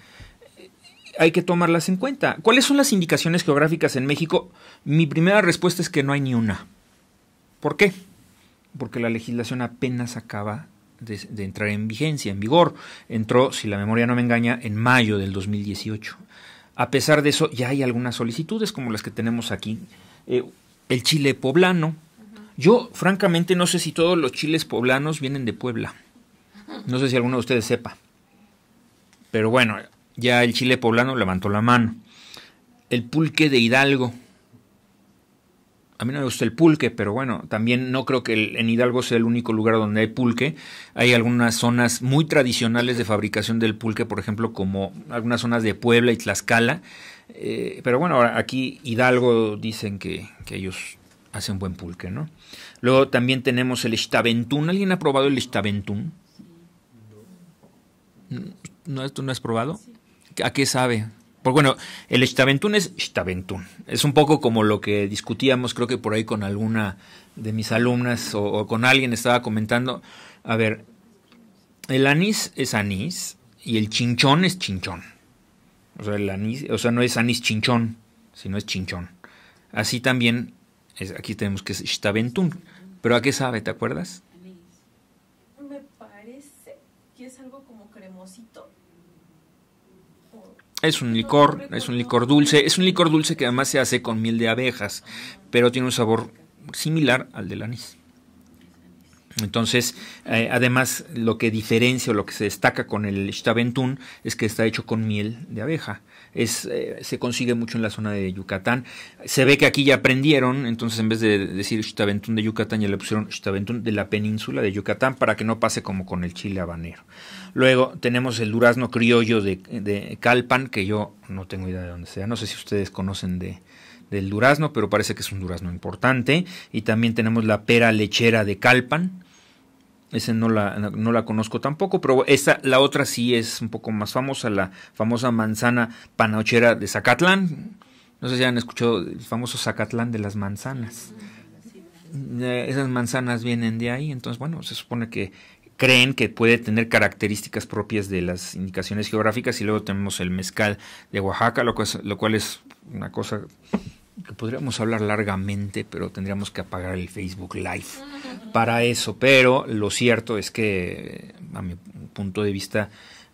Hay que tomarlas en cuenta. ¿Cuáles son las indicaciones geográficas en México? Mi primera respuesta es que no hay ni una. ¿Por qué? Porque la legislación apenas acaba de, entrar en vigencia, en vigor. Entró, si la memoria no me engaña, en mayo del 2018. A pesar de eso, ya hay algunas solicitudes como las que tenemos aquí. Eh, el chile poblano. Yo, francamente, no sé si todos los chiles poblanos vienen de Puebla. No sé si alguno de ustedes sepa. Pero bueno, ya el chile poblano levantó la mano. El pulque de Hidalgo a mí no me gusta el pulque, pero bueno, también no creo que en Hidalgo sea el único lugar donde hay pulque. Hay algunas zonas muy tradicionales de fabricación del pulque, por ejemplo, como algunas zonas de Puebla y Tlaxcala. Eh, pero bueno, ahora aquí Hidalgo dicen que, ellos hacen buen pulque, ¿no? Luego también tenemos el estaventún ¿Alguien ha probado el Staventún? ¿No, ¿Tú no has probado? ¿A qué sabe? Porque bueno, el Shtaventún es Shtaventún. Es un poco como lo que discutíamos, creo que por ahí con alguna de mis alumnas o, con alguien estaba comentando. A ver, el anís es anís y el chinchón es chinchón. O sea, el anís, o sea, no es anís chinchón, sino es chinchón. Así también, aquí tenemos que es ¿Pero a qué sabe, te acuerdas? Es un licor, es un licor dulce, es un licor dulce que además se hace con miel de abejas, pero tiene un sabor similar al del anís. Entonces, eh, además, lo que diferencia o lo que se destaca con el Chitaventún es que está hecho con miel de abeja. Es, eh, se consigue mucho en la zona de Yucatán. Se ve que aquí ya aprendieron, entonces en vez de decir Chitaventún de Yucatán, ya le pusieron Chitaventún de la península de Yucatán para que no pase como con el chile habanero. Luego tenemos el durazno criollo de, de, Calpan, que yo no tengo idea de dónde sea. No sé si ustedes conocen de, del durazno, pero parece que es un durazno importante. Y también tenemos la pera lechera de Calpan. Ese no la, no la conozco tampoco, pero esa, la otra sí es un poco más famosa, la famosa manzana panochera de Zacatlán. No sé si han escuchado el famoso Zacatlán de las manzanas. Mm, eh, esas manzanas vienen de ahí, entonces bueno, se supone que creen que puede tener características propias de las indicaciones geográficas y luego tenemos el mezcal de Oaxaca, lo, cual es una cosa que podríamos hablar largamente, pero tendríamos que apagar el Facebook Live para eso. Pero lo cierto es que, a mi punto de vista,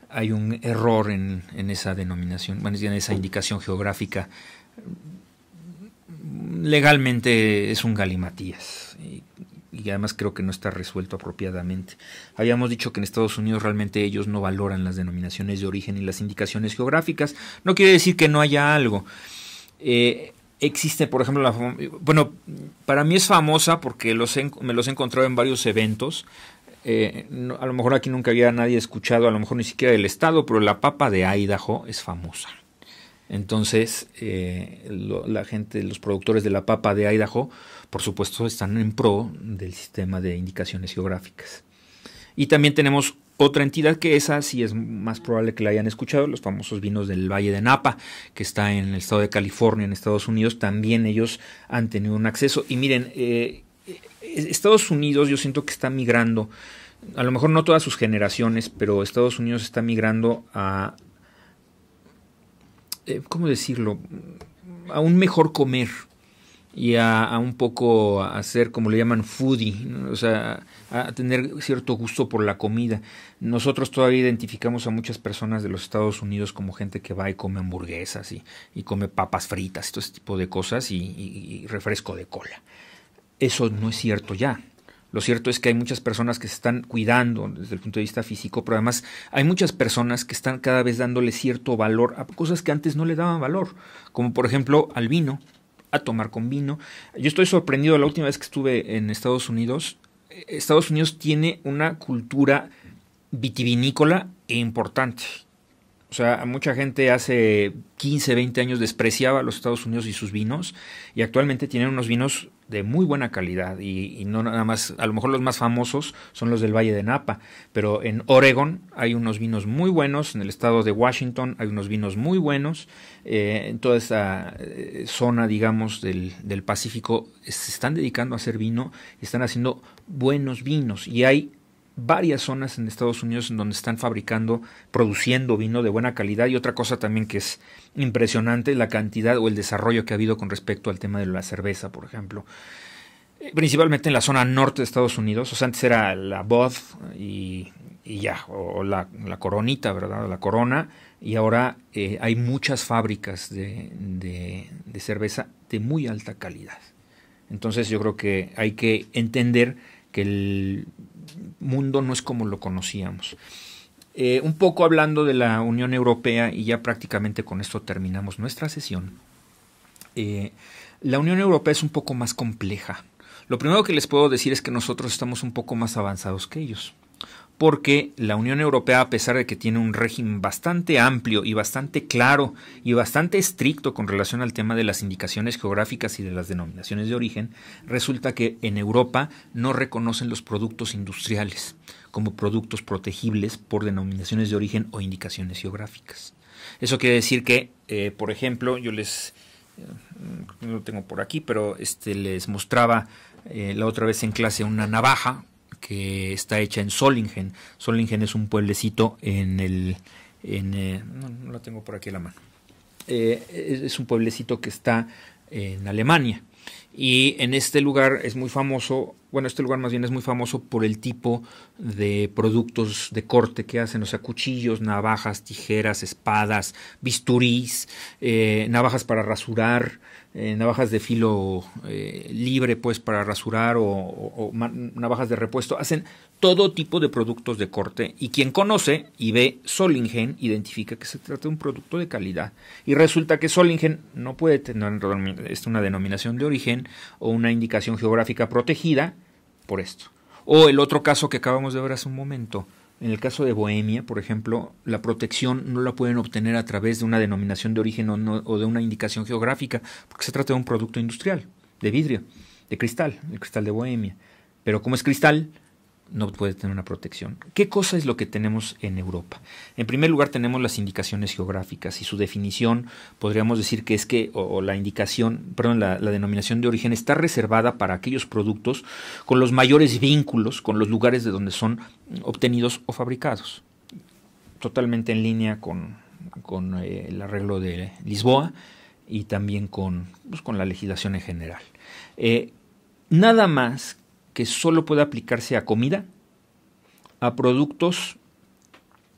hay un error en, esa denominación, en esa indicación geográfica. Legalmente es un galimatías y además creo que no está resuelto apropiadamente. Habíamos dicho que en Estados Unidos realmente ellos no valoran las denominaciones de origen y las indicaciones geográficas. No quiere decir que no haya algo. Eh, existe, por ejemplo, la bueno, para mí es famosa porque me los he encontrado en varios eventos. Eh, a lo mejor aquí nunca había nadie escuchado, a lo mejor ni siquiera del estado, pero la papa de Idaho es famosa. Entonces, eh, la gente, los productores de la papa de Idaho por supuesto están en pro del sistema de indicaciones geográficas. Y también tenemos otra entidad que esa si es más probable que la hayan escuchado, los famosos vinos del Valle de Napa, que está en el estado de California, en Estados Unidos, también ellos han tenido un acceso. Y miren, eh, e, Estados Unidos yo siento que está migrando, a lo mejor no todas sus generaciones, pero Estados Unidos está migrando a, eh, ¿cómo decirlo? A un mejor comer, y a, un poco a ser como le llaman foodie, o sea, a tener cierto gusto por la comida. Nosotros todavía identificamos a muchas personas de los Estados Unidos como gente que va y come hamburguesas y, y come papas fritas, todo ese tipo de cosas y, y refresco de cola. Eso no es cierto ya. Lo cierto es que hay muchas personas que se están cuidando desde el punto de vista físico, pero además hay muchas personas que están cada vez dándole cierto valor a cosas que antes no le daban valor, como por ejemplo al vino tomar con vino. Yo estoy sorprendido, la última vez que estuve en Estados Unidos, eh, Estados Unidos tiene una cultura vitivinícola importante. O sea, mucha gente hace 15, 20 años despreciaba a los Estados Unidos y sus vinos y actualmente tienen unos vinos de muy buena calidad y, no nada más, a lo mejor los más famosos son los del Valle de Napa, pero en Oregon hay unos vinos muy buenos, en el estado de Washington hay unos vinos muy buenos, eh, en toda esa eh, zona, digamos, del, del Pacífico se están dedicando a hacer vino están haciendo buenos vinos y hay varias zonas en Estados Unidos en donde están fabricando, produciendo vino de buena calidad y otra cosa también que es impresionante, la cantidad o el desarrollo que ha habido con respecto al tema de la cerveza, por ejemplo. Eh, principalmente en la zona norte de Estados Unidos, o sea, antes era la Bud y, ya, o la, coronita, ¿verdad? La corona, y ahora eh, hay muchas fábricas de cerveza de muy alta calidad. Entonces yo creo que hay que entender que el mundo no es como lo conocíamos. Eh, un poco hablando de la Unión Europea, y ya prácticamente con esto terminamos nuestra sesión, eh, la Unión Europea es un poco más compleja. Lo primero que les puedo decir es que nosotros estamos un poco más avanzados que ellos porque la Unión Europea, a pesar de que tiene un régimen bastante amplio y bastante claro y bastante estricto con relación al tema de las indicaciones geográficas y de las denominaciones de origen, resulta que en Europa no reconocen los productos industriales como productos protegibles por denominaciones de origen o indicaciones geográficas. Eso quiere decir que, eh, por ejemplo, yo les... no eh, lo tengo por aquí, pero este, les mostraba eh, la otra vez en clase una navaja, que está hecha en Solingen. Solingen es un pueblecito en el... Eh, no, la tengo por aquí la mano. Eh, es un pueblecito que está en Alemania. Y en este lugar es muy famoso, bueno, este lugar más bien es muy famoso por el tipo de productos de corte que hacen, o sea, cuchillos, navajas, tijeras, espadas, bisturís, eh, navajas para rasurar, eh, navajas de filo eh, libre pues para rasurar o, o navajas de repuesto, hacen todo tipo de productos de corte y quien conoce y ve Solingen identifica que se trata de un producto de calidad y resulta que Solingen no puede tener una denominación de origen o una indicación geográfica protegida por esto. O el otro caso que acabamos de ver hace un momento, en el caso de Bohemia, por ejemplo, la protección no la pueden obtener a través de una denominación de origen o, de una indicación geográfica, porque se trata de un producto industrial, de vidrio, de cristal, el cristal de Bohemia. Pero como es cristal, no puede tener una protección. ¿Qué cosa es lo que tenemos en Europa? En primer lugar tenemos las indicaciones geográficas y su definición podríamos decir que es que, o, la indicación, perdón, la, denominación de origen está reservada para aquellos productos con los mayores vínculos con los lugares de donde son obtenidos o fabricados. Totalmente en línea con, eh, el arreglo de Lisboa y también con, pues, con la legislación en general. Eh, nada más que solo puede aplicarse a comida, a productos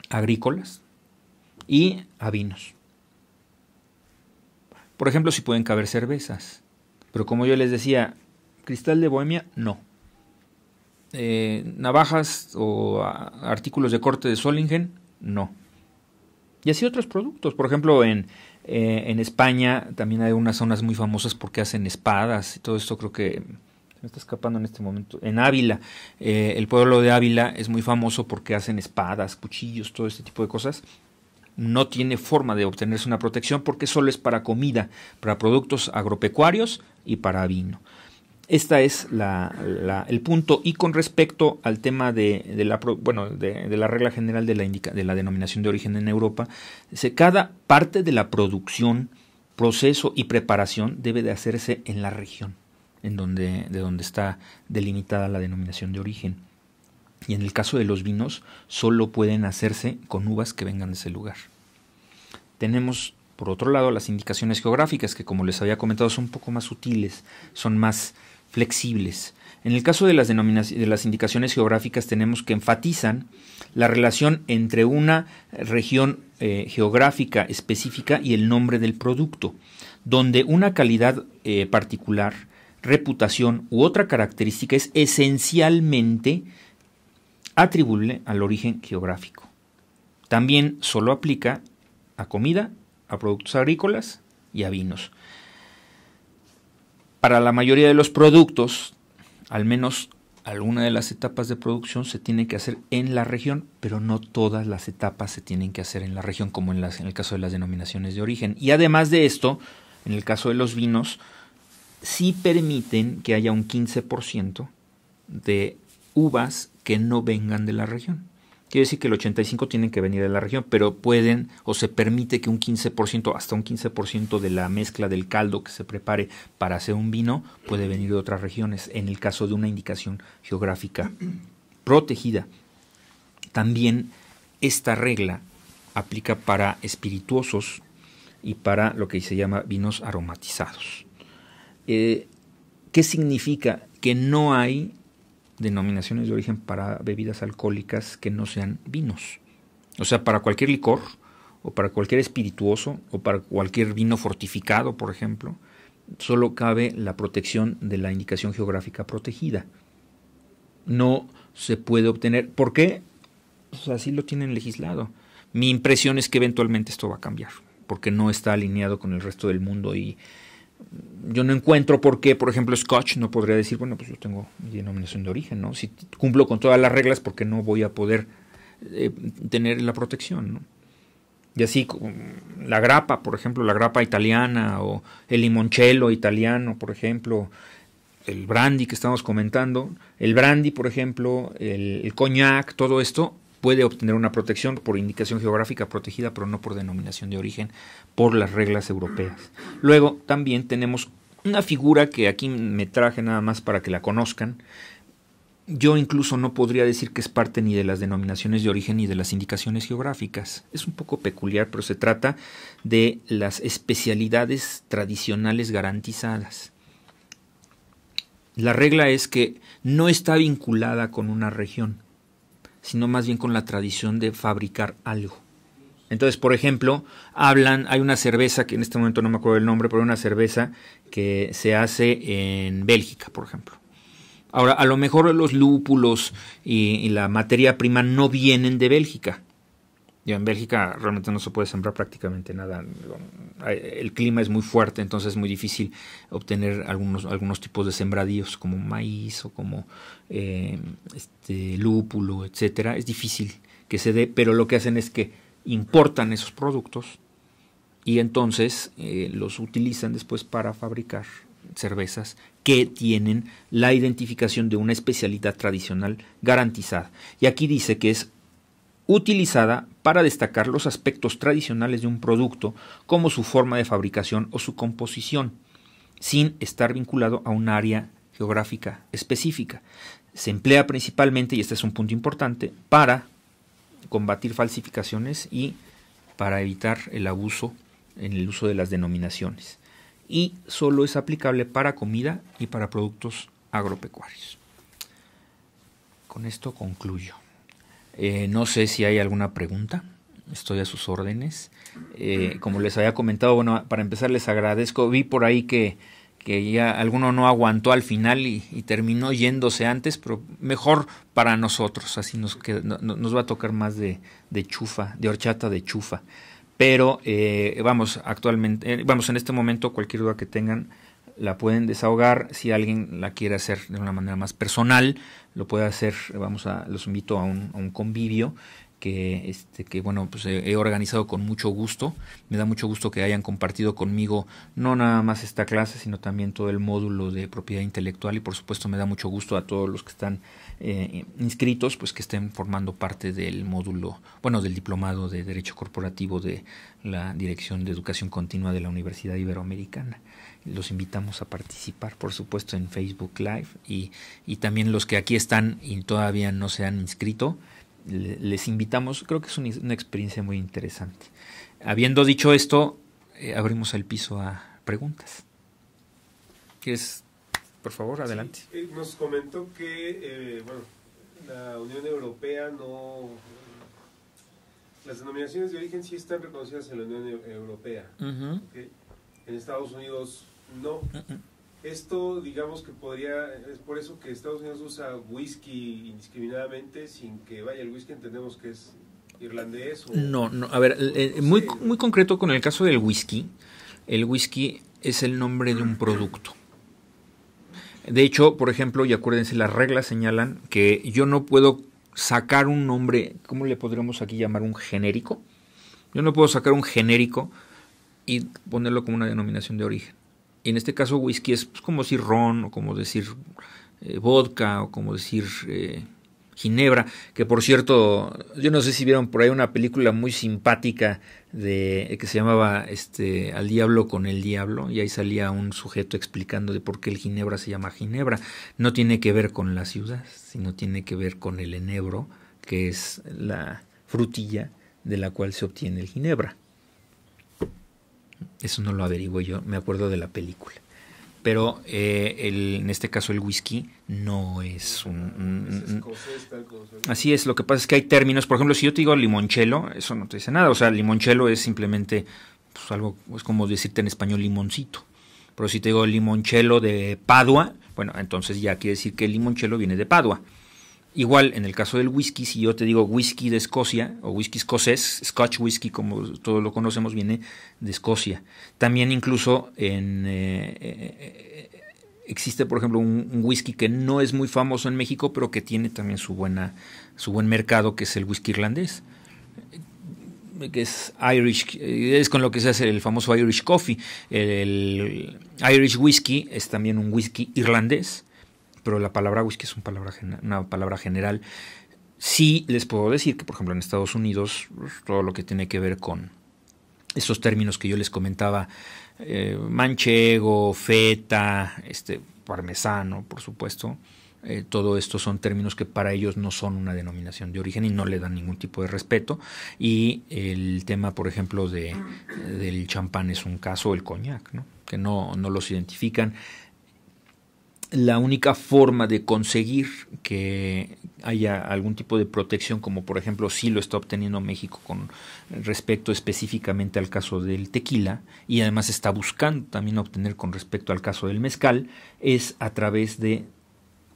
agrícolas y a vinos. Por ejemplo, si pueden caber cervezas. Pero como yo les decía, cristal de bohemia, no. Eh, navajas o ah, artículos de corte de Solingen, no. Y así otros productos. Por ejemplo, en, eh, en España también hay unas zonas muy famosas porque hacen espadas y todo esto creo que me está escapando en este momento, en Ávila. Eh, el pueblo de Ávila es muy famoso porque hacen espadas, cuchillos, todo este tipo de cosas. No tiene forma de obtenerse una protección porque solo es para comida, para productos agropecuarios y para vino. Este es la, el punto. Y con respecto al tema de, la, regla general de la, de la denominación de origen en Europa, cada parte de la producción, proceso y preparación debe de hacerse en la región en donde, de donde está delimitada la denominación de origen. Y en el caso de los vinos, solo pueden hacerse con uvas que vengan de ese lugar. Tenemos, por otro lado, las indicaciones geográficas, que como les había comentado, son un poco más sutiles, son más flexibles. En el caso de las, de las indicaciones geográficas tenemos que enfatizan la relación entre una región eh, geográfica específica y el nombre del producto, donde una calidad eh, particular reputación u otra característica es esencialmente atribuible al origen geográfico. También solo aplica a comida, a productos agrícolas y a vinos. Para la mayoría de los productos, al menos alguna de las etapas de producción se tiene que hacer en la región, pero no todas las etapas se tienen que hacer en la región, como en, en el caso de las denominaciones de origen. Y además de esto, en el caso de los vinos, sí permiten que haya un 15% de uvas que no vengan de la región. Quiere decir que el 85% tienen que venir de la región, pero pueden o se permite que un 15%, hasta un 15% de la mezcla del caldo que se prepare para hacer un vino puede venir de otras regiones, en el caso de una indicación geográfica protegida. También esta regla aplica para espirituosos y para lo que se llama vinos aromatizados. Eh, ¿Qué significa? Que no hay denominaciones de origen para bebidas alcohólicas que no sean vinos. O sea, para cualquier licor, o para cualquier espirituoso, o para cualquier vino fortificado, por ejemplo, solo cabe la protección de la indicación geográfica protegida. No se puede obtener. ¿Por qué? Pues así lo tienen legislado. Mi impresión es que eventualmente esto va a cambiar, porque no está alineado con el resto del mundo y yo no encuentro por qué, por ejemplo, Scotch no podría decir, bueno, pues yo tengo denominación de origen, ¿no? Si cumplo con todas las reglas, ¿por qué no voy a poder eh, tener la protección, ¿no? Y así, la grapa, por ejemplo, la grapa italiana o el limoncello italiano, por ejemplo, el brandy que estamos comentando, el brandy, por ejemplo, el, el coñac, todo esto puede obtener una protección por indicación geográfica protegida, pero no por denominación de origen, por las reglas europeas. Luego también tenemos una figura que aquí me traje nada más para que la conozcan. Yo incluso no podría decir que es parte ni de las denominaciones de origen ni de las indicaciones geográficas. Es un poco peculiar, pero se trata de las especialidades tradicionales garantizadas. La regla es que no está vinculada con una región, sino más bien con la tradición de fabricar algo. Entonces, por ejemplo, hablan, hay una cerveza que en este momento no me acuerdo el nombre, pero una cerveza que se hace en Bélgica, por ejemplo. Ahora, a lo mejor los lúpulos y, la materia prima no vienen de Bélgica. en Bélgica realmente no se puede sembrar prácticamente nada. El clima es muy fuerte, entonces es muy difícil obtener algunos, algunos tipos de sembradíos como maíz o como eh, este, lúpulo, etcétera. Es difícil que se dé, pero lo que hacen es que importan esos productos y entonces eh, los utilizan después para fabricar cervezas que tienen la identificación de una especialidad tradicional garantizada. Y aquí dice que es utilizada para destacar los aspectos tradicionales de un producto como su forma de fabricación o su composición, sin estar vinculado a un área geográfica específica. Se emplea principalmente, y este es un punto importante, para combatir falsificaciones y para evitar el abuso en el uso de las denominaciones. Y solo es aplicable para comida y para productos agropecuarios. Con esto concluyo. Eh, no sé si hay alguna pregunta. Estoy a sus órdenes. Eh, como les había comentado, bueno, para empezar les agradezco. Vi por ahí que que ya alguno no aguantó al final y, terminó yéndose antes, pero mejor para nosotros, así nos, nos va a tocar más de, de, chufa, de horchata de chufa. Pero eh, vamos, actualmente, eh, vamos, en este momento cualquier duda que tengan la pueden desahogar, si alguien la quiere hacer de una manera más personal, lo puede hacer, vamos a, los invito a un, a un convivio que, este, que bueno, pues he, organizado con mucho gusto. Me da mucho gusto que hayan compartido conmigo no nada más esta clase, sino también todo el módulo de propiedad intelectual y por supuesto me da mucho gusto a todos los que están eh, inscritos, pues que estén formando parte del módulo, bueno, del diplomado de Derecho Corporativo de la Dirección de Educación Continua de la Universidad Iberoamericana. Los invitamos a participar, por supuesto, en Facebook Live y también los que aquí están y todavía no se han inscrito les invitamos, creo que es una experiencia muy interesante. Habiendo dicho esto, eh, abrimos el piso a preguntas. ¿Quieres, por favor, adelante? Eh, nos comentó que eh, bueno, la Unión Europea no... Las denominaciones de origen sí están reconocidas en la Unión Europea. En Estados Unidos no. Esto, digamos que podría, es por eso que Estados Unidos usa whisky indiscriminadamente sin que vaya el whisky, entendemos que es irlandés. no, no, a ver, eh, eh, muy, muy concreto con el caso del whisky. El whisky es el nombre de un producto. De hecho, por ejemplo, y acuérdense, las reglas señalan que yo no puedo sacar un nombre, ¿cómo le podríamos aquí llamar un genérico? Yo no puedo sacar un genérico y ponerlo como una denominación de origen. En este caso, whisky es pues, como decir ron, o como decir eh, vodka, o como decir eh, ginebra. Que por cierto, yo no sé si vieron por ahí una película muy simpática de que se llamaba este Al diablo con el diablo y ahí salía un sujeto explicando de por qué el Ginebra se llama Ginebra. No tiene que ver con la ciudad, sino tiene que ver con el enebro, que es la frutilla de la cual se obtiene el Ginebra. Eso no lo averiguo yo, me acuerdo de la película. Pero eh, en este caso el whisky no es un... así es, lo que pasa es que hay términos, por ejemplo, si yo te digo limonchelo, eso no te dice nada, o sea, limonchelo es simplemente pues, algo, es como decirte en español limoncito, pero si te digo limonchelo de Padua, bueno, entonces ya quiere decir que el limonchelo viene de Padua. Igual, en el caso del whisky, si yo te digo whisky de Escocia o whisky escocés, Scotch whisky, como todos lo conocemos, viene de Escocia. También incluso eh, eh, existe, por ejemplo, un, whisky que no es muy famoso en México, pero que tiene también su, buena, su buen mercado, que es el whisky irlandés eh, que es Irish, es con lo que se hace el famoso Irish Coffee. El, Irish whisky es también un whisky irlandés pero la palabra whisky es una palabra general. Sí les puedo decir que, por ejemplo, en Estados Unidos, todo lo que tiene que ver con estos términos que yo les comentaba, eh, manchego, feta, este, parmesano, por supuesto, eh, todo esto son términos que para ellos no son una denominación de origen y no le dan ningún tipo de respeto. Y el tema, por ejemplo, de, del champán es un caso, el coñac, que no, no los identifican la única forma de conseguir que haya algún tipo de protección, como por ejemplo sí lo está obteniendo México con respecto específicamente al caso del tequila, y además está buscando también obtener con respecto al caso del mezcal, es a través de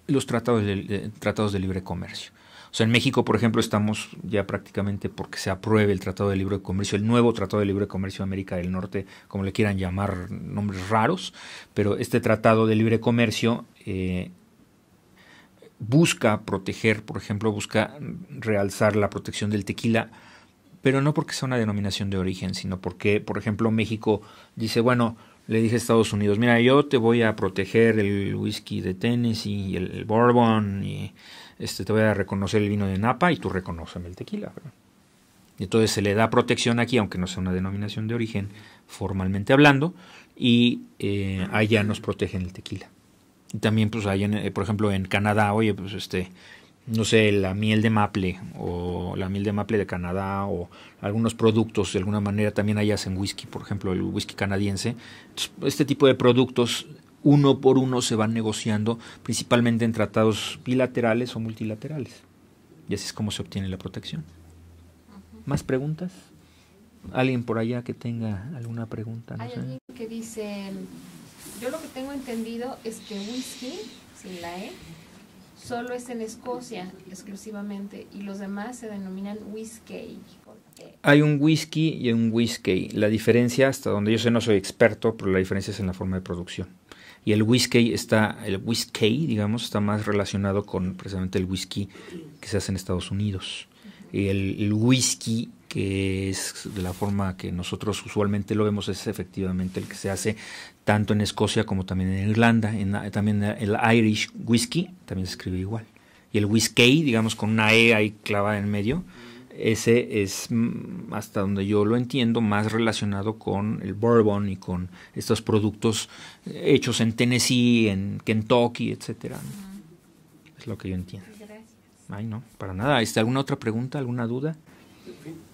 los tratados de, eh, tratados de libre comercio. O sea, en México, por ejemplo, estamos ya prácticamente porque se apruebe el Tratado de Libre Comercio, el nuevo Tratado de Libre Comercio de América del Norte, como le quieran llamar nombres raros, pero este Tratado de Libre Comercio eh, busca proteger, por ejemplo, busca realzar la protección del tequila, pero no porque sea una denominación de origen, sino porque, por ejemplo, México dice, bueno, le dije a Estados Unidos, mira, yo te voy a proteger el whisky de Tennessee y el bourbon y este, te voy a reconocer el vino de Napa y tú reconóceme el tequila. Y entonces se le da protección aquí, aunque no sea una denominación de origen, formalmente hablando, y eh, allá nos protegen el tequila. Y también, pues, eh, por ejemplo, en Canadá, oye, pues, este, no sé, la miel de maple o la miel de maple de Canadá o algunos productos de alguna manera también allá hacen whisky, por ejemplo, el whisky canadiense. este tipo de productos uno por uno se van negociando, principalmente en tratados bilaterales o multilaterales. Y así es como se obtiene la protección. ¿Más preguntas? ¿Alguien por allá que tenga alguna pregunta? Hay alguien que dice, yo lo que tengo entendido es que whisky, sin la E, solo es en Escocia exclusivamente y los demás se denominan whisky. Hay un whisky y un whisky. La diferencia, hasta donde yo sé, no soy experto, pero la diferencia es en la forma de producción. Y el whisky está, el whisky, digamos, está más relacionado con precisamente el whisky que se hace en Estados Unidos. El, el whisky, que es de la forma que nosotros usualmente lo vemos, es efectivamente el que se hace tanto en Escocia como también en Irlanda. también el Irish whisky también se escribe igual. Y el whisky, digamos, con una E ahí clavada en medio, ese es, mm, hasta donde yo lo entiendo, más relacionado con el bourbon y con estos productos eh, hechos en Tennessee, en Kentucky, etcétera. Es lo que yo entiendo. Gracias. Ay, no, para nada. alguna otra pregunta, alguna duda?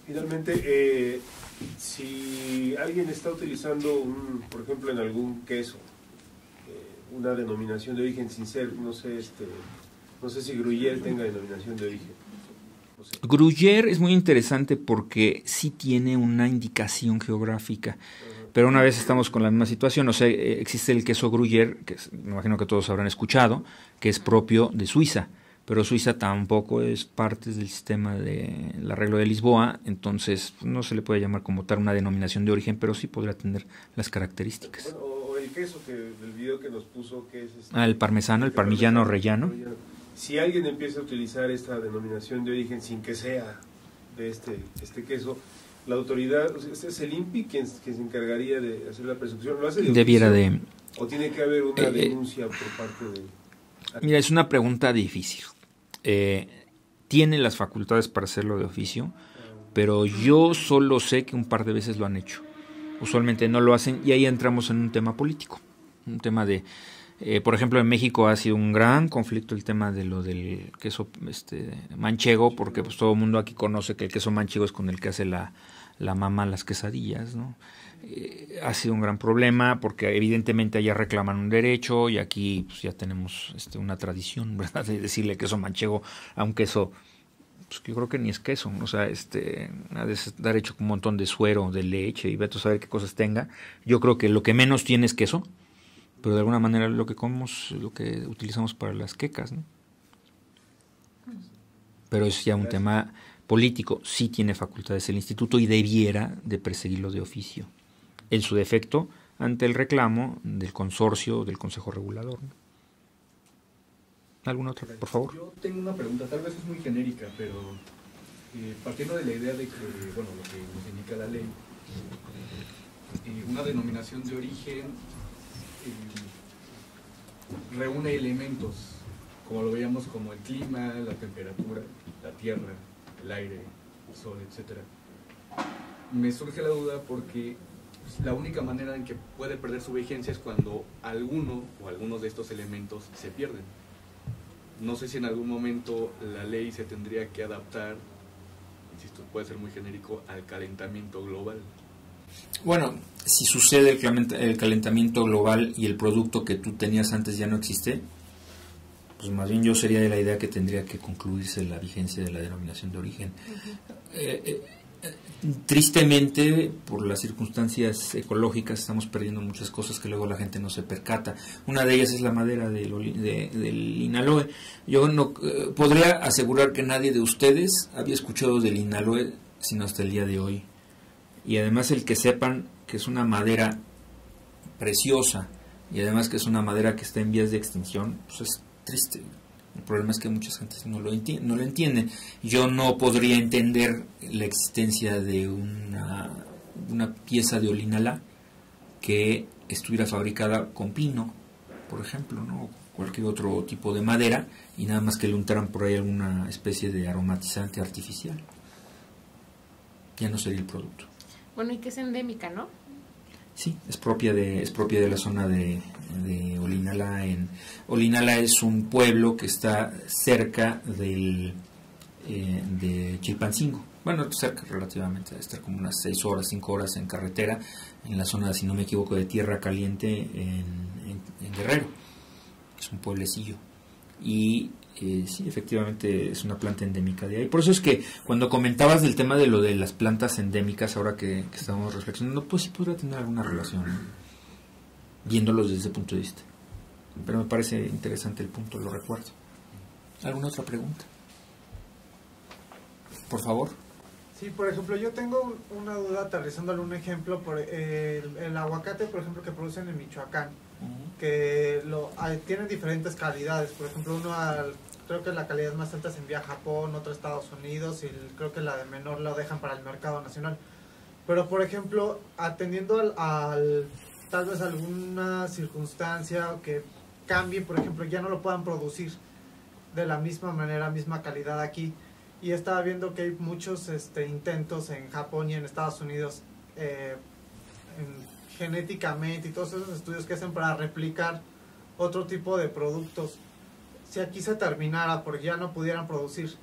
Finalmente, eh, si alguien está utilizando, por ejemplo, en algún queso, eh, una denominación de origen sin ser, no sé, este, no sé si Gruyère tenga denominación de origen Gruyère es muy interesante porque sí tiene una indicación geográfica. Pero una vez estamos con la misma situación, o sea, eh, existe el queso Gruyère, que me imagino que todos habrán escuchado, que es propio de Suiza, pero Suiza tampoco es parte del sistema del la arreglo de Lisboa, entonces no se le puede llamar como tal una denominación de origen, pero sí podría tener las características. o el queso que que nos puso, este, Ah, el parmesano, el, rellano si alguien empieza a utilizar esta denominación de origen sin que sea de este, este queso, la autoridad, o sea, este es el INPI quien, se encargaría de hacer la presunción, ¿lo hace de Debiera de... ¿O tiene que haber una eh, eh, denuncia por parte de...? Mira, es una pregunta difícil. Eh, tiene las facultades para hacerlo de oficio, pero yo solo sé que un par de veces lo han hecho. Usualmente no lo hacen y ahí entramos en un tema político, un tema de eh, por ejemplo, en México ha sido un gran conflicto el tema de lo del queso este, manchego, porque pues todo el mundo aquí conoce que el queso manchego es con el que hace la, la mamá las quesadillas, ¿no? Eh, ha sido un gran problema porque evidentemente allá reclaman un derecho y aquí pues, ya tenemos este, una tradición, ¿verdad? De decirle queso manchego a un queso pues yo creo que ni es queso, o sea, este, ha de estar hecho con un montón de suero, de leche y tú saber qué cosas tenga. Yo creo que lo que menos tiene es queso, pero de alguna manera lo que comemos lo que utilizamos para las quecas. ¿no? Pero es ya un tema político. Sí tiene facultades el instituto y debiera de perseguirlo de oficio. En su defecto, ante el reclamo del consorcio del Consejo Regulador. ¿Alguna otra, por favor? Yo tengo una pregunta, tal vez es muy genérica, pero eh, partiendo de la idea de que, bueno, lo que nos indica la ley, eh, una denominación de origen reúne elementos, como lo veíamos, como el clima, la temperatura, la tierra, el aire, el sol, etc. Me surge la duda porque pues, la única manera en que puede perder su vigencia es cuando alguno o algunos de estos elementos se pierden. No sé si en algún momento la ley se tendría que adaptar, insisto, puede ser muy genérico, al calentamiento global. Bueno, si sucede el calentamiento global y el producto que tú tenías antes ya no existe, pues más bien yo sería de la idea que tendría que concluirse la vigencia de la denominación de origen. Eh, eh, eh, tristemente, por las circunstancias ecológicas, estamos perdiendo muchas cosas que luego la gente no se percata. Una de ellas es la madera del, inaloe. Yo no podría asegurar que nadie de ustedes había escuchado del inaloe sino hasta el día de hoy. Y además el que sepan que es una madera preciosa y además que es una madera que está en vías de extinción, pues es triste. El problema es que muchas gente no lo, no lo entiende. Yo no podría entender la existencia de una, una pieza de olinala que estuviera fabricada con pino, por ejemplo, ¿no? cualquier otro tipo de madera y nada más que le untaran por ahí alguna especie de aromatizante artificial. Ya no sería el producto. Bueno, y que es endémica, ¿no? Sí, es propia de, es propia de la zona de, de Olinala. En, Olinala es un pueblo que está cerca del, eh, de Chilpancingo. Bueno, cerca relativamente, Está estar como unas seis horas, cinco horas en carretera, en la zona, si no me equivoco, de Tierra Caliente en, en Guerrero. Es un pueblecillo. Y que sí, efectivamente es una planta endémica de ahí. Por eso es que cuando comentabas del tema de lo de las plantas endémicas, ahora que, estamos reflexionando, pues sí podría tener alguna relación, viéndolos desde ese punto de vista. Pero me parece interesante el punto, lo recuerdo. ¿Alguna otra pregunta? Por favor. Sí, por ejemplo, yo tengo una duda aterrizándole un ejemplo, por el, aguacate, por ejemplo, que producen en Michoacán, que lo, ah, tiene diferentes calidades, por ejemplo, uno al creo que la calidad más alta se envía a Japón, otro a Estados Unidos y creo que la de menor la dejan para el mercado nacional. Pero por ejemplo, atendiendo al, tal vez alguna circunstancia que cambie, por ejemplo, ya no lo puedan producir de la misma manera, misma calidad aquí. Y estaba viendo que hay muchos este, intentos en Japón y en Estados Unidos eh, genéticamente y todos esos estudios que hacen para replicar otro tipo de productos si aquí se terminara porque ya no pudieran producir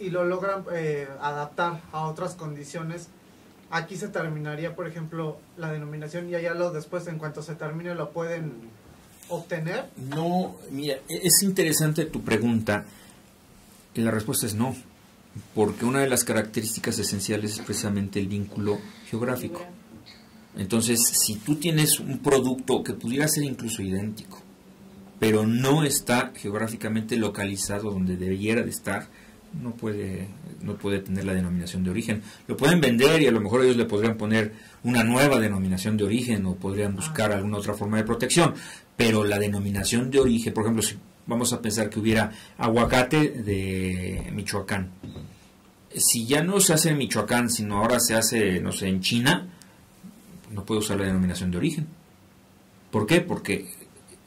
y lo logran eh, adaptar a otras condiciones, aquí se terminaría, por ejemplo, la denominación y allá lo después, en cuanto se termine, lo pueden obtener. No, mira, e-, es interesante tu pregunta. La respuesta es no, porque una de las características esenciales es precisamente el vínculo geográfico. Entonces, si tú tienes un producto que pudiera ser incluso idéntico, pero no está geográficamente localizado donde debiera de estar, no puede, no puede tener la denominación de origen. Lo pueden vender y a lo mejor ellos le podrían poner una nueva denominación de origen o podrían buscar ah. alguna otra forma de protección, pero la denominación de origen, por ejemplo, si vamos a pensar que hubiera aguacate de Michoacán, si ya no se hace en Michoacán, sino ahora se hace, no sé, en China, no puede usar la denominación de origen. ¿Por qué? Porque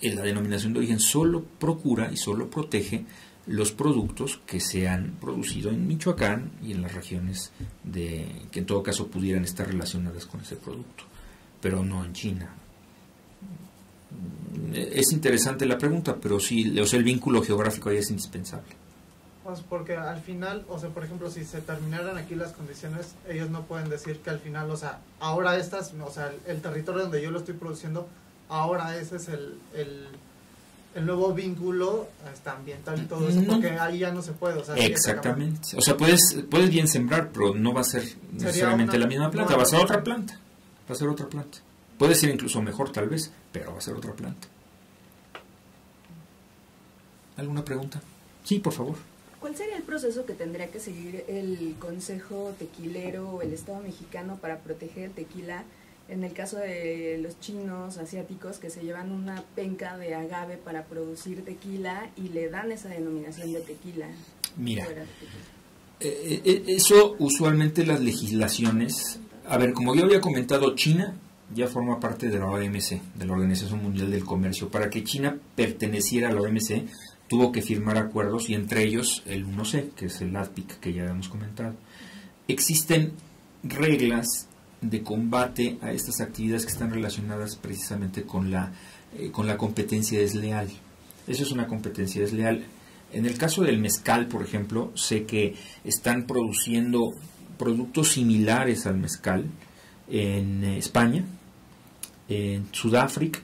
la denominación de origen solo procura y solo protege los productos que se han producido en Michoacán y en las regiones de, que en todo caso pudieran estar relacionadas con ese producto, pero no en China. Mm, es interesante la pregunta, pero sí, o sea, el vínculo geográfico ahí es indispensable. Pues porque al final, o sea, por ejemplo, si se terminaran aquí las condiciones, ellos no pueden decir que al final, o sea, ahora estas, o sea, el territorio donde yo lo estoy produciendo ahora ese es el, nuevo vínculo hasta este, ambiental y todo eso, porque ahí ya no se puede. Exactamente. O sea, puedes, puedes bien sembrar, pero no va a ser necesariamente la misma planta, va a ser otra planta. Va a ser otra planta. Puede ser incluso mejor tal vez, pero va a ser otra planta. ¿Alguna pregunta? Sí, por favor. ¿Cuál sería el proceso que tendría que seguir el Consejo Tequilero o el Estado mexicano para proteger el tequila? en el caso de los chinos asiáticos que se llevan una penca de agave para producir tequila y le dan esa denominación de tequila. Mira, eh, eh, eh, eso usualmente las legislaciones, a ver, como ya había comentado, China ya forma parte de la OMC, de la Organización Mundial del Comercio. Para que China perteneciera a la OMC, tuvo que firmar acuerdos y entre ellos el 1C, que es el ADPIC que ya habíamos comentado. Existen reglas de combate a estas actividades que están relacionadas precisamente con la, eh, con la competencia desleal. Eso es una competencia desleal. En el caso del mezcal, por ejemplo, sé que están produciendo productos similares al mezcal en eh, España, en Sudáfrica,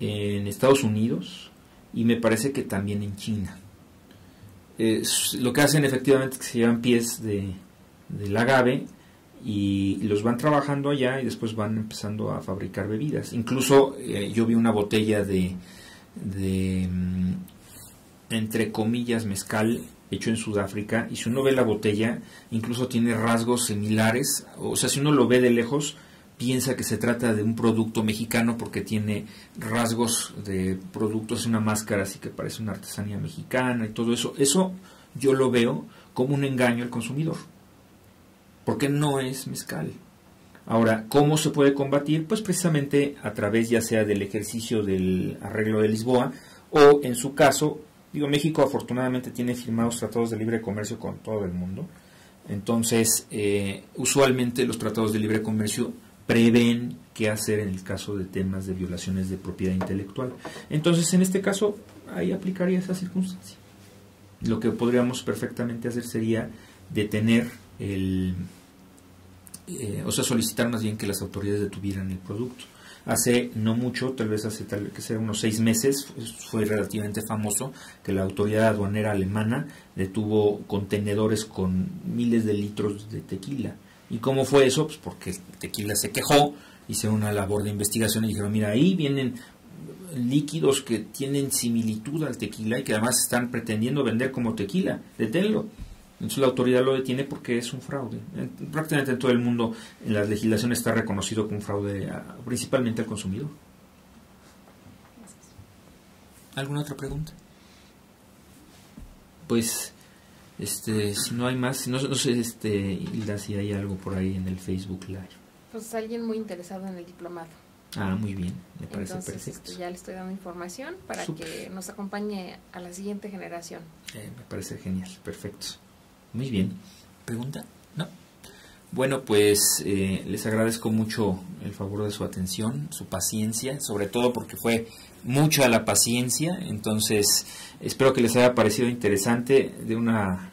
en Estados Unidos y me parece que también en China. lo que hacen efectivamente es que se llevan pies de, del agave y los van trabajando allá y después van empezando a fabricar bebidas. Incluso eh, yo vi una botella de, de, mm, entre comillas, mezcal hecho en Sudáfrica y si uno ve la botella, incluso tiene rasgos similares, o sea, si uno lo ve de lejos, piensa que se trata de un producto mexicano porque tiene rasgos de productos, una máscara así que parece una artesanía mexicana y todo eso. Eso yo lo veo como un engaño al consumidor porque no es mezcal. Ahora, ¿cómo se puede combatir? Pues precisamente a través ya sea del ejercicio del arreglo de Lisboa o en su caso, digo, México afortunadamente tiene firmados tratados de libre comercio con todo el mundo. Entonces, eh, usualmente los tratados de libre comercio prevén qué hacer en el caso de temas de violaciones de propiedad intelectual. Entonces, en este caso, ahí aplicaría esa circunstancia. Lo que podríamos perfectamente hacer sería detener el, eh, o sea, solicitar más bien que las autoridades detuvieran el producto. Hace no mucho, tal vez hace tal que sea unos seis meses, fue relativamente famoso que la autoridad aduanera alemana detuvo contenedores con miles de litros de tequila. ¿Y cómo fue eso? Pues porque tequila se quejó, Hice una labor de investigación y dijeron, mira, ahí vienen líquidos que tienen similitud al tequila y que además están pretendiendo vender como tequila, deténlo. Entonces la autoridad lo detiene porque es un fraude. Prácticamente en todo el mundo en la legislación está reconocido como un fraude principalmente al consumidor. ¿Alguna otra pregunta? Pues, este, si no hay más, no, sé, este, Hilda, si hay algo por ahí en el Facebook Live. Pues alguien muy interesado en el diplomado. Ah, muy bien, me parece este, perfecto. ya le estoy dando información para que nos acompañe a la siguiente generación. Eh, me parece genial, perfecto. Muy bien. ¿Pregunta? No. Bueno, pues eh, les agradezco mucho el favor de su atención, su paciencia, sobre todo porque fue mucha la paciencia. Entonces, espero que les haya parecido interesante. De una,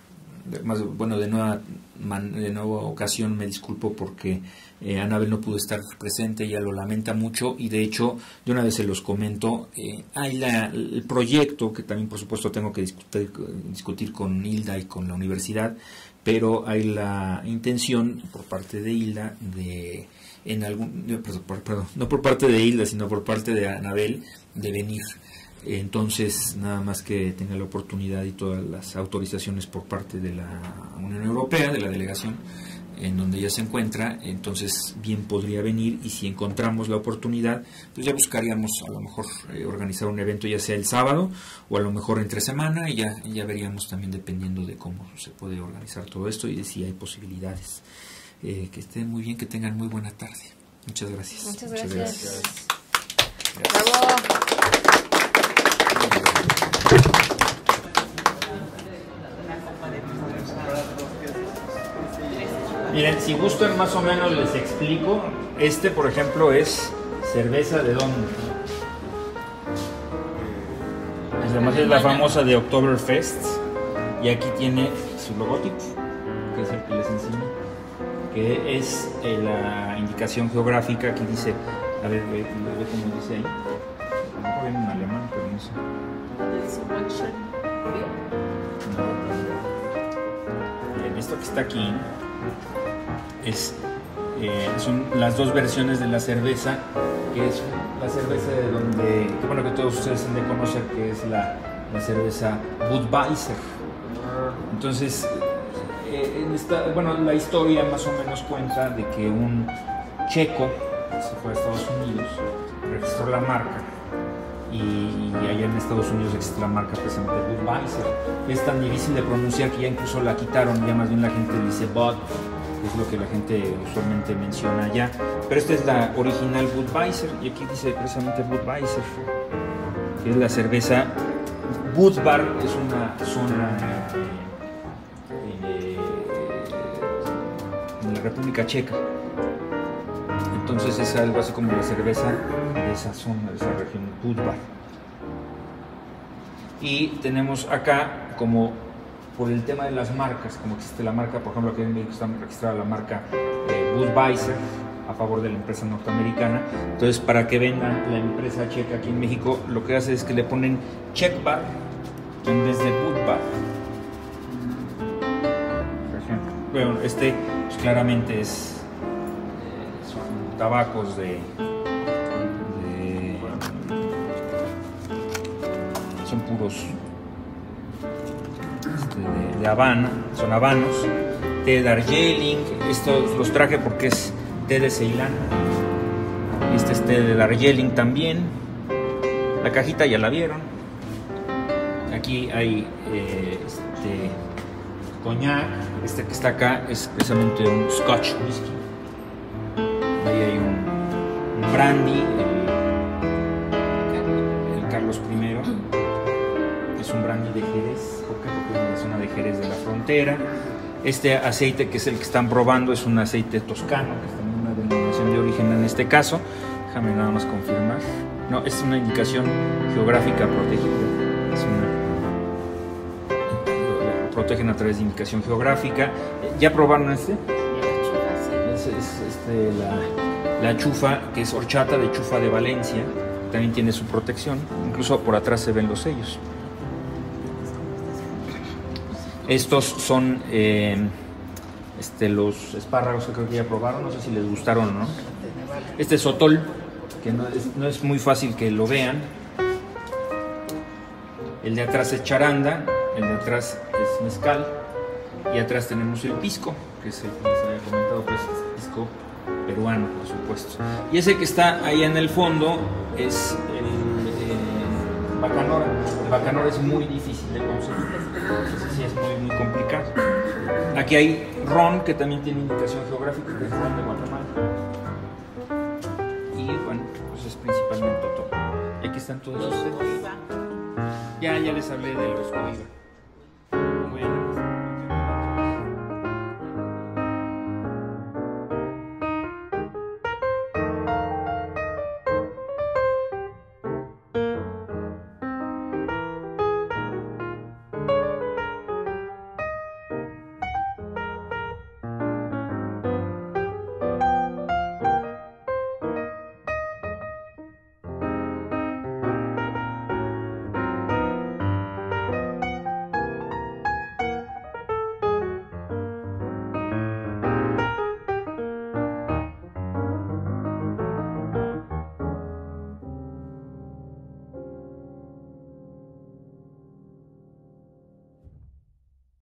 más, bueno, de nueva, de nueva ocasión me disculpo porque eh, Anabel no pudo estar presente, ella lo lamenta mucho y de hecho, de una vez se los comento, eh, hay el proyecto que también por supuesto tengo que discutir, con Hilda y con la universidad, pero hay la intención por parte de Hilda de en algún perdón, no por parte de Hilda sino por parte de Anabel de venir entonces nada más que tenga la oportunidad y todas las autorizaciones por parte de la Unión Europea de la delegación en donde ya se encuentra, entonces bien podría venir y si encontramos la oportunidad, pues ya buscaríamos a lo mejor eh, organizar un evento ya sea el sábado o a lo mejor entre semana y ya, ya veríamos también dependiendo de cómo se puede organizar todo esto y de si hay posibilidades. Eh, que estén muy bien, que tengan muy buena tarde. Muchas gracias. Muchas gracias. Miren, si gustan más o menos les explico. Este, por ejemplo, es cerveza de don. Además es la famosa de Oktoberfest. Y aquí tiene su logotipo, que es el que les enseño. Que es eh, la indicación geográfica. Aquí dice, a ver, ve, cómo dice ahí. No en alemán, pero no sé. Miren, esto que está aquí eh, son las dos versiones de la cerveza, que es la cerveza de donde, bueno, que todos ustedes han de conocer, que es la, cerveza Budweiser. Entonces, eh, bueno, la historia más o menos cuenta de que un checo se fue a Estados Unidos, registró la marca y, allá en Estados Unidos existe la marca precisamente Budweiser. Es tan difícil de pronunciar que ya incluso la quitaron, ya más bien la gente dice Bud es lo que la gente usualmente menciona ya. Pero esta es la original Budweiser y aquí dice precisamente Budweiser, que es la cerveza. Budvar es una zona de eh, la República Checa. Entonces es algo así como la cerveza de esa zona, de esa región, Budvar. Y tenemos acá como por el tema de las marcas, como existe la marca, por ejemplo, aquí en México está registrada la marca eh, Budweiser a favor de la empresa norteamericana. Entonces, para que vendan la empresa checa aquí en México, lo que hace es que le ponen check bar en vez de Bueno, este pues, claramente es eh, son tabacos de son puros de Habana, son habanos, té Darjeeling, estos los traje porque es té de Ceilán, este es té de Darjeeling también, la cajita ya la vieron, aquí hay eh, este coñac, este que está acá es precisamente un Scotch whisky, ahí hay un brandy, Este aceite que es el que están probando es un aceite toscano, que es también una denominación de origen en este caso. Déjame nada más confirmar. No, es una indicación geográfica protegida. Protegen a través de indicación geográfica. ¿Ya probaron este? Es, es este, la chufa, que es horchata de chufa de Valencia. También tiene su protección. Incluso por atrás se ven los sellos. Estos son eh, este, los espárragos que creo que ya probaron, no sé si les gustaron o no. Este es Sotol, que no es, muy fácil que lo vean. El de atrás es charanda, el de atrás es mezcal y atrás tenemos el pisco, que es el que les había comentado, pues es pisco peruano, por supuesto. Y ese que está ahí en el fondo es el, eh, el bacanora. bacanora es muy difícil de conseguir complicado. Aquí hay ron, que también tiene indicación geográfica, que es ron de Guatemala. Y bueno, pues es principalmente todo. Y aquí están todos los... Ya, ya les hablé de los coiba.